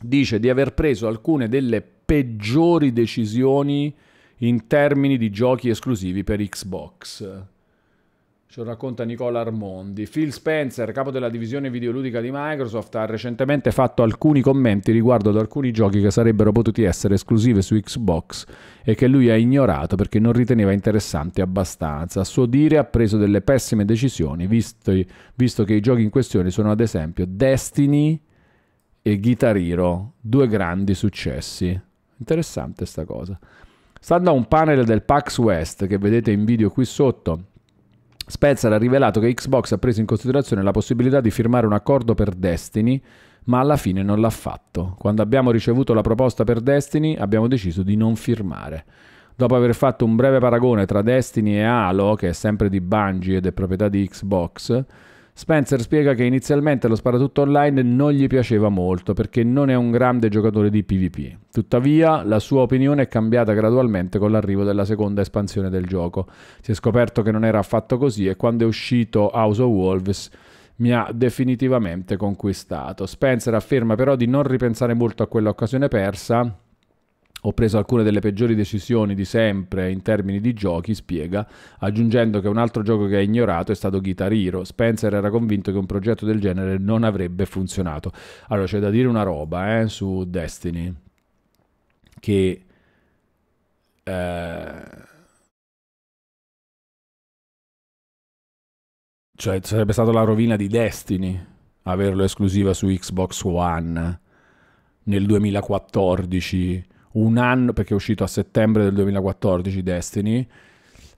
B: dice di aver preso alcune delle peggiori decisioni in termini di giochi esclusivi per Xbox Ce lo racconta Nicola Armondi. Phil Spencer, capo della divisione videoludica di Microsoft, ha recentemente fatto alcuni commenti riguardo ad alcuni giochi che sarebbero potuti essere esclusive su Xbox e che lui ha ignorato perché non riteneva interessanti abbastanza. A suo dire ha preso delle pessime decisioni, visto, visto che i giochi in questione sono ad esempio Destiny e Guitar Hero, due grandi successi. Interessante sta cosa. Stando a un panel del PAX West che vedete in video qui sotto, Spezzer ha rivelato che Xbox ha preso in considerazione la possibilità di firmare un accordo per Destiny, ma alla fine non l'ha fatto. Quando abbiamo ricevuto la proposta per Destiny abbiamo deciso di non firmare. Dopo aver fatto un breve paragone tra Destiny e Halo, che è sempre di Bungie ed è proprietà di Xbox, Spencer spiega che inizialmente lo sparatutto online non gli piaceva molto perché non è un grande giocatore di PvP. Tuttavia, la sua opinione è cambiata gradualmente con l'arrivo della seconda espansione del gioco. Si è scoperto che non era affatto così e quando è uscito House of Wolves mi ha definitivamente conquistato. Spencer afferma però di non ripensare molto a quella occasione persa ho preso alcune delle peggiori decisioni di sempre in termini di giochi, spiega, aggiungendo che un altro gioco che ha ignorato è stato Guitar Hero. Spencer era convinto che un progetto del genere non avrebbe funzionato. Allora c'è da dire una roba eh, su
A: Destiny, che... Eh,
C: cioè sarebbe stata la rovina di Destiny averlo esclusiva su Xbox One
B: nel 2014 un anno, perché è uscito a settembre del 2014 Destiny,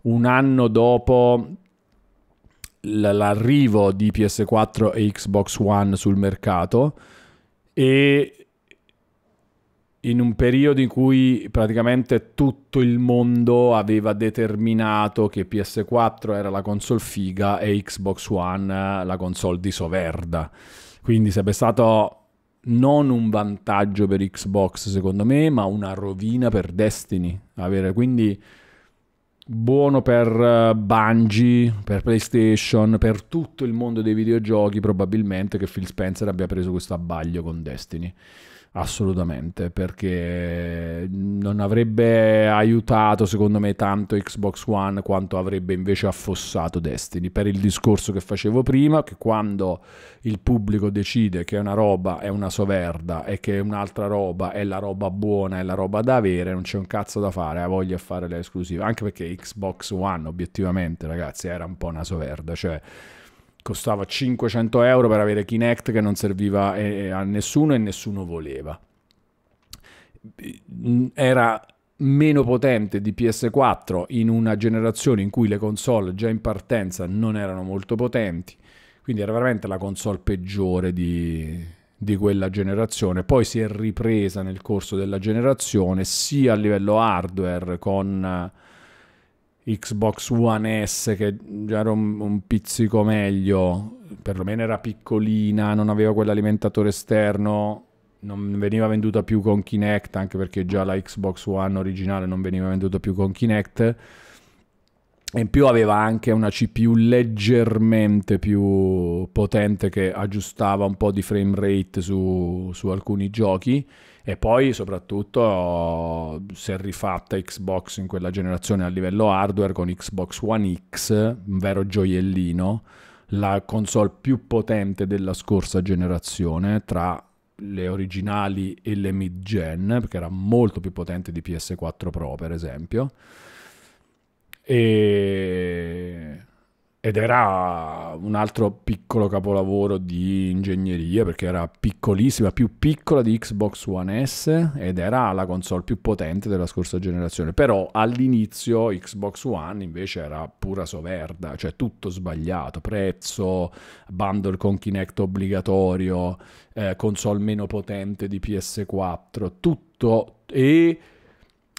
B: un anno dopo l'arrivo di PS4 e Xbox One sul mercato e in un periodo in cui praticamente tutto il mondo aveva determinato che PS4 era la console figa e Xbox One la console di soverda. Quindi sarebbe stato non un vantaggio per Xbox secondo me, ma una rovina per Destiny. Avere quindi buono per eh, Bungie, per PlayStation, per tutto il mondo dei videogiochi probabilmente che Phil Spencer abbia preso questo abbaglio con Destiny assolutamente, perché non avrebbe aiutato secondo me tanto Xbox One quanto avrebbe invece affossato Destiny, per il discorso che facevo prima, che quando il pubblico decide che una roba è una soverda e che un'altra roba è la roba buona, è la roba da avere, non c'è un cazzo da fare, ha voglia di fare le esclusive, anche perché Xbox One obiettivamente ragazzi era un po' una soverda, cioè costava 500 euro per avere Kinect che non serviva eh, eh, a nessuno e nessuno voleva. Mm, era meno potente di PS4 in una generazione in cui le console già in partenza non erano molto potenti, quindi era veramente la console peggiore di, di quella generazione. Poi si è ripresa nel corso della generazione sia a livello hardware con Xbox One S che già era un, un pizzico meglio, perlomeno era piccolina, non aveva quell'alimentatore esterno, non veniva venduta più con Kinect, anche perché già la Xbox One originale non veniva venduta più con Kinect. E in più aveva anche una CPU leggermente più potente che aggiustava un po' di frame rate su, su alcuni giochi e poi soprattutto si è rifatta Xbox in quella generazione a livello hardware con Xbox One X, un vero gioiellino, la console più potente della scorsa generazione tra le originali e le mid-gen, perché era molto più potente di PS4 Pro per esempio. E ed era un altro piccolo capolavoro di ingegneria perché era piccolissima, più piccola di Xbox One S ed era la console più potente della scorsa generazione. Però all'inizio Xbox One invece era pura soverda, cioè tutto sbagliato, prezzo, bundle con Kinect obbligatorio, eh, console meno potente di PS4, tutto e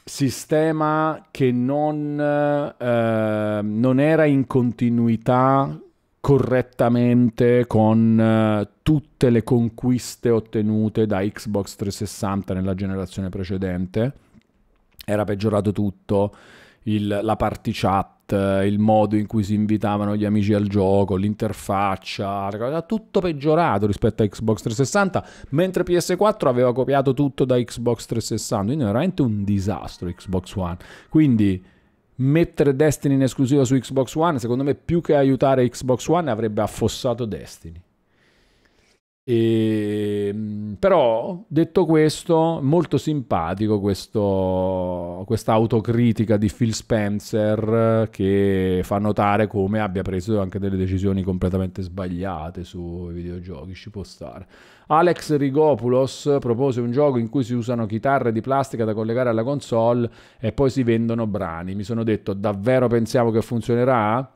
B: sistema che non, eh, non era in continuità correttamente con eh, tutte le conquiste ottenute da Xbox 360 nella generazione precedente. Era peggiorato tutto, il, la party chat chat, eh, il modo in cui si invitavano gli amici al gioco, l'interfaccia, era tutto peggiorato rispetto a Xbox 360, mentre PS4 aveva copiato tutto da Xbox 360, quindi era veramente un disastro Xbox One. Quindi mettere Destiny in esclusiva su Xbox One, secondo me più che aiutare Xbox One avrebbe affossato Destiny. E, ehm, però detto questo, molto simpatico questo, questa autocritica di Phil Spencer che fa notare come abbia preso anche delle decisioni completamente sbagliate sui videogiochi. Ci può stare. Alex Rigopoulos propose un gioco in cui si usano chitarre di plastica da collegare alla console e poi si vendono brani. Mi sono detto, davvero pensiamo che funzionerà?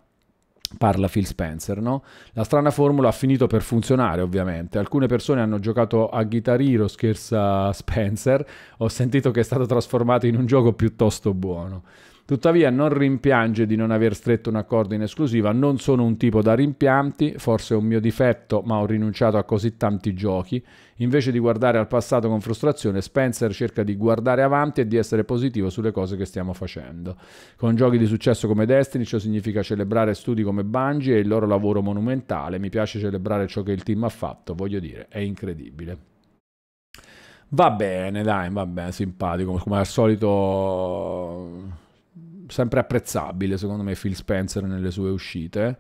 B: parla Phil Spencer, no? La strana formula ha finito per funzionare, ovviamente. Alcune persone hanno giocato a Guitar Hero, scherza Spencer. Ho sentito che è stato trasformato in un gioco piuttosto buono. Tuttavia non rimpiange di non aver stretto un accordo in esclusiva, non sono un tipo da rimpianti, forse è un mio difetto, ma ho rinunciato a così tanti giochi. Invece di guardare al passato con frustrazione, Spencer cerca di guardare avanti e di essere positivo sulle cose che stiamo facendo. Con giochi di successo come Destiny, ciò significa celebrare studi come Bungie e il loro lavoro monumentale. Mi piace celebrare ciò che il team ha fatto, voglio dire, è incredibile. Va bene, dai, va bene, simpatico, come al solito sempre apprezzabile, secondo me, Phil Spencer nelle sue uscite.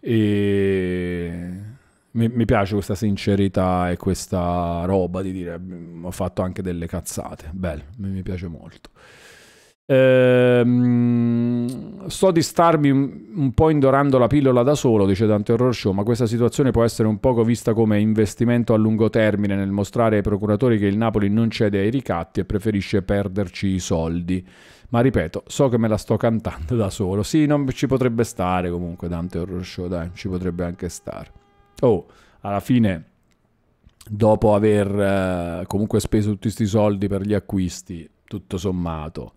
B: E mi, mi piace questa sincerità e questa roba di dire mm, ho fatto anche delle cazzate. Bello, mi, mi piace molto. Ehm, sto di starmi un, un po' indorando la pillola da solo, dice Dante Horror Show, ma questa situazione può essere un poco vista come investimento a lungo termine nel mostrare ai procuratori che il Napoli non cede ai ricatti e preferisce perderci i soldi. Ma ripeto, so che me la sto cantando da solo. Sì, non ci potrebbe stare comunque Dante Horror Show, dai, ci potrebbe anche stare. Oh, alla fine, dopo aver eh, comunque speso tutti questi soldi per gli acquisti, tutto sommato,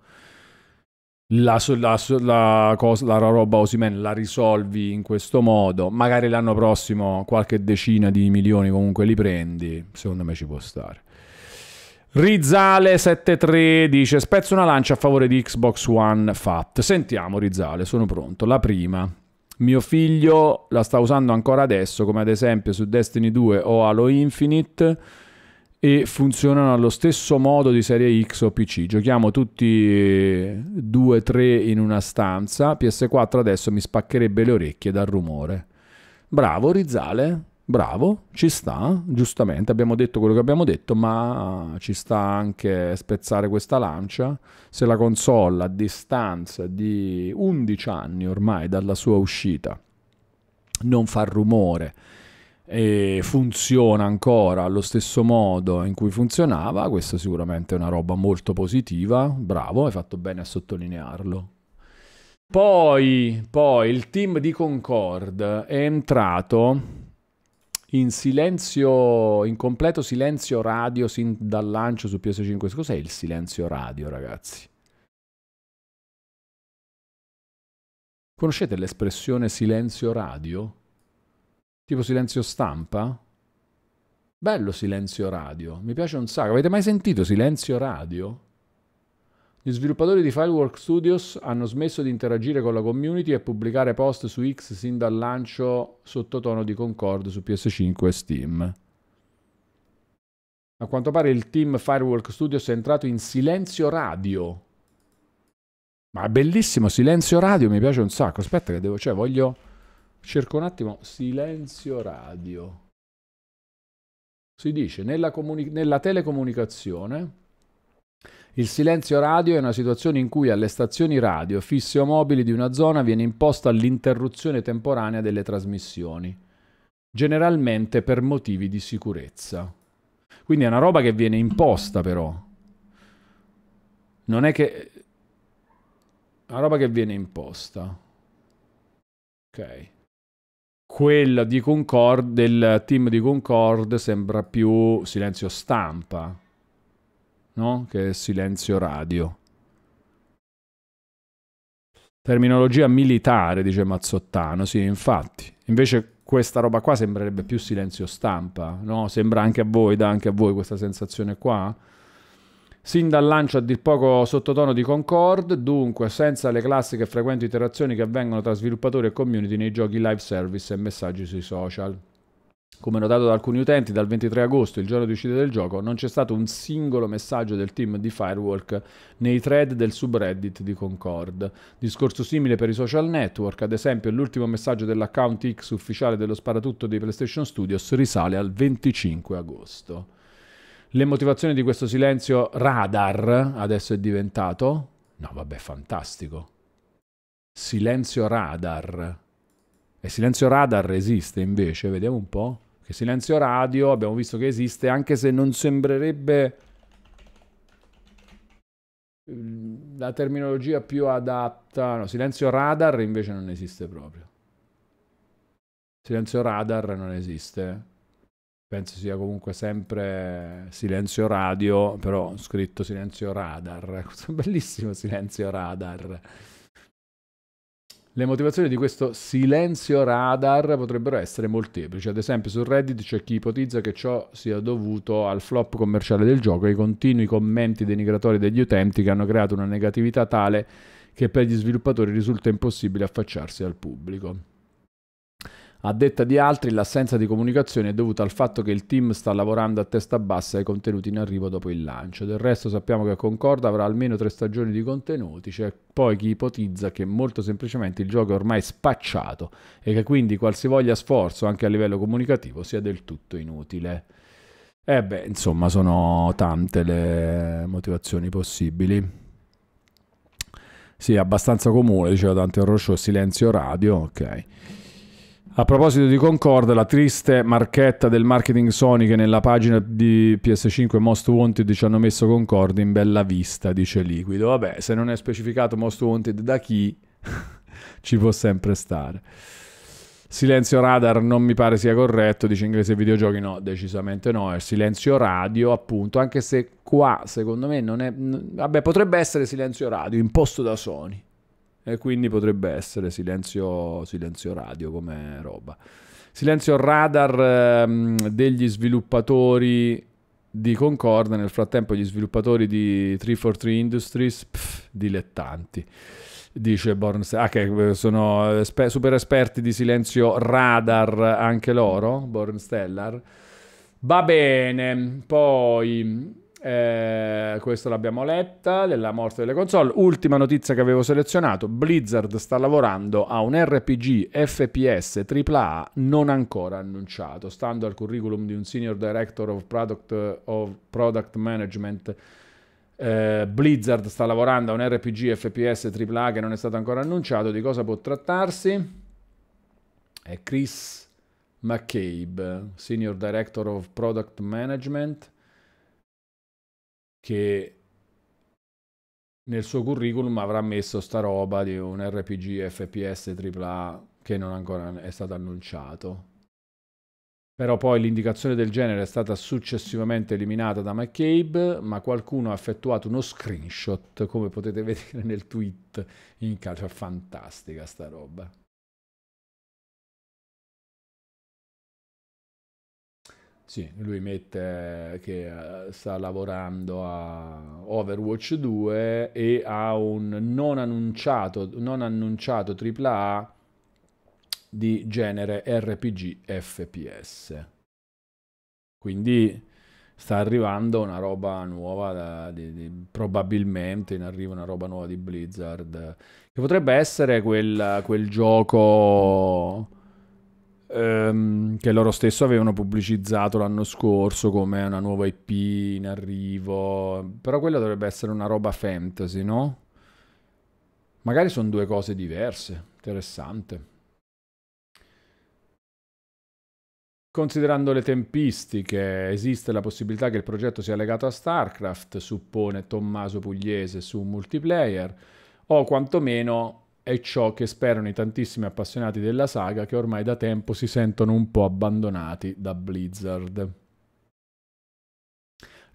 B: la, la, la, cosa, la roba Osimen la risolvi in questo modo, magari l'anno prossimo qualche decina di milioni comunque li prendi, secondo me ci può stare rizzale 73 dice spezzo una lancia a favore di Xbox One Fat. Sentiamo Rizzale, sono pronto. La prima. Mio figlio la sta usando ancora adesso, come ad esempio su Destiny 2 o Halo Infinite e funzionano allo stesso modo di serie X o PC. Giochiamo tutti 2-3 eh, in una stanza. PS4 adesso mi spaccherebbe le orecchie dal rumore. Bravo Rizzale, bravo, ci sta, giustamente, abbiamo detto quello che abbiamo detto, ma ci sta anche spezzare questa lancia. Se la console a distanza di 11 anni ormai dalla sua uscita non fa rumore e funziona ancora allo stesso modo in cui funzionava, questa sicuramente è una roba molto positiva, bravo, hai fatto bene a sottolinearlo. Poi, poi il team di Concord è entrato in silenzio, in completo silenzio radio sin dal lancio su PS5. Cos'è il silenzio radio, ragazzi? Conoscete l'espressione silenzio radio? Tipo silenzio stampa? Bello silenzio radio, mi piace un sacco. Avete mai sentito silenzio radio? Gli sviluppatori di Firework Studios hanno smesso di interagire con la community e pubblicare post su X sin dal lancio sottotono di Concord su PS5 e Steam. A quanto pare il team Firework Studios è entrato in silenzio radio. Ma è bellissimo, silenzio radio mi piace un sacco. Aspetta che devo, cioè voglio... Cerco un attimo, silenzio radio. Si dice, nella, nella telecomunicazione il silenzio radio è una situazione in cui alle stazioni radio, fisse o mobili di una zona, viene imposta l'interruzione temporanea delle trasmissioni, generalmente per motivi di sicurezza. Quindi è una roba che viene imposta però. Non è che... Una roba che viene imposta. Ok. Quella di Concord, del team di Concord sembra più silenzio stampa no? che è silenzio radio. Terminologia militare, dice Mazzottano, sì, infatti. Invece questa roba qua sembrerebbe più silenzio stampa, no? Sembra anche a voi, dà anche a voi questa sensazione qua? Sin dal lancio a dir poco sottotono di Concorde, dunque senza le classiche frequenti interazioni che avvengono tra sviluppatori e community nei giochi live service e messaggi sui social. Come notato da alcuni utenti, dal 23 agosto, il giorno di uscita del gioco, non c'è stato un singolo messaggio del team di Firewalk nei thread del subreddit di Concord. Discorso simile per i social network, ad esempio l'ultimo messaggio dell'account X ufficiale dello sparatutto dei PlayStation Studios risale al 25 agosto. Le motivazioni di questo silenzio radar adesso è diventato... No vabbè, fantastico. Silenzio radar. E silenzio radar esiste invece, vediamo un po'. Che silenzio radio abbiamo visto che esiste, anche se non sembrerebbe mm, la terminologia più adatta. No, silenzio radar invece non esiste proprio. Silenzio radar non esiste. Penso sia comunque sempre silenzio radio, però ho scritto silenzio radar. Questo [LAUGHS] bellissimo silenzio radar. Le motivazioni di questo silenzio radar potrebbero essere molteplici, ad esempio su Reddit c'è chi ipotizza che ciò sia dovuto al flop commerciale del gioco e ai continui commenti denigratori degli utenti che hanno creato una negatività tale che per gli sviluppatori risulta impossibile affacciarsi al pubblico. A detta di altri, l'assenza di comunicazione è dovuta al fatto che il team sta lavorando a testa bassa ai contenuti in arrivo dopo il lancio. Del resto sappiamo che Concorda avrà almeno tre stagioni di contenuti, c'è poi chi ipotizza che molto semplicemente il gioco è ormai spacciato e che quindi qualsivoglia sforzo, anche a livello comunicativo, sia del tutto inutile. E eh beh, insomma, sono tante le motivazioni possibili. Sì, abbastanza comune, diceva Dante Roscio, silenzio radio, ok. A proposito di Concorde, la triste marchetta del marketing Sony che nella pagina di PS5 Most Wanted ci hanno messo Concorde in bella vista, dice Liquido. Vabbè, se non è specificato Most Wanted da chi, [LAUGHS] ci può sempre stare. Silenzio radar non mi pare sia corretto, dice inglese videogiochi no, decisamente no, è silenzio radio appunto, anche se qua secondo me non è... Vabbè, potrebbe essere silenzio radio imposto da Sony. E quindi potrebbe essere silenzio, silenzio radio come roba. Silenzio radar ehm, degli sviluppatori di Concorda, nel frattempo gli sviluppatori di 343 Industries, pff, dilettanti dice Bornstein. Ah, che eh, sono esper- eh, super esperti di silenzio radar anche loro, Bornstellar. Va bene, poi eh, questo l'abbiamo letta, della morte delle console. Ultima notizia che avevo selezionato, Blizzard sta lavorando a un RPG FPS AAA non ancora annunciato, stando al curriculum di un Senior Director of Product, of product Management. Eh, Blizzard sta lavorando a un RPG FPS AAA che non è stato ancora annunciato. Di cosa può trattarsi? È Chris McCabe, Senior Director of Product Management che nel suo curriculum avrà messo sta roba di un RPG FPS AAA che non ancora è stato annunciato. Però poi l'indicazione del genere è stata successivamente eliminata da McCabe,
C: ma qualcuno ha effettuato uno screenshot, come potete [LAUGHS] vedere nel tweet in calcio. È fantastica sta roba. Sì, lui mette che eh, sta lavorando
B: a Overwatch 2 e ha un non annunciato, non annunciato AAA di genere RPG FPS. Quindi sta arrivando una roba nuova, da, di, di, probabilmente in arrivo una roba nuova di Blizzard, che potrebbe essere quel, quel gioco ehm, che loro stesso avevano pubblicizzato l'anno scorso come una nuova IP in arrivo, però quella dovrebbe essere una roba fantasy, no? Magari sono due cose diverse, interessante. Considerando le tempistiche, esiste la possibilità che il progetto sia legato a StarCraft, suppone Tommaso Pugliese su multiplayer, o quantomeno è ciò che sperano i tantissimi appassionati della saga che ormai da tempo si sentono un po' abbandonati da Blizzard.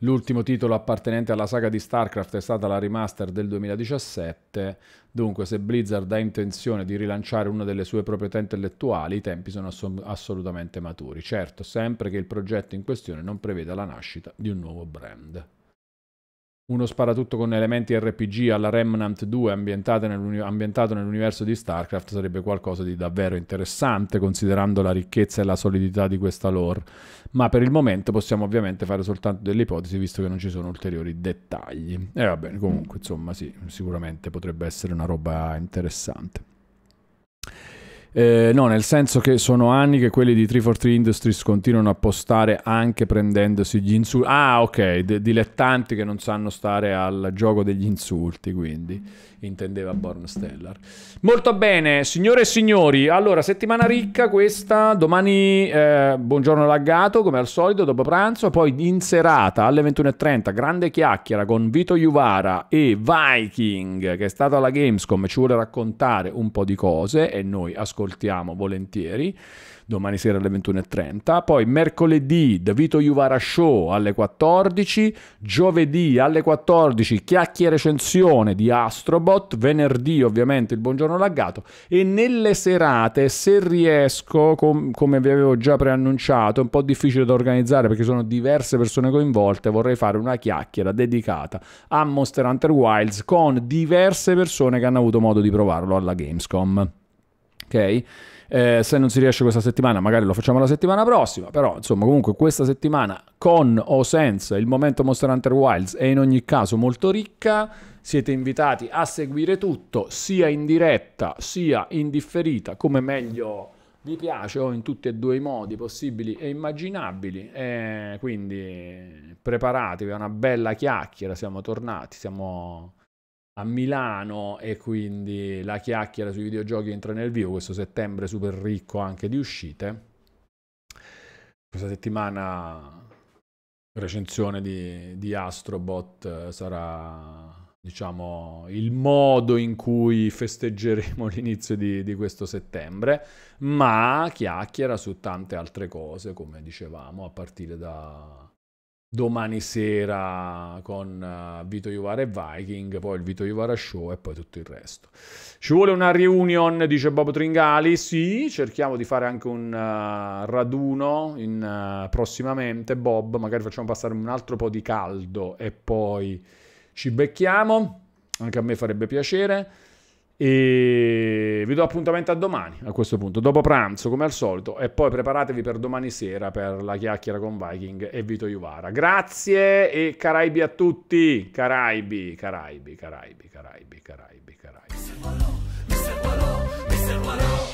B: L'ultimo titolo appartenente alla saga di StarCraft è stata la remaster del 2017, dunque se Blizzard ha intenzione di rilanciare una delle sue proprietà intellettuali i tempi sono ass- assolutamente maturi, certo sempre che il progetto in questione non preveda la nascita di un nuovo brand uno sparatutto con elementi RPG alla Remnant 2 nell'uni- ambientato nell'universo di StarCraft sarebbe qualcosa di davvero interessante considerando la ricchezza e la solidità di questa lore, ma per il momento possiamo ovviamente fare soltanto delle ipotesi visto che non ci sono ulteriori dettagli. E va bene, comunque insomma sì, sicuramente potrebbe essere una roba interessante. Eh, no, nel senso che sono anni che quelli di 343 Industries continuano a postare anche prendendosi gli insulti. Ah, ok, d- dilettanti che non sanno stare al gioco degli insulti, quindi intendeva Born Stellar. Molto bene, signore e signori. Allora, settimana ricca questa. Domani, eh, buongiorno laggato, come al solito, dopo pranzo. Poi in serata alle 21.30, grande chiacchiera con Vito Juvara e Viking, che è stato alla Gamescom, ci vuole raccontare un po' di cose e noi ascoltiamo volentieri domani sera alle 21.30, poi mercoledì The Vito Juvara Show alle 14, giovedì alle 14 chiacchiere recensione di Astrobot, venerdì ovviamente il buongiorno laggato e nelle serate se riesco, com- come vi avevo già preannunciato, è un po' difficile da organizzare perché sono diverse persone coinvolte, vorrei fare una chiacchiera dedicata a Monster Hunter Wilds con diverse persone che hanno avuto modo di provarlo alla Gamescom. Ok? Eh, se non si riesce questa settimana, magari lo facciamo la settimana prossima. Però, insomma, comunque questa settimana con o senza il momento Monster Hunter Wilds è in ogni caso molto ricca. Siete invitati a seguire tutto, sia in diretta sia in differita, come meglio vi piace o in tutti e due i modi possibili e immaginabili. E quindi preparatevi a una bella chiacchiera, siamo tornati, siamo a Milano e quindi la chiacchiera sui videogiochi entra nel vivo questo settembre super ricco anche di uscite. Questa settimana recensione di, di Astrobot eh, sarà diciamo, il modo in cui festeggeremo [LAUGHS] l'inizio di, di, questo settembre, ma chiacchiera su tante altre cose, come dicevamo, a partire da domani sera con eh, Vito Iovara e Viking, poi il Vito Iovara Show e poi tutto il resto. Ci vuole una reunion, dice Bob Tringali, sì, cerchiamo di fare anche un uh, raduno in, uh, prossimamente, Bob, magari facciamo passare un altro po' di caldo e poi ci becchiamo, anche a me farebbe piacere. E vi do appuntamento a domani a questo punto, dopo pranzo come al solito. E poi preparatevi per domani sera per la chiacchiera con Viking e Vito Iuvara. Grazie e Caraibi a tutti. Caraibi, Caraibi, Caraibi, Caraibi, Caraibi,
A: Caraibi.